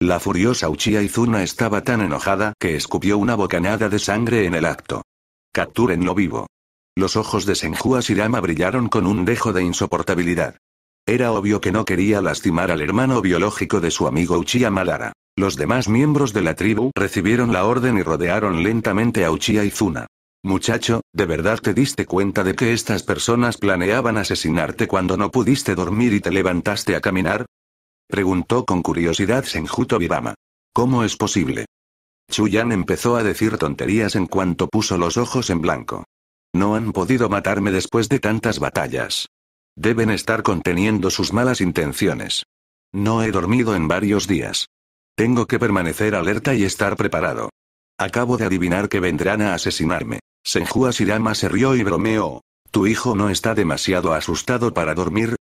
La furiosa Uchiha Izuna estaba tan enojada que escupió una bocanada de sangre en el acto. Captúrenlo vivo. Los ojos de Senju Asirama brillaron con un dejo de insoportabilidad. Era obvio que no quería lastimar al hermano biológico de su amigo Uchiha Malara. Los demás miembros de la tribu recibieron la orden y rodearon lentamente a Uchiha y Zuna. Muchacho, ¿de verdad te diste cuenta de que estas personas planeaban asesinarte cuando no pudiste dormir y te levantaste a caminar? Preguntó con curiosidad Senjuto Bibama. ¿Cómo es posible? Chuyan empezó a decir tonterías en cuanto puso los ojos en blanco. No han podido matarme después de tantas batallas. Deben estar conteniendo sus malas intenciones. No he dormido en varios días. Tengo que permanecer alerta y estar preparado. Acabo de adivinar que vendrán a asesinarme. Senhua Shirama se rió y bromeó. ¿Tu hijo no está demasiado asustado para dormir?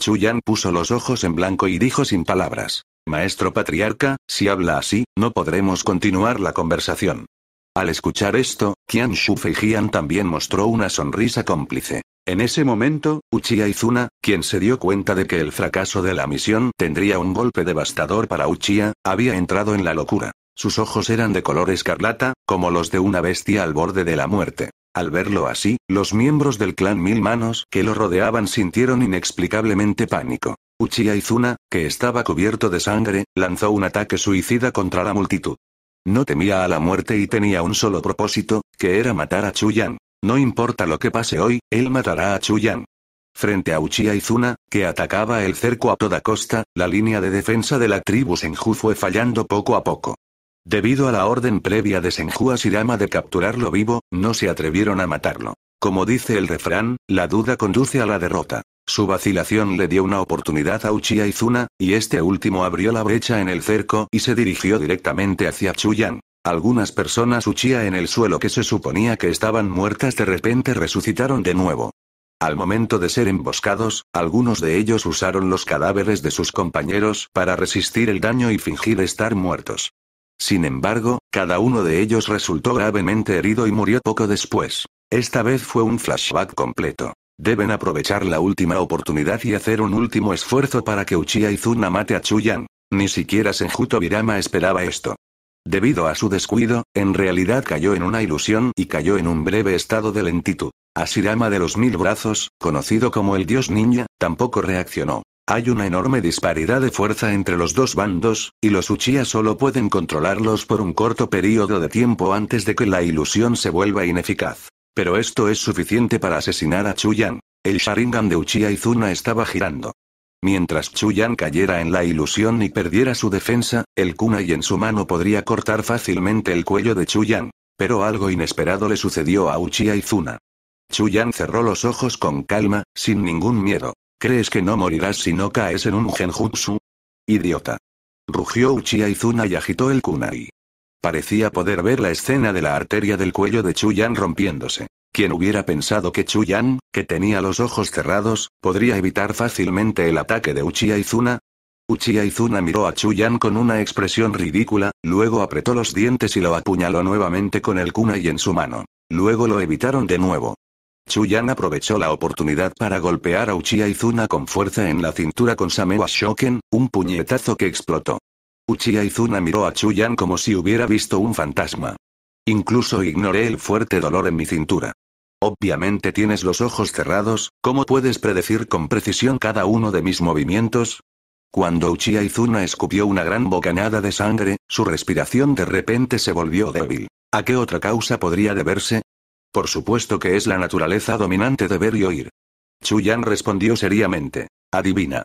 Chuyan puso los ojos en blanco y dijo sin palabras. Maestro patriarca, si habla así, no podremos continuar la conversación. Al escuchar esto, Qian Shu Feijian también mostró una sonrisa cómplice. En ese momento, Uchiha Izuna, quien se dio cuenta de que el fracaso de la misión tendría un golpe devastador para Uchiha, había entrado en la locura. Sus ojos eran de color escarlata, como los de una bestia al borde de la muerte. Al verlo así, los miembros del clan Mil Manos que lo rodeaban sintieron inexplicablemente pánico. Uchiha Izuna, que estaba cubierto de sangre, lanzó un ataque suicida contra la multitud. No temía a la muerte y tenía un solo propósito, que era matar a Chuyan. No importa lo que pase hoy, él matará a Chuyan. Frente a Uchiha Izuna, que atacaba el cerco a toda costa, la línea de defensa de la tribu Senju fue fallando poco a poco. Debido a la orden previa de Senju Asirama de capturarlo vivo, no se atrevieron a matarlo. Como dice el refrán, la duda conduce a la derrota. Su vacilación le dio una oportunidad a Uchiha Izuna, y este último abrió la brecha en el cerco y se dirigió directamente hacia Chuyan. Algunas personas uchía en el suelo que se suponía que estaban muertas de repente resucitaron de nuevo. Al momento de ser emboscados, algunos de ellos usaron los cadáveres de sus compañeros para resistir el daño y fingir estar muertos. Sin embargo, cada uno de ellos resultó gravemente herido y murió poco después. Esta vez fue un flashback completo. Deben aprovechar la última oportunidad y hacer un último esfuerzo para que Uchiha Izuna mate a Chuyan. Ni siquiera Senjuto Virama esperaba esto. Debido a su descuido, en realidad cayó en una ilusión y cayó en un breve estado de lentitud. Asirama de los mil brazos, conocido como el dios ninja, tampoco reaccionó. Hay una enorme disparidad de fuerza entre los dos bandos, y los Uchiha solo pueden controlarlos por un corto periodo de tiempo antes de que la ilusión se vuelva ineficaz. Pero esto es suficiente para asesinar a Chuyan. El Sharingan de Uchiha Zuna estaba girando. Mientras Chuyan cayera en la ilusión y perdiera su defensa, el kunai en su mano podría cortar fácilmente el cuello de Chuyan. Pero algo inesperado le sucedió a Uchiha Izuna. Chuyan cerró los ojos con calma, sin ningún miedo. ¿Crees que no morirás si no caes en un genjutsu? Idiota. Rugió Uchiha Izuna y agitó el kunai. Parecía poder ver la escena de la arteria del cuello de Chuyan rompiéndose. Quién hubiera pensado que Chuyan, que tenía los ojos cerrados, podría evitar fácilmente el ataque de Uchiha Izuna? Uchiha Izuna miró a Yan con una expresión ridícula, luego apretó los dientes y lo apuñaló nuevamente con el kunai en su mano. Luego lo evitaron de nuevo. Chuyan aprovechó la oportunidad para golpear a Uchiha Izuna con fuerza en la cintura con Samewa Shoken, un puñetazo que explotó. Uchiha Izuna miró a Chuyan como si hubiera visto un fantasma. Incluso ignoré el fuerte dolor en mi cintura. Obviamente tienes los ojos cerrados, ¿cómo puedes predecir con precisión cada uno de mis movimientos? Cuando Uchiha Izuna escupió una gran bocanada de sangre, su respiración de repente se volvió débil. ¿A qué otra causa podría deberse? Por supuesto que es la naturaleza dominante de ver y oír. Chuyan respondió seriamente. Adivina.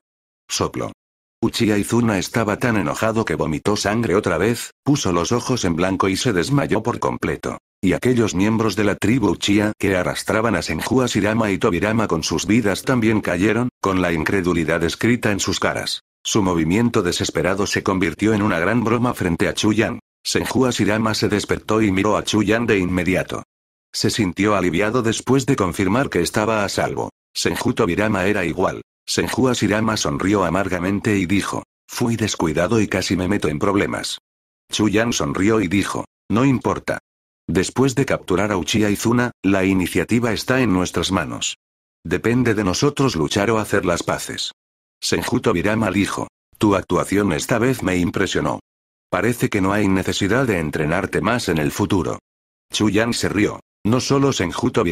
Soplo. Uchiha Izuna estaba tan enojado que vomitó sangre otra vez, puso los ojos en blanco y se desmayó por completo. Y aquellos miembros de la tribu Uchiha que arrastraban a Senju Asirama y Tobirama con sus vidas también cayeron, con la incredulidad escrita en sus caras. Su movimiento desesperado se convirtió en una gran broma frente a Chuyan. Senju Asirama se despertó y miró a Chuyan de inmediato. Se sintió aliviado después de confirmar que estaba a salvo. Senju Tobirama era igual. Senju Asirama sonrió amargamente y dijo. Fui descuidado y casi me meto en problemas. Chuyang sonrió y dijo. No importa. Después de capturar a Uchiha Izuna, la iniciativa está en nuestras manos. Depende de nosotros luchar o hacer las paces. Senju Tobirama dijo. Tu actuación esta vez me impresionó. Parece que no hay necesidad de entrenarte más en el futuro. Chuyan se rió. No solo Senjuto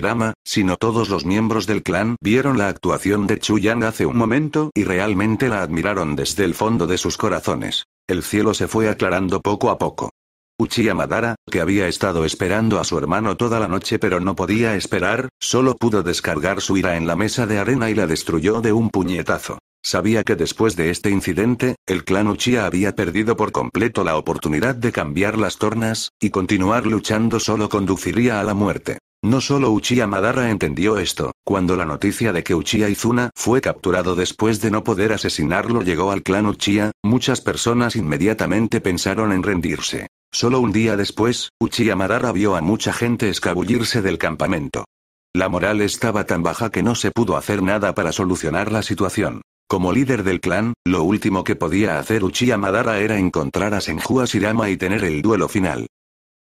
sino todos los miembros del clan vieron la actuación de Chuyang hace un momento y realmente la admiraron desde el fondo de sus corazones. El cielo se fue aclarando poco a poco. Uchiha Madara, que había estado esperando a su hermano toda la noche pero no podía esperar, solo pudo descargar su ira en la mesa de arena y la destruyó de un puñetazo. Sabía que después de este incidente, el clan Uchiha había perdido por completo la oportunidad de cambiar las tornas, y continuar luchando solo conduciría a la muerte. No solo Uchiha Madara entendió esto, cuando la noticia de que Uchiha Izuna fue capturado después de no poder asesinarlo llegó al clan Uchiha, muchas personas inmediatamente pensaron en rendirse. Solo un día después, Uchiha Madara vio a mucha gente escabullirse del campamento. La moral estaba tan baja que no se pudo hacer nada para solucionar la situación. Como líder del clan, lo último que podía hacer Uchiha Madara era encontrar a Senju Asirama y tener el duelo final.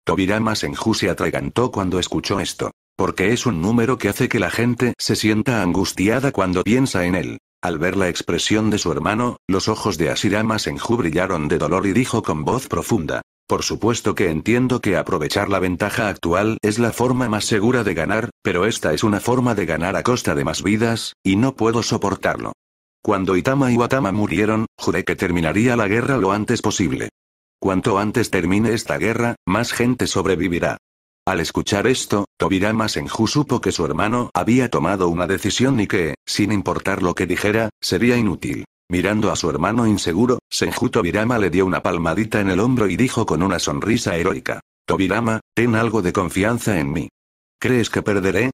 Tobirama Senju se atragantó cuando escuchó esto, porque es un número que hace que la gente se sienta angustiada cuando piensa en él. Al ver la expresión de su hermano, los ojos de Asirama Senju brillaron de dolor y dijo con voz profunda, por supuesto que entiendo que aprovechar la ventaja actual es la forma más segura de ganar, pero esta es una forma de ganar a costa de más vidas, y no puedo soportarlo. Cuando Itama y Watama murieron, juré que terminaría la guerra lo antes posible. Cuanto antes termine esta guerra, más gente sobrevivirá. Al escuchar esto, Tobirama Senju supo que su hermano había tomado una decisión y que, sin importar lo que dijera, sería inútil. Mirando a su hermano inseguro, Senju Tobirama le dio una palmadita en el hombro y dijo con una sonrisa heroica. Tobirama, ten algo de confianza en mí. ¿Crees que perderé?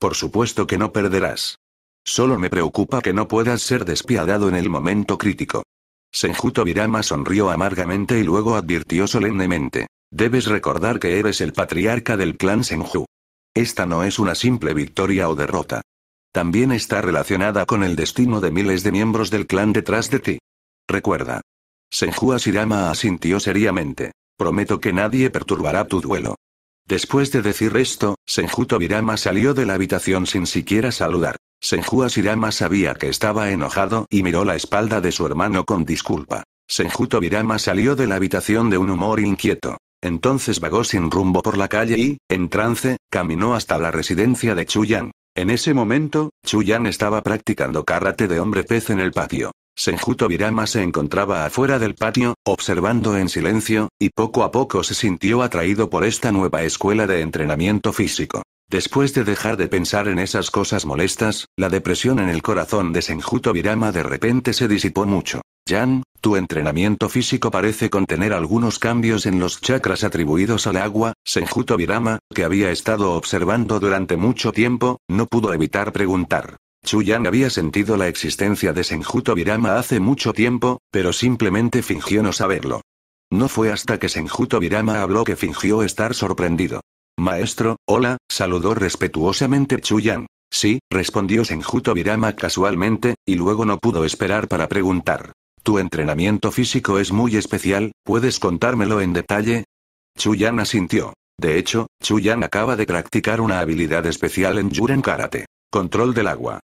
Por supuesto que no perderás. Solo me preocupa que no puedas ser despiadado en el momento crítico. Senju Tobirama sonrió amargamente y luego advirtió solemnemente. Debes recordar que eres el patriarca del clan Senju. Esta no es una simple victoria o derrota. También está relacionada con el destino de miles de miembros del clan detrás de ti. Recuerda. Senju Asirama asintió seriamente. Prometo que nadie perturbará tu duelo. Después de decir esto, Senjuto salió de la habitación sin siquiera saludar. Senju sabía que estaba enojado y miró la espalda de su hermano con disculpa. Senjuto Tobirama salió de la habitación de un humor inquieto. Entonces vagó sin rumbo por la calle y, en trance, caminó hasta la residencia de Chuyan. En ese momento, Chuyan estaba practicando karate de hombre pez en el patio. Senjuto Virama se encontraba afuera del patio, observando en silencio, y poco a poco se sintió atraído por esta nueva escuela de entrenamiento físico. Después de dejar de pensar en esas cosas molestas, la depresión en el corazón de Senjuto Virama de repente se disipó mucho. Jan, tu entrenamiento físico parece contener algunos cambios en los chakras atribuidos al agua, Senjuto Virama, que había estado observando durante mucho tiempo, no pudo evitar preguntar. Chuyan había sentido la existencia de Senjuto Virama hace mucho tiempo, pero simplemente fingió no saberlo. No fue hasta que Senjuto Virama habló que fingió estar sorprendido. Maestro, hola, saludó respetuosamente Chuyan. Sí, respondió Senjuto Virama casualmente, y luego no pudo esperar para preguntar. Tu entrenamiento físico es muy especial, ¿puedes contármelo en detalle? Chuyan asintió. De hecho, Chuyan acaba de practicar una habilidad especial en Juren Karate. Control del agua.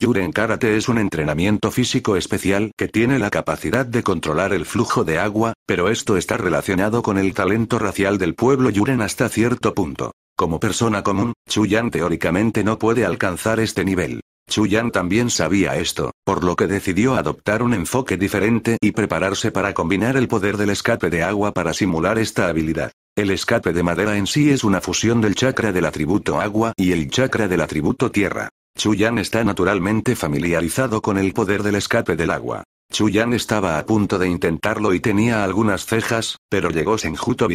Yuren karate es un entrenamiento físico especial que tiene la capacidad de controlar el flujo de agua, pero esto está relacionado con el talento racial del pueblo Yuren hasta cierto punto. Como persona común, Chuyan teóricamente no puede alcanzar este nivel. Chuyan también sabía esto, por lo que decidió adoptar un enfoque diferente y prepararse para combinar el poder del escape de agua para simular esta habilidad. El escape de madera en sí es una fusión del chakra del atributo agua y el chakra del atributo tierra. Chuyan está naturalmente familiarizado con el poder del escape del agua. Chuyan estaba a punto de intentarlo y tenía algunas cejas, pero llegó Senjuto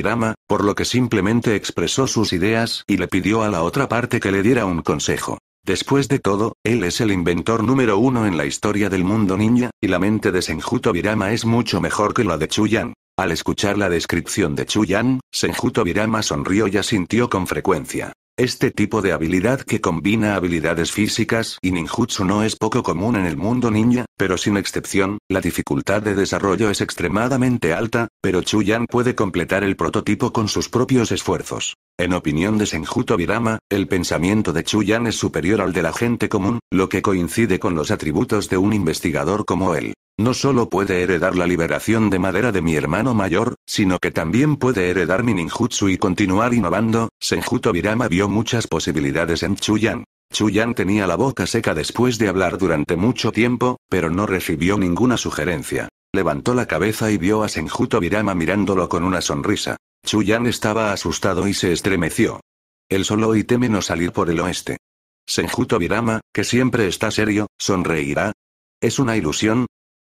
por lo que simplemente expresó sus ideas y le pidió a la otra parte que le diera un consejo. Después de todo, él es el inventor número uno en la historia del mundo ninja, y la mente de Senjuto es mucho mejor que la de Chuyan. Al escuchar la descripción de Chuyan, Senjuto Virama sonrió y asintió con frecuencia. Este tipo de habilidad que combina habilidades físicas y ninjutsu no es poco común en el mundo ninja, pero sin excepción, la dificultad de desarrollo es extremadamente alta, pero Chuyan puede completar el prototipo con sus propios esfuerzos. En opinión de Senjuto Birama, el pensamiento de Chuyan es superior al de la gente común, lo que coincide con los atributos de un investigador como él. No solo puede heredar la liberación de madera de mi hermano mayor, sino que también puede heredar mi ninjutsu y continuar innovando, Senjuto Virama vio muchas posibilidades en Chuyan. Chuyan tenía la boca seca después de hablar durante mucho tiempo, pero no recibió ninguna sugerencia. Levantó la cabeza y vio a Senjuto Virama mirándolo con una sonrisa. Chuyan estaba asustado y se estremeció. Él solo y teme no salir por el oeste. Senjuto Virama, que siempre está serio, sonreirá. ¿Es una ilusión?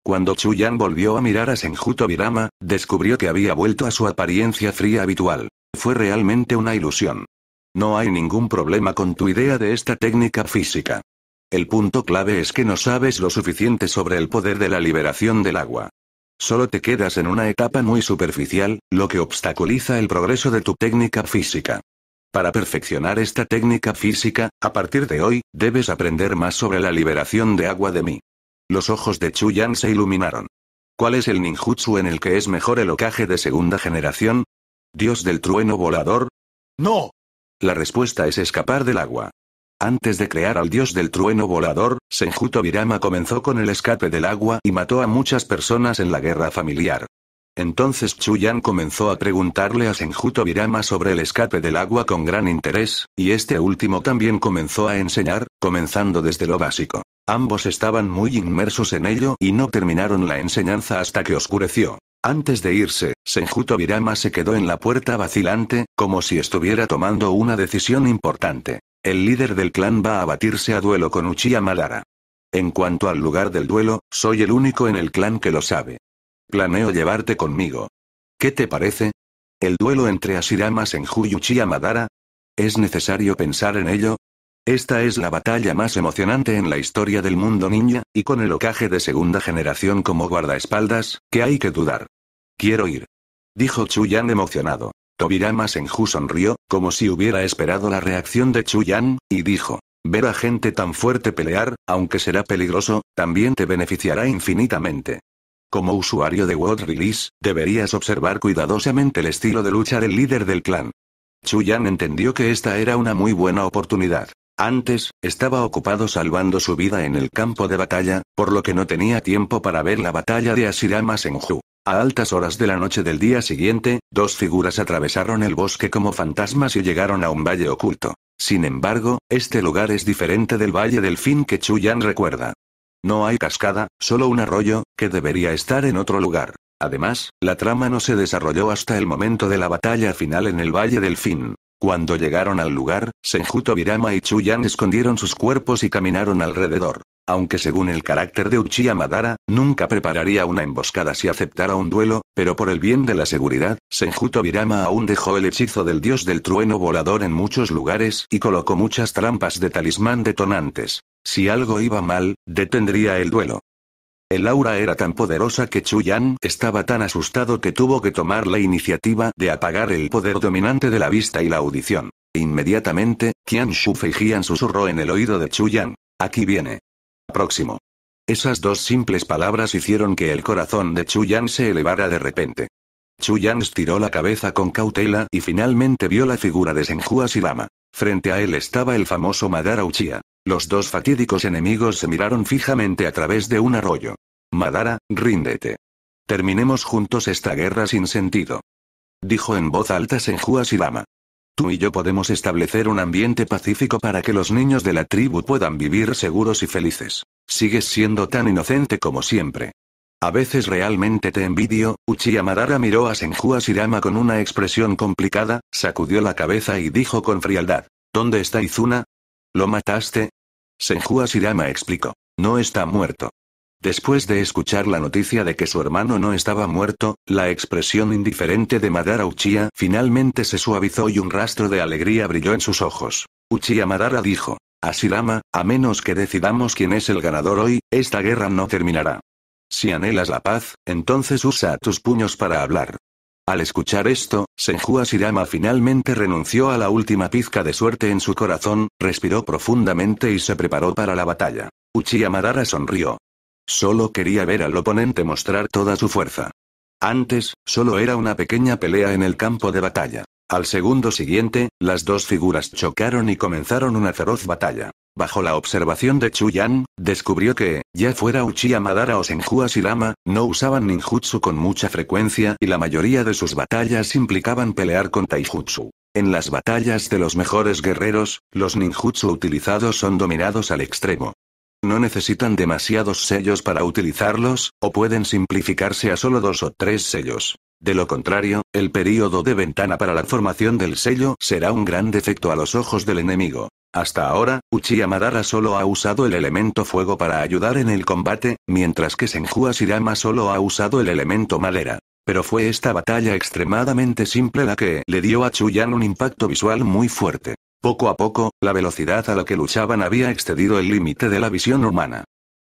Cuando Chuyan volvió a mirar a Senjuto Virama, descubrió que había vuelto a su apariencia fría habitual. Fue realmente una ilusión. No hay ningún problema con tu idea de esta técnica física. El punto clave es que no sabes lo suficiente sobre el poder de la liberación del agua. Solo te quedas en una etapa muy superficial, lo que obstaculiza el progreso de tu técnica física. Para perfeccionar esta técnica física, a partir de hoy, debes aprender más sobre la liberación de agua de mí. Los ojos de Chuyan se iluminaron. ¿Cuál es el ninjutsu en el que es mejor el ocaje de segunda generación? ¿Dios del trueno volador? ¡No! La respuesta es escapar del agua. Antes de crear al dios del trueno volador, Senjuto Virama comenzó con el escape del agua y mató a muchas personas en la guerra familiar. Entonces Chuyan comenzó a preguntarle a Senjuto sobre el escape del agua con gran interés, y este último también comenzó a enseñar, comenzando desde lo básico. Ambos estaban muy inmersos en ello y no terminaron la enseñanza hasta que oscureció. Antes de irse, Senjuto TobiRama se quedó en la puerta vacilante, como si estuviera tomando una decisión importante. El líder del clan va a batirse a duelo con Uchiha Madara. En cuanto al lugar del duelo, soy el único en el clan que lo sabe. Planeo llevarte conmigo. ¿Qué te parece? ¿El duelo entre Asirama Senju y Uchiha Madara? Es necesario pensar en ello, esta es la batalla más emocionante en la historia del mundo ninja, y con el ocaje de segunda generación como guardaespaldas, que hay que dudar. Quiero ir. Dijo Chuyan emocionado. Tobirama Senju sonrió, como si hubiera esperado la reacción de Chuyan, y dijo. Ver a gente tan fuerte pelear, aunque será peligroso, también te beneficiará infinitamente. Como usuario de World Release, deberías observar cuidadosamente el estilo de lucha del líder del clan. Chuyan entendió que esta era una muy buena oportunidad. Antes, estaba ocupado salvando su vida en el campo de batalla, por lo que no tenía tiempo para ver la batalla de Asirama Senju. A altas horas de la noche del día siguiente, dos figuras atravesaron el bosque como fantasmas y llegaron a un valle oculto. Sin embargo, este lugar es diferente del valle del fin que Chuyan recuerda. No hay cascada, solo un arroyo, que debería estar en otro lugar. Además, la trama no se desarrolló hasta el momento de la batalla final en el Valle del Fin. Cuando llegaron al lugar, Senjuto Birama y Chuyan escondieron sus cuerpos y caminaron alrededor. Aunque según el carácter de Uchiha Madara, nunca prepararía una emboscada si aceptara un duelo, pero por el bien de la seguridad, Senjuto aún dejó el hechizo del dios del trueno volador en muchos lugares y colocó muchas trampas de talismán detonantes. Si algo iba mal, detendría el duelo. El aura era tan poderosa que Yan estaba tan asustado que tuvo que tomar la iniciativa de apagar el poder dominante de la vista y la audición. Inmediatamente, Qian Shu Feijian susurró en el oído de Yan. Aquí viene. Próximo. Esas dos simples palabras hicieron que el corazón de Yan se elevara de repente. Chuyang estiró la cabeza con cautela y finalmente vio la figura de Senjua Lama. Frente a él estaba el famoso Madara Uchiha. Los dos fatídicos enemigos se miraron fijamente a través de un arroyo. Madara, ríndete. Terminemos juntos esta guerra sin sentido. Dijo en voz alta Senjua Lama. Tú y yo podemos establecer un ambiente pacífico para que los niños de la tribu puedan vivir seguros y felices. Sigues siendo tan inocente como siempre. A veces realmente te envidio, Uchiha Madara miró a Senju Asirama con una expresión complicada, sacudió la cabeza y dijo con frialdad. ¿Dónde está Izuna? ¿Lo mataste? Senju Asirama explicó. No está muerto. Después de escuchar la noticia de que su hermano no estaba muerto, la expresión indiferente de Madara Uchiha finalmente se suavizó y un rastro de alegría brilló en sus ojos. Uchiha Madara dijo. Asirama, a menos que decidamos quién es el ganador hoy, esta guerra no terminará. Si anhelas la paz, entonces usa tus puños para hablar. Al escuchar esto, Senju Shirama finalmente renunció a la última pizca de suerte en su corazón, respiró profundamente y se preparó para la batalla. Uchiha Madara sonrió. Solo quería ver al oponente mostrar toda su fuerza. Antes, solo era una pequeña pelea en el campo de batalla. Al segundo siguiente, las dos figuras chocaron y comenzaron una feroz batalla bajo la observación de Chuyan, descubrió que, ya fuera Uchiha Madara o Senju Lama, no usaban ninjutsu con mucha frecuencia y la mayoría de sus batallas implicaban pelear con taijutsu. En las batallas de los mejores guerreros, los ninjutsu utilizados son dominados al extremo. No necesitan demasiados sellos para utilizarlos, o pueden simplificarse a solo dos o tres sellos. De lo contrario, el período de ventana para la formación del sello será un gran defecto a los ojos del enemigo. Hasta ahora, Uchiha Madara solo ha usado el elemento fuego para ayudar en el combate, mientras que Senju Asirama solo ha usado el elemento madera. Pero fue esta batalla extremadamente simple la que le dio a Chuyan un impacto visual muy fuerte. Poco a poco, la velocidad a la que luchaban había excedido el límite de la visión humana.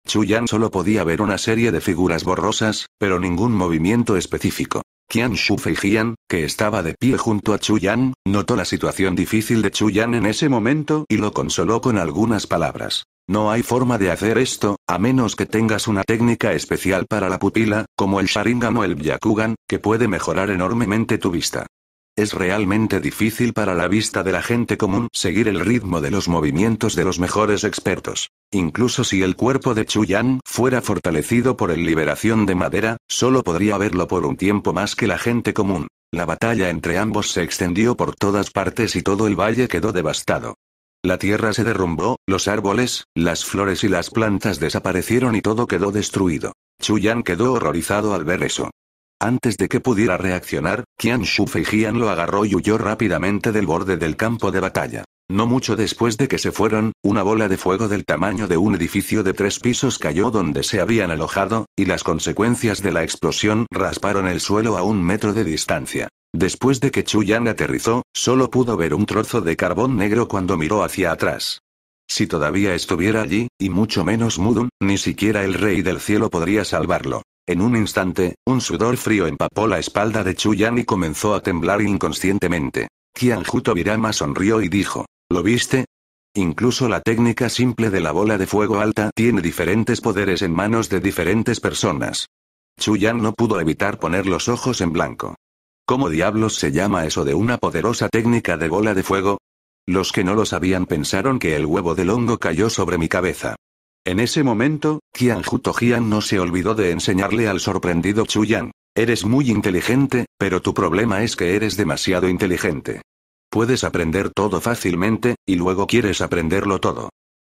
Chuyan solo podía ver una serie de figuras borrosas, pero ningún movimiento específico. Qian Fei Feijian, que estaba de pie junto a Chuyan, notó la situación difícil de Yan en ese momento y lo consoló con algunas palabras. No hay forma de hacer esto, a menos que tengas una técnica especial para la pupila, como el Sharingan o el Byakugan, que puede mejorar enormemente tu vista. Es realmente difícil para la vista de la gente común seguir el ritmo de los movimientos de los mejores expertos. Incluso si el cuerpo de Yan fuera fortalecido por el liberación de madera, solo podría verlo por un tiempo más que la gente común. La batalla entre ambos se extendió por todas partes y todo el valle quedó devastado. La tierra se derrumbó, los árboles, las flores y las plantas desaparecieron y todo quedó destruido. Yan quedó horrorizado al ver eso. Antes de que pudiera reaccionar, Qian Shu Feijian lo agarró y huyó rápidamente del borde del campo de batalla. No mucho después de que se fueron, una bola de fuego del tamaño de un edificio de tres pisos cayó donde se habían alojado, y las consecuencias de la explosión rasparon el suelo a un metro de distancia. Después de que Chuyan aterrizó, solo pudo ver un trozo de carbón negro cuando miró hacia atrás. Si todavía estuviera allí, y mucho menos Mudun, ni siquiera el rey del cielo podría salvarlo. En un instante, un sudor frío empapó la espalda de Chuyan y comenzó a temblar inconscientemente. Kianjuto Virama sonrió y dijo, ¿lo viste? Incluso la técnica simple de la bola de fuego alta tiene diferentes poderes en manos de diferentes personas. Chuyan no pudo evitar poner los ojos en blanco. ¿Cómo diablos se llama eso de una poderosa técnica de bola de fuego? Los que no lo sabían pensaron que el huevo del hongo cayó sobre mi cabeza. En ese momento, Qianhu Tojian no se olvidó de enseñarle al sorprendido Chuyan. Eres muy inteligente, pero tu problema es que eres demasiado inteligente. Puedes aprender todo fácilmente, y luego quieres aprenderlo todo.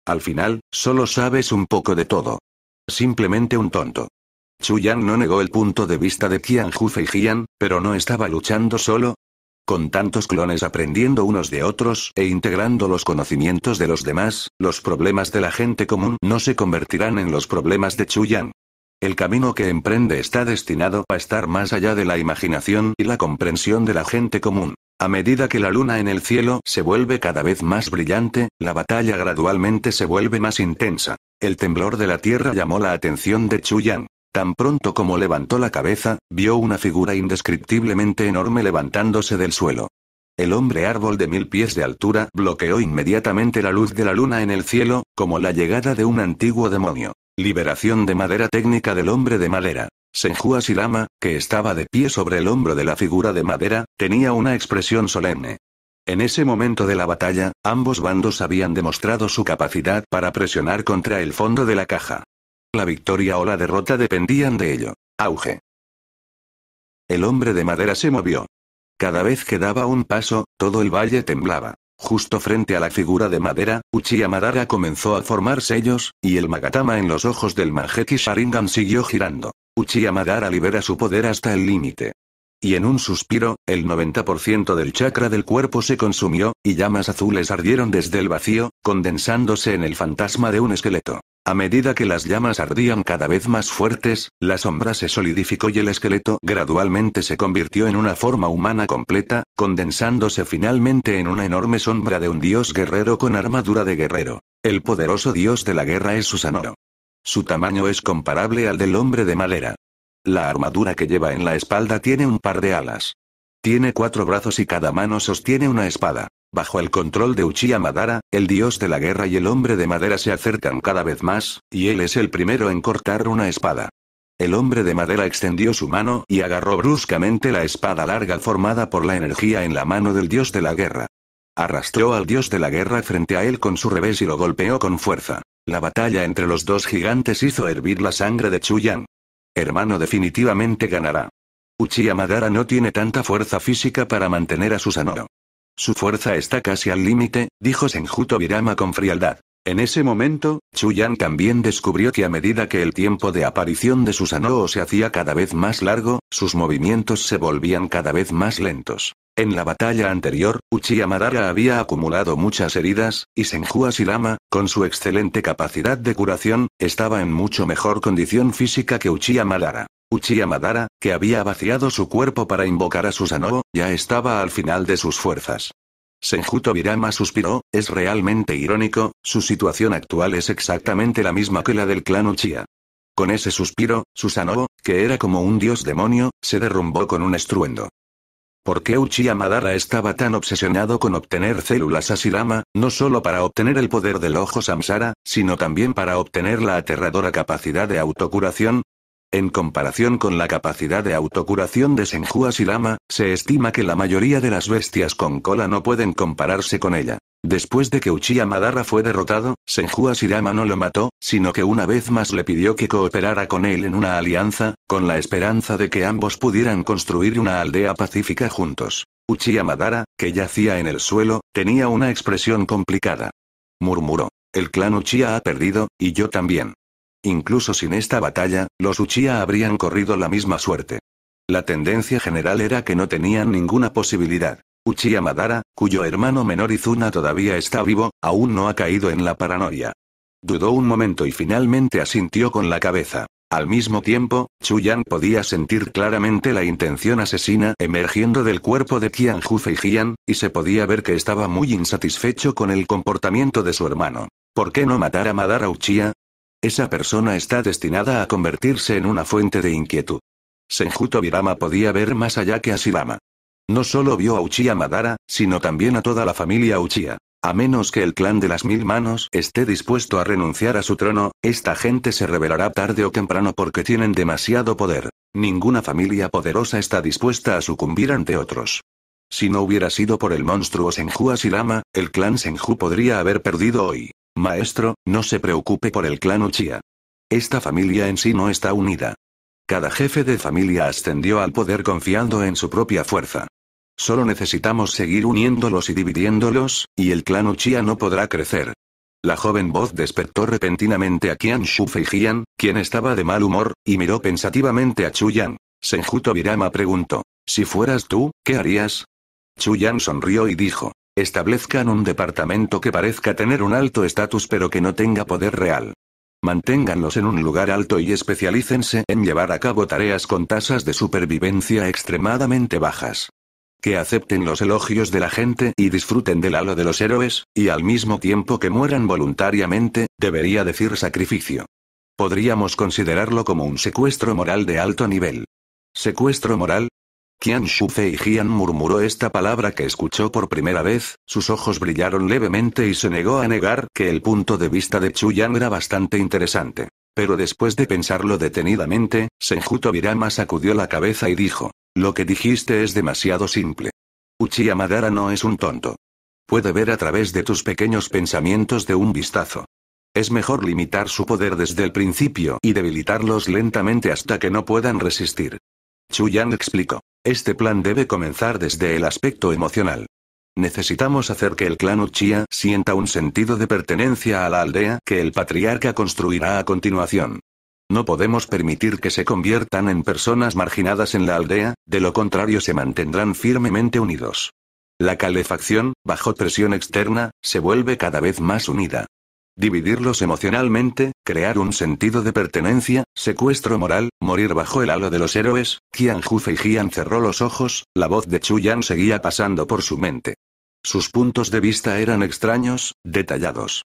Al final, solo sabes un poco de todo. Simplemente un tonto. Chu Yan no negó el punto de vista de Qian Fei pero no estaba luchando solo, con tantos clones aprendiendo unos de otros e integrando los conocimientos de los demás, los problemas de la gente común no se convertirán en los problemas de Yan. El camino que emprende está destinado a estar más allá de la imaginación y la comprensión de la gente común. A medida que la luna en el cielo se vuelve cada vez más brillante, la batalla gradualmente se vuelve más intensa. El temblor de la tierra llamó la atención de Chuyan. Tan pronto como levantó la cabeza, vio una figura indescriptiblemente enorme levantándose del suelo. El hombre árbol de mil pies de altura bloqueó inmediatamente la luz de la luna en el cielo, como la llegada de un antiguo demonio. Liberación de madera técnica del hombre de madera. Senju Asirama, que estaba de pie sobre el hombro de la figura de madera, tenía una expresión solemne. En ese momento de la batalla, ambos bandos habían demostrado su capacidad para presionar contra el fondo de la caja. La victoria o la derrota dependían de ello. Auge. El hombre de madera se movió. Cada vez que daba un paso, todo el valle temblaba. Justo frente a la figura de madera, Uchiha Madara comenzó a formar sellos, y el Magatama en los ojos del Mangeki Sharingan siguió girando. Uchiha Madara libera su poder hasta el límite. Y en un suspiro, el 90% del chakra del cuerpo se consumió, y llamas azules ardieron desde el vacío, condensándose en el fantasma de un esqueleto. A medida que las llamas ardían cada vez más fuertes, la sombra se solidificó y el esqueleto gradualmente se convirtió en una forma humana completa, condensándose finalmente en una enorme sombra de un dios guerrero con armadura de guerrero. El poderoso dios de la guerra es Susanoro. Su tamaño es comparable al del hombre de madera. La armadura que lleva en la espalda tiene un par de alas. Tiene cuatro brazos y cada mano sostiene una espada. Bajo el control de Uchiha Madara, el dios de la guerra y el hombre de madera se acercan cada vez más, y él es el primero en cortar una espada. El hombre de madera extendió su mano y agarró bruscamente la espada larga formada por la energía en la mano del dios de la guerra. Arrastró al dios de la guerra frente a él con su revés y lo golpeó con fuerza. La batalla entre los dos gigantes hizo hervir la sangre de Chuyan. Hermano definitivamente ganará. Uchiha Madara no tiene tanta fuerza física para mantener a Susanoo. Su fuerza está casi al límite, dijo Senjuto Virama con frialdad. En ese momento, Chuyan también descubrió que a medida que el tiempo de aparición de Susanoo se hacía cada vez más largo, sus movimientos se volvían cada vez más lentos. En la batalla anterior, Uchiha Madara había acumulado muchas heridas, y Senju Lama, con su excelente capacidad de curación, estaba en mucho mejor condición física que Uchiha Madara. Uchiha Madara, que había vaciado su cuerpo para invocar a Susanoo, ya estaba al final de sus fuerzas. Senjuto Virama suspiró, es realmente irónico, su situación actual es exactamente la misma que la del clan Uchiha. Con ese suspiro, Susanoo, que era como un dios demonio, se derrumbó con un estruendo. ¿Por qué Uchiha Madara estaba tan obsesionado con obtener células Asirama, no solo para obtener el poder del ojo Samsara, sino también para obtener la aterradora capacidad de autocuración? En comparación con la capacidad de autocuración de Senju Lama, se estima que la mayoría de las bestias con cola no pueden compararse con ella. Después de que Uchiha Madara fue derrotado, Senju Sirama no lo mató, sino que una vez más le pidió que cooperara con él en una alianza, con la esperanza de que ambos pudieran construir una aldea pacífica juntos. Uchiha Madara, que yacía en el suelo, tenía una expresión complicada. Murmuró. El clan Uchiha ha perdido, y yo también. Incluso sin esta batalla, los Uchiha habrían corrido la misma suerte. La tendencia general era que no tenían ninguna posibilidad. Uchiha Madara, cuyo hermano menor Izuna todavía está vivo, aún no ha caído en la paranoia. Dudó un momento y finalmente asintió con la cabeza. Al mismo tiempo, Chuyan podía sentir claramente la intención asesina emergiendo del cuerpo de Qian Feijian, y se podía ver que estaba muy insatisfecho con el comportamiento de su hermano. ¿Por qué no matar a Madara Uchiha? Esa persona está destinada a convertirse en una fuente de inquietud. Senju Tobirama podía ver más allá que a No solo vio a Uchiha Madara, sino también a toda la familia Uchiha. A menos que el clan de las mil manos esté dispuesto a renunciar a su trono, esta gente se revelará tarde o temprano porque tienen demasiado poder. Ninguna familia poderosa está dispuesta a sucumbir ante otros. Si no hubiera sido por el monstruo Senju Asirama, el clan Senju podría haber perdido hoy. Maestro, no se preocupe por el clan Uchiha. Esta familia en sí no está unida. Cada jefe de familia ascendió al poder confiando en su propia fuerza. Solo necesitamos seguir uniéndolos y dividiéndolos, y el clan Uchiha no podrá crecer. La joven voz despertó repentinamente a Qian Shu Feijian, quien estaba de mal humor, y miró pensativamente a Chuyan. Senjuto Virama preguntó, si fueras tú, ¿qué harías? Chuyan sonrió y dijo, Establezcan un departamento que parezca tener un alto estatus pero que no tenga poder real. Manténganlos en un lugar alto y especialícense en llevar a cabo tareas con tasas de supervivencia extremadamente bajas. Que acepten los elogios de la gente y disfruten del halo de los héroes, y al mismo tiempo que mueran voluntariamente, debería decir sacrificio. Podríamos considerarlo como un secuestro moral de alto nivel. Secuestro moral, Qian Shu Jian murmuró esta palabra que escuchó por primera vez, sus ojos brillaron levemente y se negó a negar que el punto de vista de Chuyan era bastante interesante. Pero después de pensarlo detenidamente, Senjuto Virama sacudió la cabeza y dijo, lo que dijiste es demasiado simple. Uchiha Madara no es un tonto. Puede ver a través de tus pequeños pensamientos de un vistazo. Es mejor limitar su poder desde el principio y debilitarlos lentamente hasta que no puedan resistir. Chu explicó. Este plan debe comenzar desde el aspecto emocional. Necesitamos hacer que el clan Uchiha sienta un sentido de pertenencia a la aldea que el patriarca construirá a continuación. No podemos permitir que se conviertan en personas marginadas en la aldea, de lo contrario se mantendrán firmemente unidos. La calefacción, bajo presión externa, se vuelve cada vez más unida. Dividirlos emocionalmente, crear un sentido de pertenencia, secuestro moral, morir bajo el halo de los héroes, Qian Ju y Qian cerró los ojos, la voz de Chu Yan seguía pasando por su mente. Sus puntos de vista eran extraños, detallados.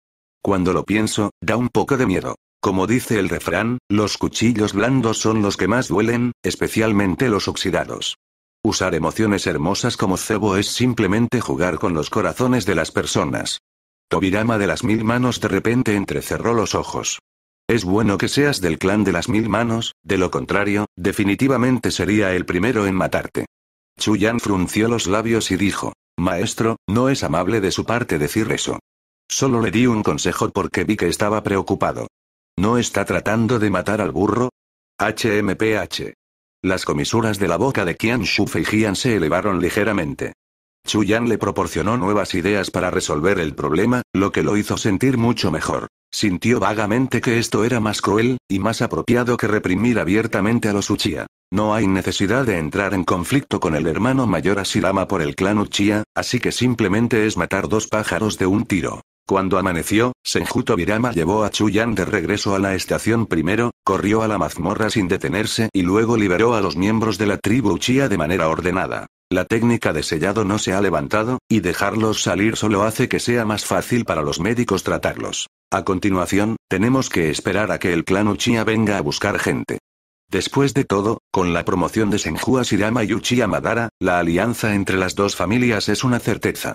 Cuando lo pienso, da un poco de miedo. Como dice el refrán, los cuchillos blandos son los que más duelen, especialmente los oxidados. Usar emociones hermosas como cebo es simplemente jugar con los corazones de las personas. Virama de las Mil Manos de repente entrecerró los ojos. Es bueno que seas del clan de las Mil Manos, de lo contrario, definitivamente sería el primero en matarte. Chuyan frunció los labios y dijo, Maestro, no es amable de su parte decir eso. Solo le di un consejo porque vi que estaba preocupado. ¿No está tratando de matar al burro? HMPH. Las comisuras de la boca de Qian Shu Feijian se elevaron ligeramente. Chuyan le proporcionó nuevas ideas para resolver el problema, lo que lo hizo sentir mucho mejor. Sintió vagamente que esto era más cruel, y más apropiado que reprimir abiertamente a los Uchiha. No hay necesidad de entrar en conflicto con el hermano mayor Asirama por el clan Uchiha, así que simplemente es matar dos pájaros de un tiro. Cuando amaneció, Senju Tobirama llevó a Chuyan de regreso a la estación primero, corrió a la mazmorra sin detenerse y luego liberó a los miembros de la tribu Uchiha de manera ordenada. La técnica de sellado no se ha levantado, y dejarlos salir solo hace que sea más fácil para los médicos tratarlos. A continuación, tenemos que esperar a que el clan Uchiha venga a buscar gente. Después de todo, con la promoción de Senju Asirama y Uchiha Madara, la alianza entre las dos familias es una certeza.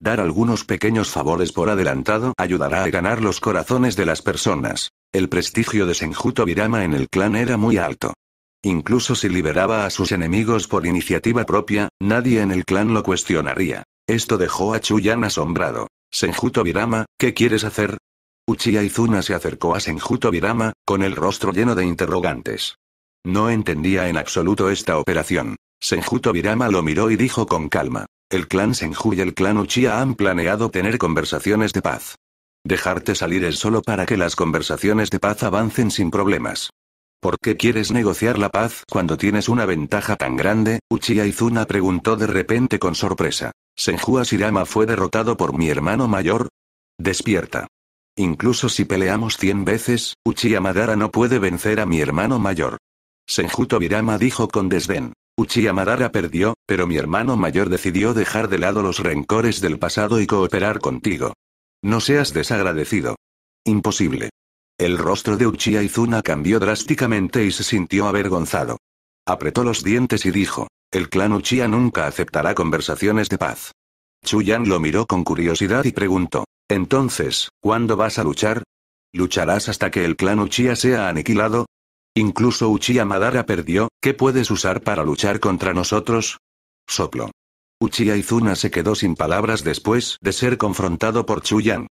Dar algunos pequeños favores por adelantado ayudará a ganar los corazones de las personas. El prestigio de Senjuto en el clan era muy alto. Incluso si liberaba a sus enemigos por iniciativa propia, nadie en el clan lo cuestionaría. Esto dejó a Chuyan asombrado. Senjuto Virama, ¿qué quieres hacer? Uchiha Izuna se acercó a Senjuto con el rostro lleno de interrogantes. No entendía en absoluto esta operación. Senjuto Virama lo miró y dijo con calma, el clan Senju y el clan Uchiha han planeado tener conversaciones de paz. Dejarte salir es solo para que las conversaciones de paz avancen sin problemas. ¿Por qué quieres negociar la paz cuando tienes una ventaja tan grande? Uchiha Izuna preguntó de repente con sorpresa. ¿Senju Asirama fue derrotado por mi hermano mayor? Despierta. Incluso si peleamos cien veces, Uchiha Madara no puede vencer a mi hermano mayor. Senju Tobirama dijo con desdén. Uchiha perdió, pero mi hermano mayor decidió dejar de lado los rencores del pasado y cooperar contigo. No seas desagradecido. Imposible. El rostro de Uchiha Izuna cambió drásticamente y se sintió avergonzado. Apretó los dientes y dijo, el clan Uchiha nunca aceptará conversaciones de paz. Chuyan lo miró con curiosidad y preguntó, entonces, ¿cuándo vas a luchar? ¿Lucharás hasta que el clan Uchiha sea aniquilado? Incluso Uchiha Madara perdió, ¿qué puedes usar para luchar contra nosotros? Soplo. Uchiha Izuna se quedó sin palabras después de ser confrontado por Chuyan.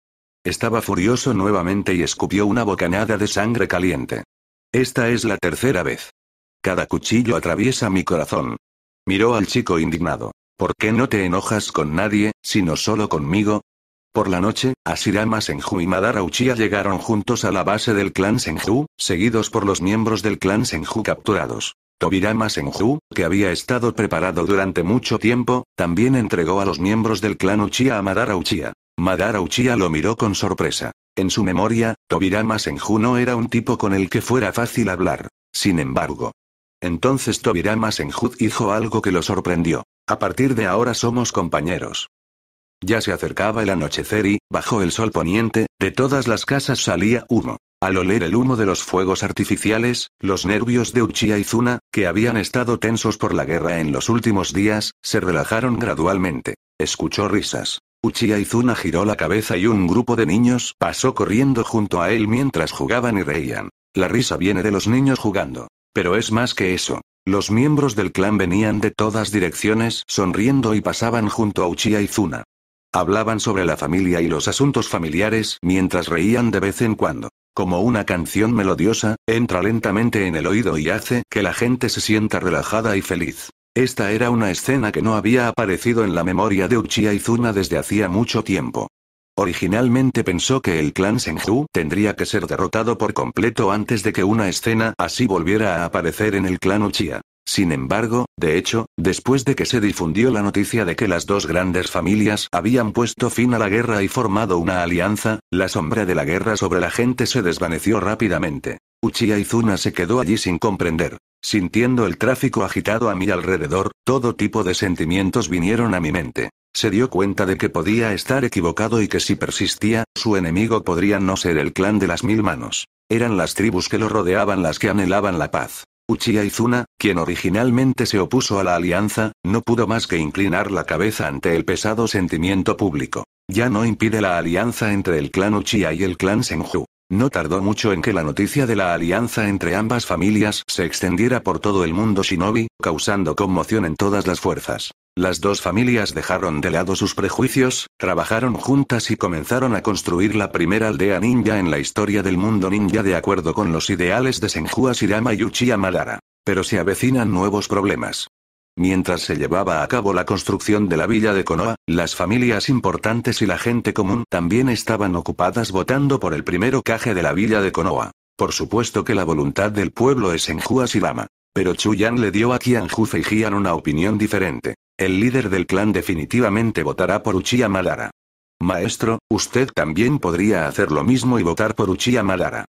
Estaba furioso nuevamente y escupió una bocanada de sangre caliente. Esta es la tercera vez. Cada cuchillo atraviesa mi corazón. Miró al chico indignado. ¿Por qué no te enojas con nadie, sino solo conmigo? Por la noche, Asirama Senju y Madara Uchiha llegaron juntos a la base del clan Senju, seguidos por los miembros del clan Senju capturados. Tobirama Senju, que había estado preparado durante mucho tiempo, también entregó a los miembros del clan Uchiha a Madara Uchiha. Madara Uchiha lo miró con sorpresa. En su memoria, Tobirama Senju no era un tipo con el que fuera fácil hablar. Sin embargo. Entonces Tobirama Senju dijo algo que lo sorprendió. A partir de ahora somos compañeros. Ya se acercaba el anochecer y, bajo el sol poniente, de todas las casas salía humo. Al oler el humo de los fuegos artificiales, los nervios de Uchiha y Zuna, que habían estado tensos por la guerra en los últimos días, se relajaron gradualmente. Escuchó risas. Uchiha Zuna giró la cabeza y un grupo de niños pasó corriendo junto a él mientras jugaban y reían. La risa viene de los niños jugando. Pero es más que eso. Los miembros del clan venían de todas direcciones sonriendo y pasaban junto a Uchiha Zuna. Hablaban sobre la familia y los asuntos familiares mientras reían de vez en cuando. Como una canción melodiosa, entra lentamente en el oído y hace que la gente se sienta relajada y feliz. Esta era una escena que no había aparecido en la memoria de Uchiha Izuna desde hacía mucho tiempo. Originalmente pensó que el clan Senju tendría que ser derrotado por completo antes de que una escena así volviera a aparecer en el clan Uchiha. Sin embargo, de hecho, después de que se difundió la noticia de que las dos grandes familias habían puesto fin a la guerra y formado una alianza, la sombra de la guerra sobre la gente se desvaneció rápidamente. Uchiha Izuna se quedó allí sin comprender. Sintiendo el tráfico agitado a mi alrededor, todo tipo de sentimientos vinieron a mi mente. Se dio cuenta de que podía estar equivocado y que si persistía, su enemigo podría no ser el clan de las mil manos. Eran las tribus que lo rodeaban las que anhelaban la paz. Uchiha Izuna, quien originalmente se opuso a la alianza, no pudo más que inclinar la cabeza ante el pesado sentimiento público. Ya no impide la alianza entre el clan Uchiha y el clan Senju. No tardó mucho en que la noticia de la alianza entre ambas familias se extendiera por todo el mundo shinobi, causando conmoción en todas las fuerzas. Las dos familias dejaron de lado sus prejuicios, trabajaron juntas y comenzaron a construir la primera aldea ninja en la historia del mundo ninja de acuerdo con los ideales de Senju Asirama y Uchiha Madara. Pero se avecinan nuevos problemas. Mientras se llevaba a cabo la construcción de la villa de Konoha, las familias importantes y la gente común también estaban ocupadas votando por el primero caje de la villa de Konoha. Por supuesto que la voluntad del pueblo es en Huasilama. Pero Chuyan le dio a Qianju Feijian una opinión diferente. El líder del clan definitivamente votará por Uchiha Madara. Maestro, usted también podría hacer lo mismo y votar por Uchiha Madara.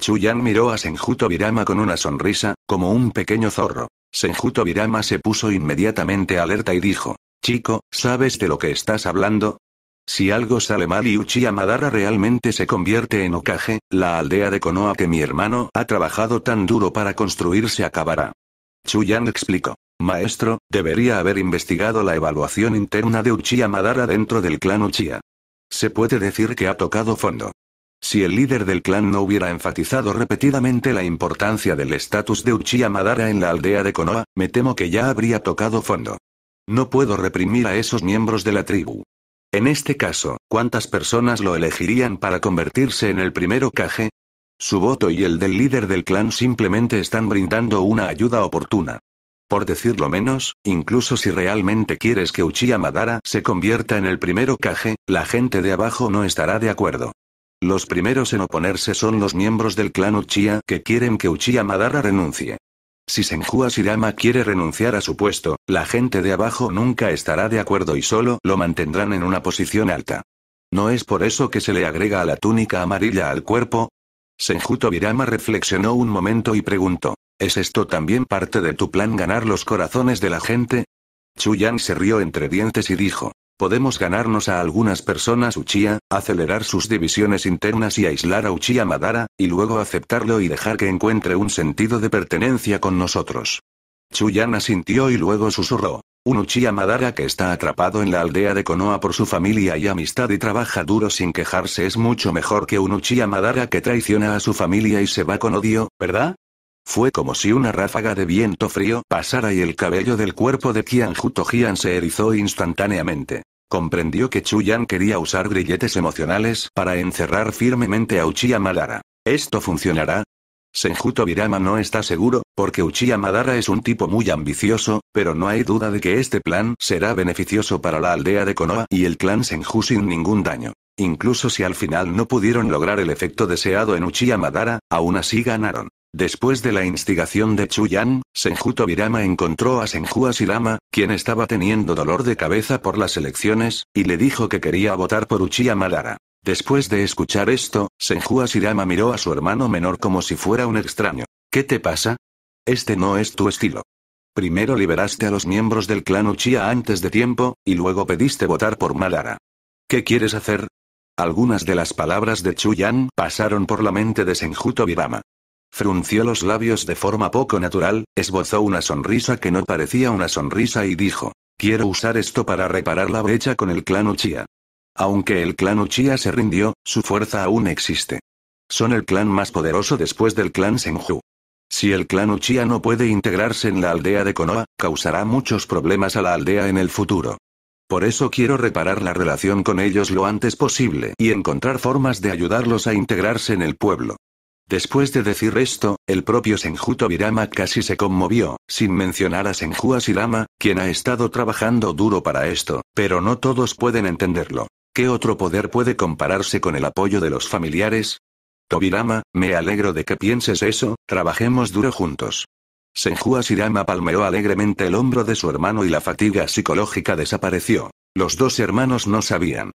Chuyan miró a Senjuto Virama con una sonrisa, como un pequeño zorro. Senjuto se puso inmediatamente alerta y dijo, Chico, ¿sabes de lo que estás hablando? Si algo sale mal y Uchiha Madara realmente se convierte en Okage, la aldea de Konoha que mi hermano ha trabajado tan duro para construir se acabará. Chuyan explicó. Maestro, debería haber investigado la evaluación interna de Uchiha Madara dentro del clan Uchiha. Se puede decir que ha tocado fondo. Si el líder del clan no hubiera enfatizado repetidamente la importancia del estatus de Uchiha Madara en la aldea de Konoha, me temo que ya habría tocado fondo. No puedo reprimir a esos miembros de la tribu. En este caso, ¿cuántas personas lo elegirían para convertirse en el primero Kage? Su voto y el del líder del clan simplemente están brindando una ayuda oportuna. Por decirlo menos, incluso si realmente quieres que Uchiha Madara se convierta en el primero Kage, la gente de abajo no estará de acuerdo. Los primeros en oponerse son los miembros del clan Uchiha que quieren que Uchiha Madara renuncie. Si Senju Asirama quiere renunciar a su puesto, la gente de abajo nunca estará de acuerdo y solo lo mantendrán en una posición alta. ¿No es por eso que se le agrega a la túnica amarilla al cuerpo? Senju Tobirama reflexionó un momento y preguntó, ¿es esto también parte de tu plan ganar los corazones de la gente? Chuyang se rió entre dientes y dijo, Podemos ganarnos a algunas personas Uchiha, acelerar sus divisiones internas y aislar a Uchiha Madara, y luego aceptarlo y dejar que encuentre un sentido de pertenencia con nosotros. Chuyana sintió y luego susurró. Un Uchiha Madara que está atrapado en la aldea de Konoha por su familia y amistad y trabaja duro sin quejarse es mucho mejor que un Uchiha Madara que traiciona a su familia y se va con odio, ¿verdad? Fue como si una ráfaga de viento frío pasara y el cabello del cuerpo de Qian Juto se erizó instantáneamente. Comprendió que Chuyan quería usar grilletes emocionales para encerrar firmemente a Uchiha Madara. ¿Esto funcionará? Senjuto Birama no está seguro, porque Uchiha Madara es un tipo muy ambicioso, pero no hay duda de que este plan será beneficioso para la aldea de Konoha y el clan Senju sin ningún daño. Incluso si al final no pudieron lograr el efecto deseado en Uchiha Madara, aún así ganaron. Después de la instigación de Chuyan, Senju Tobirama encontró a Senju Asirama, quien estaba teniendo dolor de cabeza por las elecciones, y le dijo que quería votar por Uchiha Madara. Después de escuchar esto, Senju Asirama miró a su hermano menor como si fuera un extraño. ¿Qué te pasa? Este no es tu estilo. Primero liberaste a los miembros del clan Uchiha antes de tiempo, y luego pediste votar por Madara. ¿Qué quieres hacer? Algunas de las palabras de Chuyan pasaron por la mente de Senju Tobirama. Frunció los labios de forma poco natural, esbozó una sonrisa que no parecía una sonrisa y dijo, quiero usar esto para reparar la brecha con el clan Uchiha. Aunque el clan Uchiha se rindió, su fuerza aún existe. Son el clan más poderoso después del clan Senju. Si el clan Uchiha no puede integrarse en la aldea de Konoha, causará muchos problemas a la aldea en el futuro. Por eso quiero reparar la relación con ellos lo antes posible y encontrar formas de ayudarlos a integrarse en el pueblo. Después de decir esto, el propio Senju Tobirama casi se conmovió, sin mencionar a Senju Asirama, quien ha estado trabajando duro para esto, pero no todos pueden entenderlo. ¿Qué otro poder puede compararse con el apoyo de los familiares? Tobirama, me alegro de que pienses eso, trabajemos duro juntos. Senju Asirama palmeó alegremente el hombro de su hermano y la fatiga psicológica desapareció. Los dos hermanos no sabían.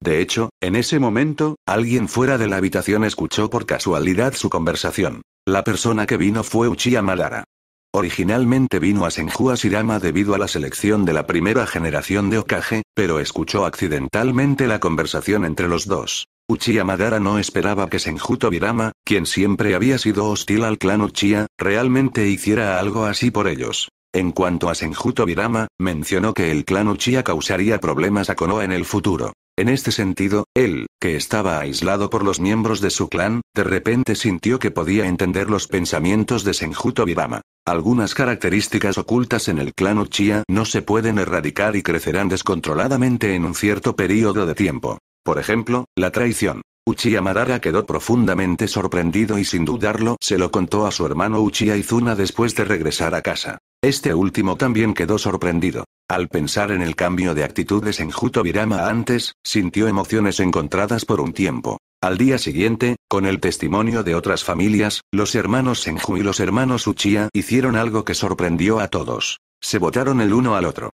De hecho, en ese momento, alguien fuera de la habitación escuchó por casualidad su conversación. La persona que vino fue Uchiha Madara. Originalmente vino a Senju Asirama debido a la selección de la primera generación de Okage, pero escuchó accidentalmente la conversación entre los dos. Uchiha Madara no esperaba que Senju Tobirama, quien siempre había sido hostil al clan Uchiha, realmente hiciera algo así por ellos. En cuanto a Senju Tobirama, mencionó que el clan Uchiha causaría problemas a Konoha en el futuro. En este sentido, él, que estaba aislado por los miembros de su clan, de repente sintió que podía entender los pensamientos de Senjuto Vivama. Algunas características ocultas en el clan Uchiha no se pueden erradicar y crecerán descontroladamente en un cierto periodo de tiempo. Por ejemplo, la traición. Uchiha Madara quedó profundamente sorprendido y sin dudarlo se lo contó a su hermano Uchiha Izuna después de regresar a casa. Este último también quedó sorprendido. Al pensar en el cambio de actitudes en Juto antes, sintió emociones encontradas por un tiempo. Al día siguiente, con el testimonio de otras familias, los hermanos Senju y los hermanos Uchiha hicieron algo que sorprendió a todos. Se votaron el uno al otro.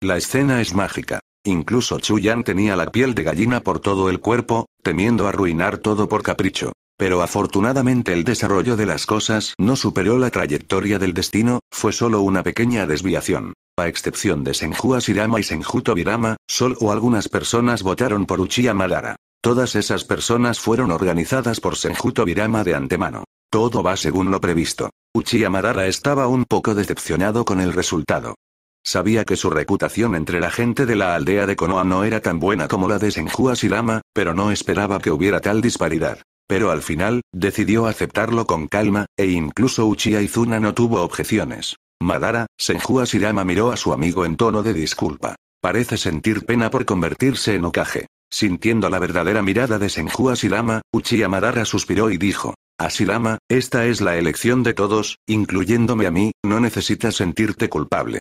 La escena es mágica. Incluso Chuyan tenía la piel de gallina por todo el cuerpo, temiendo arruinar todo por capricho. Pero afortunadamente el desarrollo de las cosas no superó la trayectoria del destino, fue solo una pequeña desviación. A excepción de Senju Asirama y Senjuto Sol solo algunas personas votaron por Uchiha Madara. Todas esas personas fueron organizadas por Senjuto Virama de antemano. Todo va según lo previsto. Uchiha Madara estaba un poco decepcionado con el resultado. Sabía que su reputación entre la gente de la aldea de Konoha no era tan buena como la de Senju Asirama, pero no esperaba que hubiera tal disparidad. Pero al final, decidió aceptarlo con calma, e incluso Uchiha Izuna no tuvo objeciones. Madara, Senju Asirama miró a su amigo en tono de disculpa. Parece sentir pena por convertirse en Okage. Sintiendo la verdadera mirada de Senju Asirama, Uchiha Madara suspiró y dijo. Asirama, esta es la elección de todos, incluyéndome a mí, no necesitas sentirte culpable.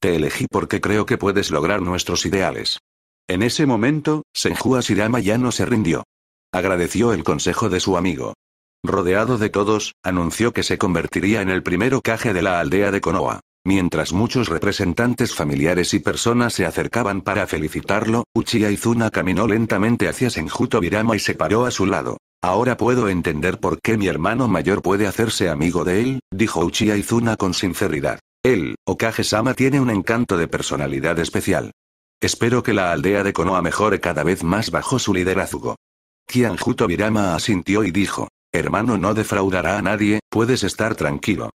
Te elegí porque creo que puedes lograr nuestros ideales. En ese momento, Senju Asirama ya no se rindió. Agradeció el consejo de su amigo. Rodeado de todos, anunció que se convertiría en el primero caje de la aldea de Konoha. Mientras muchos representantes familiares y personas se acercaban para felicitarlo, Uchiha Izuna caminó lentamente hacia Senjuto Birama y se paró a su lado. Ahora puedo entender por qué mi hermano mayor puede hacerse amigo de él, dijo Uchiha Izuna con sinceridad. Él, Okage-sama tiene un encanto de personalidad especial. Espero que la aldea de Konoha mejore cada vez más bajo su liderazgo. Kianjuto Tobirama asintió y dijo. Hermano no defraudará a nadie, puedes estar tranquilo.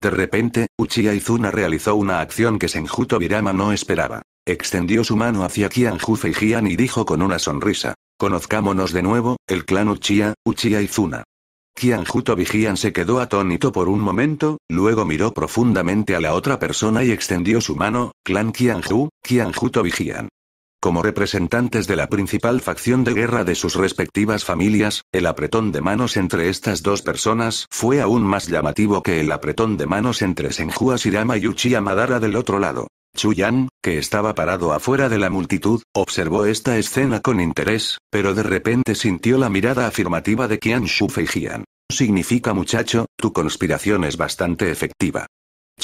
De repente, Uchiha Izuna realizó una acción que Senjuto Tobirama no esperaba. Extendió su mano hacia Kianju Feijian y dijo con una sonrisa. Conozcámonos de nuevo, el clan Uchiha, Uchiha Izuna. Kianjuto se quedó atónito por un momento, luego miró profundamente a la otra persona y extendió su mano, clan Kianju, Kianjuto como representantes de la principal facción de guerra de sus respectivas familias, el apretón de manos entre estas dos personas fue aún más llamativo que el apretón de manos entre Senjua Shirama y Uchiha Madara del otro lado. Yan, que estaba parado afuera de la multitud, observó esta escena con interés, pero de repente sintió la mirada afirmativa de Qian Shu Feijian. Significa muchacho, tu conspiración es bastante efectiva.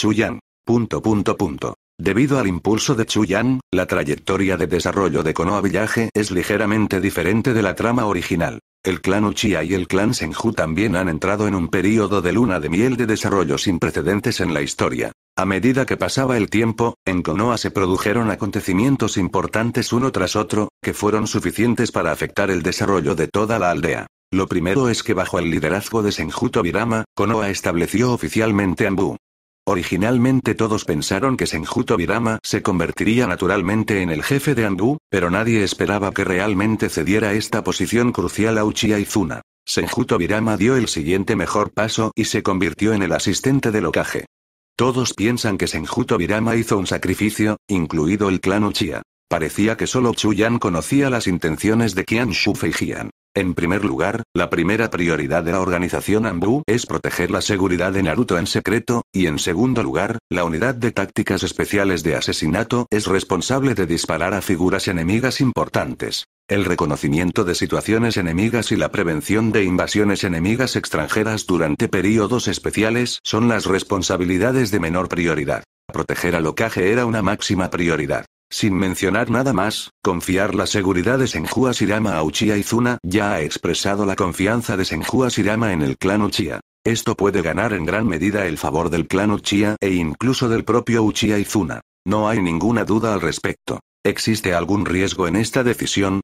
Yan. Punto punto punto. Debido al impulso de Chuyan, la trayectoria de desarrollo de Konoha Village es ligeramente diferente de la trama original. El clan Uchiha y el clan Senju también han entrado en un período de luna de miel de desarrollo sin precedentes en la historia. A medida que pasaba el tiempo, en Konoha se produjeron acontecimientos importantes uno tras otro, que fueron suficientes para afectar el desarrollo de toda la aldea. Lo primero es que bajo el liderazgo de Senju Tobirama, Konoha estableció oficialmente Anbu. Originalmente todos pensaron que Senjuto se convertiría naturalmente en el jefe de Andú, pero nadie esperaba que realmente cediera esta posición crucial a Uchiha Izuna. Senjuto Birama dio el siguiente mejor paso y se convirtió en el asistente de locaje Todos piensan que Senjuto hizo un sacrificio, incluido el clan Uchiha. Parecía que solo Chuyan conocía las intenciones de Qian Shu Feijian. En primer lugar, la primera prioridad de la organización Ambu es proteger la seguridad de Naruto en secreto, y en segundo lugar, la unidad de tácticas especiales de asesinato es responsable de disparar a figuras enemigas importantes. El reconocimiento de situaciones enemigas y la prevención de invasiones enemigas extranjeras durante periodos especiales son las responsabilidades de menor prioridad. Proteger a Lokage era una máxima prioridad. Sin mencionar nada más, confiar las seguridad de Senjua Sirama a Uchiha Izuna ya ha expresado la confianza de Senjua Sirama en el clan Uchiha. Esto puede ganar en gran medida el favor del clan Uchiha e incluso del propio Uchiha Izuna. No hay ninguna duda al respecto. ¿Existe algún riesgo en esta decisión?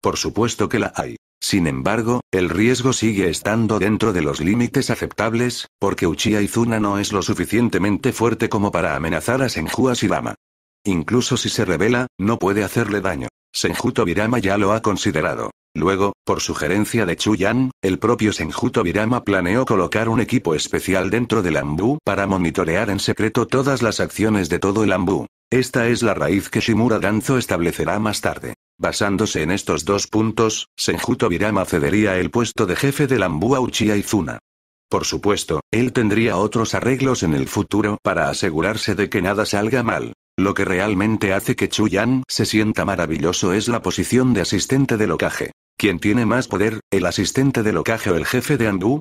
Por supuesto que la hay. Sin embargo, el riesgo sigue estando dentro de los límites aceptables, porque Uchiha Izuna no es lo suficientemente fuerte como para amenazar a Senjua Sirama. Incluso si se revela, no puede hacerle daño. Senjuto Virama ya lo ha considerado. Luego, por sugerencia de Chuyan, el propio Senjuto Virama planeó colocar un equipo especial dentro del Ambu para monitorear en secreto todas las acciones de todo el Ambu. Esta es la raíz que Shimura Danzo establecerá más tarde. Basándose en estos dos puntos, Senjuto Virama cedería el puesto de jefe del Ambu a Uchiha Izuna. Por supuesto, él tendría otros arreglos en el futuro para asegurarse de que nada salga mal. Lo que realmente hace que Chuyan se sienta maravilloso es la posición de asistente de locaje. ¿Quién tiene más poder, el asistente de locaje o el jefe de Ambu?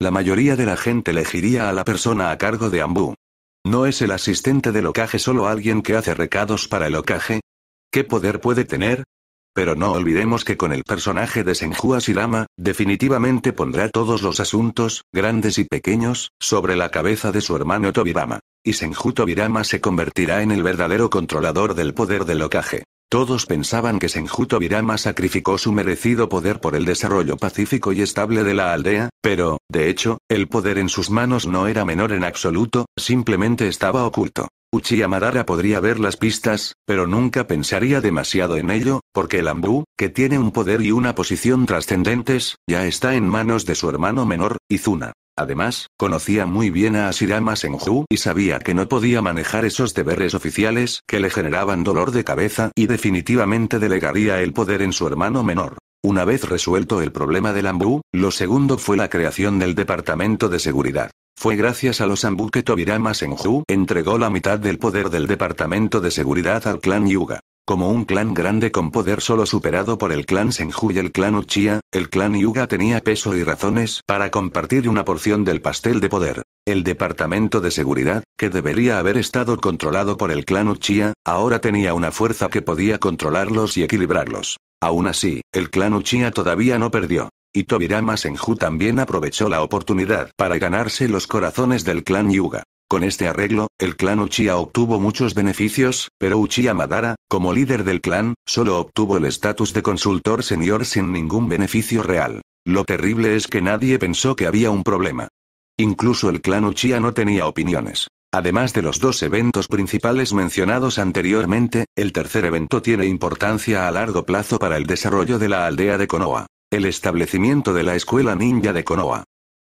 La mayoría de la gente elegiría a la persona a cargo de Ambu. ¿No es el asistente de locaje solo alguien que hace recados para el locaje? ¿Qué poder puede tener? Pero no olvidemos que con el personaje de Senju Asirama, definitivamente pondrá todos los asuntos, grandes y pequeños, sobre la cabeza de su hermano Tobirama y Senjuto Virama se convertirá en el verdadero controlador del poder del Okage. Todos pensaban que Senjuto Virama sacrificó su merecido poder por el desarrollo pacífico y estable de la aldea, pero, de hecho, el poder en sus manos no era menor en absoluto, simplemente estaba oculto. Uchiha Madara podría ver las pistas, pero nunca pensaría demasiado en ello, porque el Ambu, que tiene un poder y una posición trascendentes, ya está en manos de su hermano menor, Izuna. Además, conocía muy bien a Asirama Senju y sabía que no podía manejar esos deberes oficiales que le generaban dolor de cabeza y definitivamente delegaría el poder en su hermano menor. Una vez resuelto el problema del Ambu, lo segundo fue la creación del Departamento de Seguridad. Fue gracias a los Ambu que Tobirama Senju entregó la mitad del poder del Departamento de Seguridad al clan Yuga. Como un clan grande con poder solo superado por el clan Senju y el clan Uchiha, el clan Yuga tenía peso y razones para compartir una porción del pastel de poder. El departamento de seguridad, que debería haber estado controlado por el clan Uchiha, ahora tenía una fuerza que podía controlarlos y equilibrarlos. Aún así, el clan Uchiha todavía no perdió. Y Tobirama Senju también aprovechó la oportunidad para ganarse los corazones del clan Yuga. Con este arreglo, el clan Uchiha obtuvo muchos beneficios, pero Uchiha Madara, como líder del clan, solo obtuvo el estatus de consultor senior sin ningún beneficio real. Lo terrible es que nadie pensó que había un problema. Incluso el clan Uchiha no tenía opiniones. Además de los dos eventos principales mencionados anteriormente, el tercer evento tiene importancia a largo plazo para el desarrollo de la aldea de Konoha. El establecimiento de la escuela ninja de Konoha.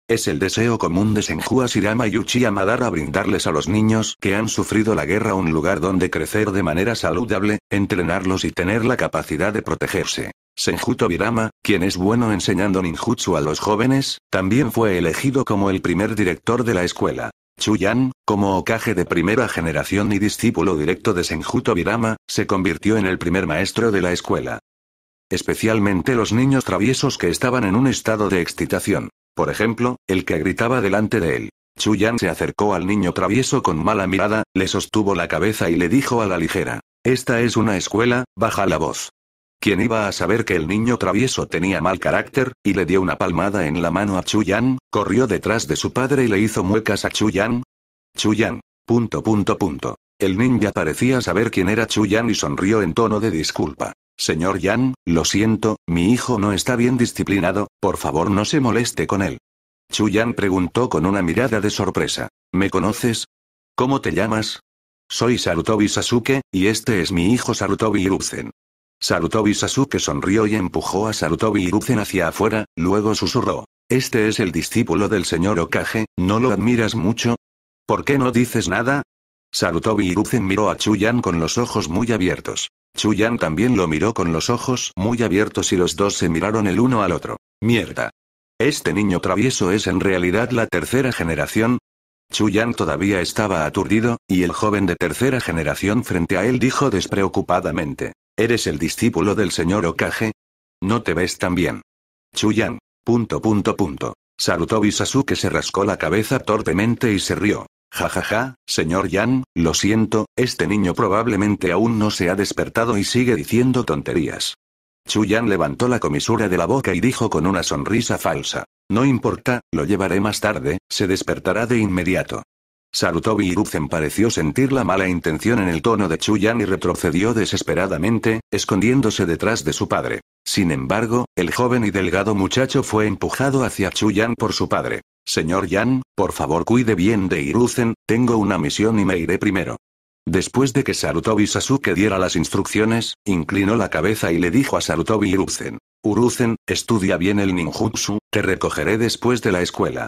Es el deseo común de Senjua Shirama y Uchiha Madara brindarles a los niños que han sufrido la guerra un lugar donde crecer de manera saludable, entrenarlos y tener la capacidad de protegerse. Senjuto Tobirama, quien es bueno enseñando ninjutsu a los jóvenes, también fue elegido como el primer director de la escuela. Chuyan, como Okage de primera generación y discípulo directo de Senjuto Virama, se convirtió en el primer maestro de la escuela. Especialmente los niños traviesos que estaban en un estado de excitación. Por ejemplo, el que gritaba delante de él. Yan se acercó al niño travieso con mala mirada, le sostuvo la cabeza y le dijo a la ligera. Esta es una escuela, baja la voz. Quien iba a saber que el niño travieso tenía mal carácter? Y le dio una palmada en la mano a Yan, corrió detrás de su padre y le hizo muecas a Chuyan. Chuyan. Punto punto punto. El ninja parecía saber quién era Chu Yan y sonrió en tono de disculpa. Señor Yan, lo siento, mi hijo no está bien disciplinado, por favor no se moleste con él. Chu Yan preguntó con una mirada de sorpresa. ¿Me conoces? ¿Cómo te llamas? Soy Sarutobi Sasuke, y este es mi hijo Sarutobi Iruzen. Sarutobi Sasuke sonrió y empujó a Sarutobi Iruzen hacia afuera, luego susurró. Este es el discípulo del señor Okage, ¿no lo admiras mucho? ¿Por qué no dices nada? Sarutobi Hiruzen miró a Chuyan con los ojos muy abiertos. Chuyan también lo miró con los ojos muy abiertos y los dos se miraron el uno al otro. Mierda. Este niño travieso es en realidad la tercera generación, Chuyan todavía estaba aturdido, y el joven de tercera generación frente a él dijo despreocupadamente, ¿Eres el discípulo del señor Okage? No te ves tan bien. Chuyan. Punto punto punto. Sarutobi Sasuke se rascó la cabeza torpemente y se rió. Jajaja, ja, ja, señor Yan, lo siento, este niño probablemente aún no se ha despertado y sigue diciendo tonterías. Chu Yan levantó la comisura de la boca y dijo con una sonrisa falsa. No importa, lo llevaré más tarde, se despertará de inmediato. Sarutobi Iruzen pareció sentir la mala intención en el tono de Chu Yan y retrocedió desesperadamente, escondiéndose detrás de su padre. Sin embargo, el joven y delgado muchacho fue empujado hacia Chu Yan por su padre. Señor Yan, por favor cuide bien de Iruzen, tengo una misión y me iré primero. Después de que Sarutobi Sasuke diera las instrucciones, inclinó la cabeza y le dijo a Sarutobi Hiruzen. Uruzen, estudia bien el ninjutsu, te recogeré después de la escuela.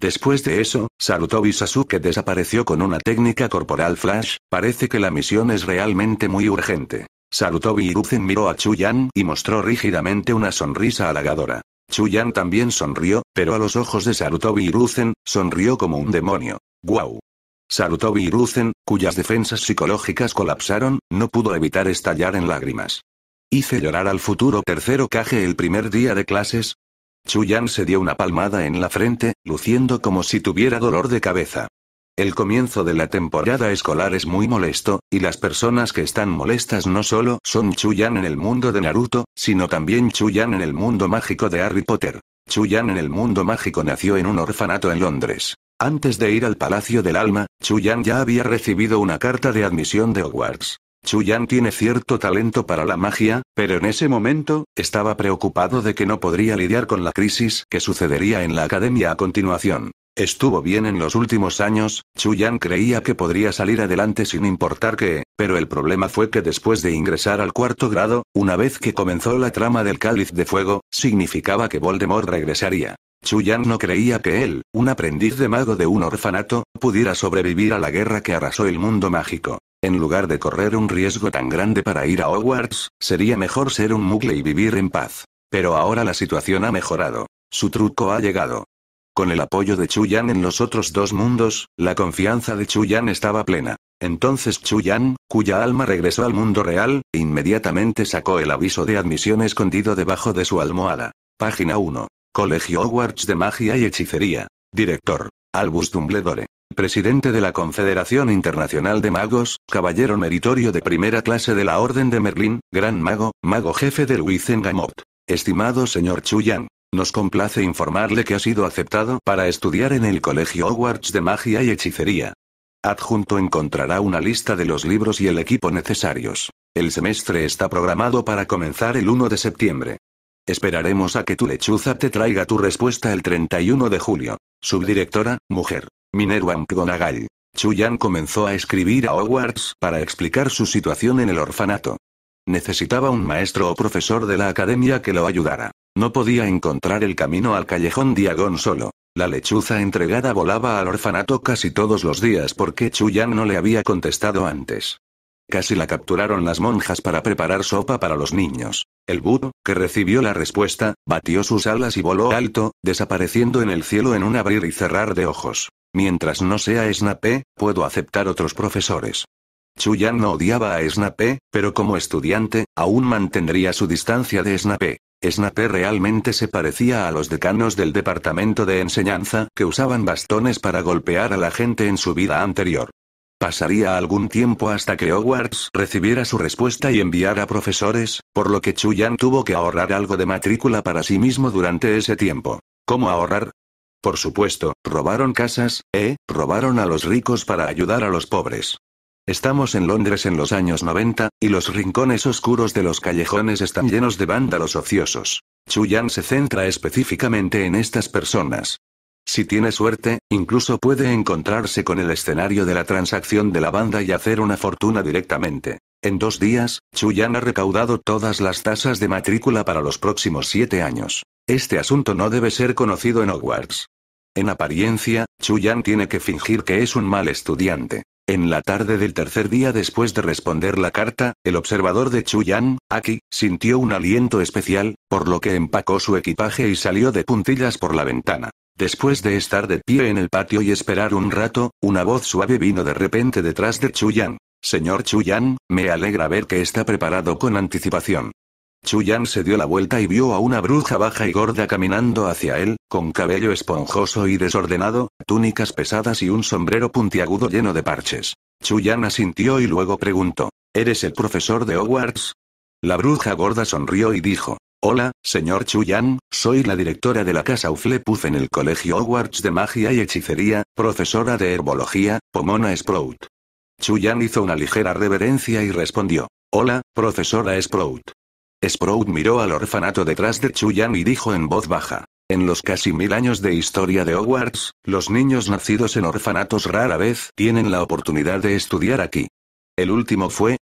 Después de eso, Sarutobi Sasuke desapareció con una técnica corporal flash, parece que la misión es realmente muy urgente. Sarutobi Hiruzen miró a Chu Yan y mostró rígidamente una sonrisa halagadora. Chuyan también sonrió, pero a los ojos de Sarutobi Ruzen, sonrió como un demonio. ¡Guau! Sarutobi Ruzen, cuyas defensas psicológicas colapsaron, no pudo evitar estallar en lágrimas. Hice llorar al futuro tercero caje el primer día de clases, Chuyan se dio una palmada en la frente, luciendo como si tuviera dolor de cabeza. El comienzo de la temporada escolar es muy molesto, y las personas que están molestas no solo son Chuyan en el mundo de Naruto, sino también Chuyan en el mundo mágico de Harry Potter. Chuyan en el mundo mágico nació en un orfanato en Londres. Antes de ir al Palacio del Alma, Chuyan ya había recibido una carta de admisión de Hogwarts. Chuyan tiene cierto talento para la magia, pero en ese momento, estaba preocupado de que no podría lidiar con la crisis que sucedería en la academia a continuación. Estuvo bien en los últimos años, Chuyan creía que podría salir adelante sin importar qué, pero el problema fue que después de ingresar al cuarto grado, una vez que comenzó la trama del cáliz de fuego, significaba que Voldemort regresaría. Chuyan no creía que él, un aprendiz de mago de un orfanato, pudiera sobrevivir a la guerra que arrasó el mundo mágico. En lugar de correr un riesgo tan grande para ir a Hogwarts, sería mejor ser un mugle y vivir en paz. Pero ahora la situación ha mejorado. Su truco ha llegado. Con el apoyo de Chuyan en los otros dos mundos, la confianza de Chuyan estaba plena. Entonces Chuyan, cuya alma regresó al mundo real, inmediatamente sacó el aviso de admisión escondido debajo de su almohada. Página 1. Colegio Hogwarts de Magia y Hechicería. Director. Albus Dumbledore. Presidente de la Confederación Internacional de Magos, caballero meritorio de primera clase de la Orden de Merlín, gran mago, mago jefe del Wizengamot. Estimado señor Chuyan, nos complace informarle que ha sido aceptado para estudiar en el Colegio Hogwarts de Magia y Hechicería. Adjunto encontrará una lista de los libros y el equipo necesarios. El semestre está programado para comenzar el 1 de septiembre. Esperaremos a que tu lechuza te traiga tu respuesta el 31 de julio. Subdirectora, mujer. Minerva Mcgonagall. Chuyan comenzó a escribir a Hogwarts para explicar su situación en el orfanato. Necesitaba un maestro o profesor de la academia que lo ayudara. No podía encontrar el camino al callejón Diagón solo. La lechuza entregada volaba al orfanato casi todos los días porque Chuyan no le había contestado antes. Casi la capturaron las monjas para preparar sopa para los niños. El búho, que recibió la respuesta, batió sus alas y voló alto, desapareciendo en el cielo en un abrir y cerrar de ojos. Mientras no sea Snape, puedo aceptar otros profesores. Chuyan no odiaba a Snape, pero como estudiante, aún mantendría su distancia de Snape. Snape realmente se parecía a los decanos del departamento de enseñanza que usaban bastones para golpear a la gente en su vida anterior. Pasaría algún tiempo hasta que Hogwarts recibiera su respuesta y enviara profesores, por lo que Chuyan tuvo que ahorrar algo de matrícula para sí mismo durante ese tiempo. ¿Cómo ahorrar? Por supuesto, robaron casas, ¿eh? Robaron a los ricos para ayudar a los pobres. Estamos en Londres en los años 90, y los rincones oscuros de los callejones están llenos de vándalos ociosos. Chuyan se centra específicamente en estas personas. Si tiene suerte, incluso puede encontrarse con el escenario de la transacción de la banda y hacer una fortuna directamente. En dos días, Chuyan ha recaudado todas las tasas de matrícula para los próximos siete años. Este asunto no debe ser conocido en Hogwarts. En apariencia, Chuyan tiene que fingir que es un mal estudiante. En la tarde del tercer día después de responder la carta, el observador de Yan, Aki, sintió un aliento especial, por lo que empacó su equipaje y salió de puntillas por la ventana. Después de estar de pie en el patio y esperar un rato, una voz suave vino de repente detrás de Chuyan. Señor Yan, me alegra ver que está preparado con anticipación. Chuyan se dio la vuelta y vio a una bruja baja y gorda caminando hacia él, con cabello esponjoso y desordenado, túnicas pesadas y un sombrero puntiagudo lleno de parches. Chuyan asintió y luego preguntó, ¿Eres el profesor de Hogwarts? La bruja gorda sonrió y dijo, Hola, señor Chuyan, soy la directora de la casa Uflepuz en el Colegio Hogwarts de Magia y Hechicería, profesora de Herbología, Pomona Sprout. Chuyan hizo una ligera reverencia y respondió, Hola, profesora Sprout. Sprout miró al orfanato detrás de Chuyan y dijo en voz baja. En los casi mil años de historia de Hogwarts, los niños nacidos en orfanatos rara vez tienen la oportunidad de estudiar aquí. El último fue,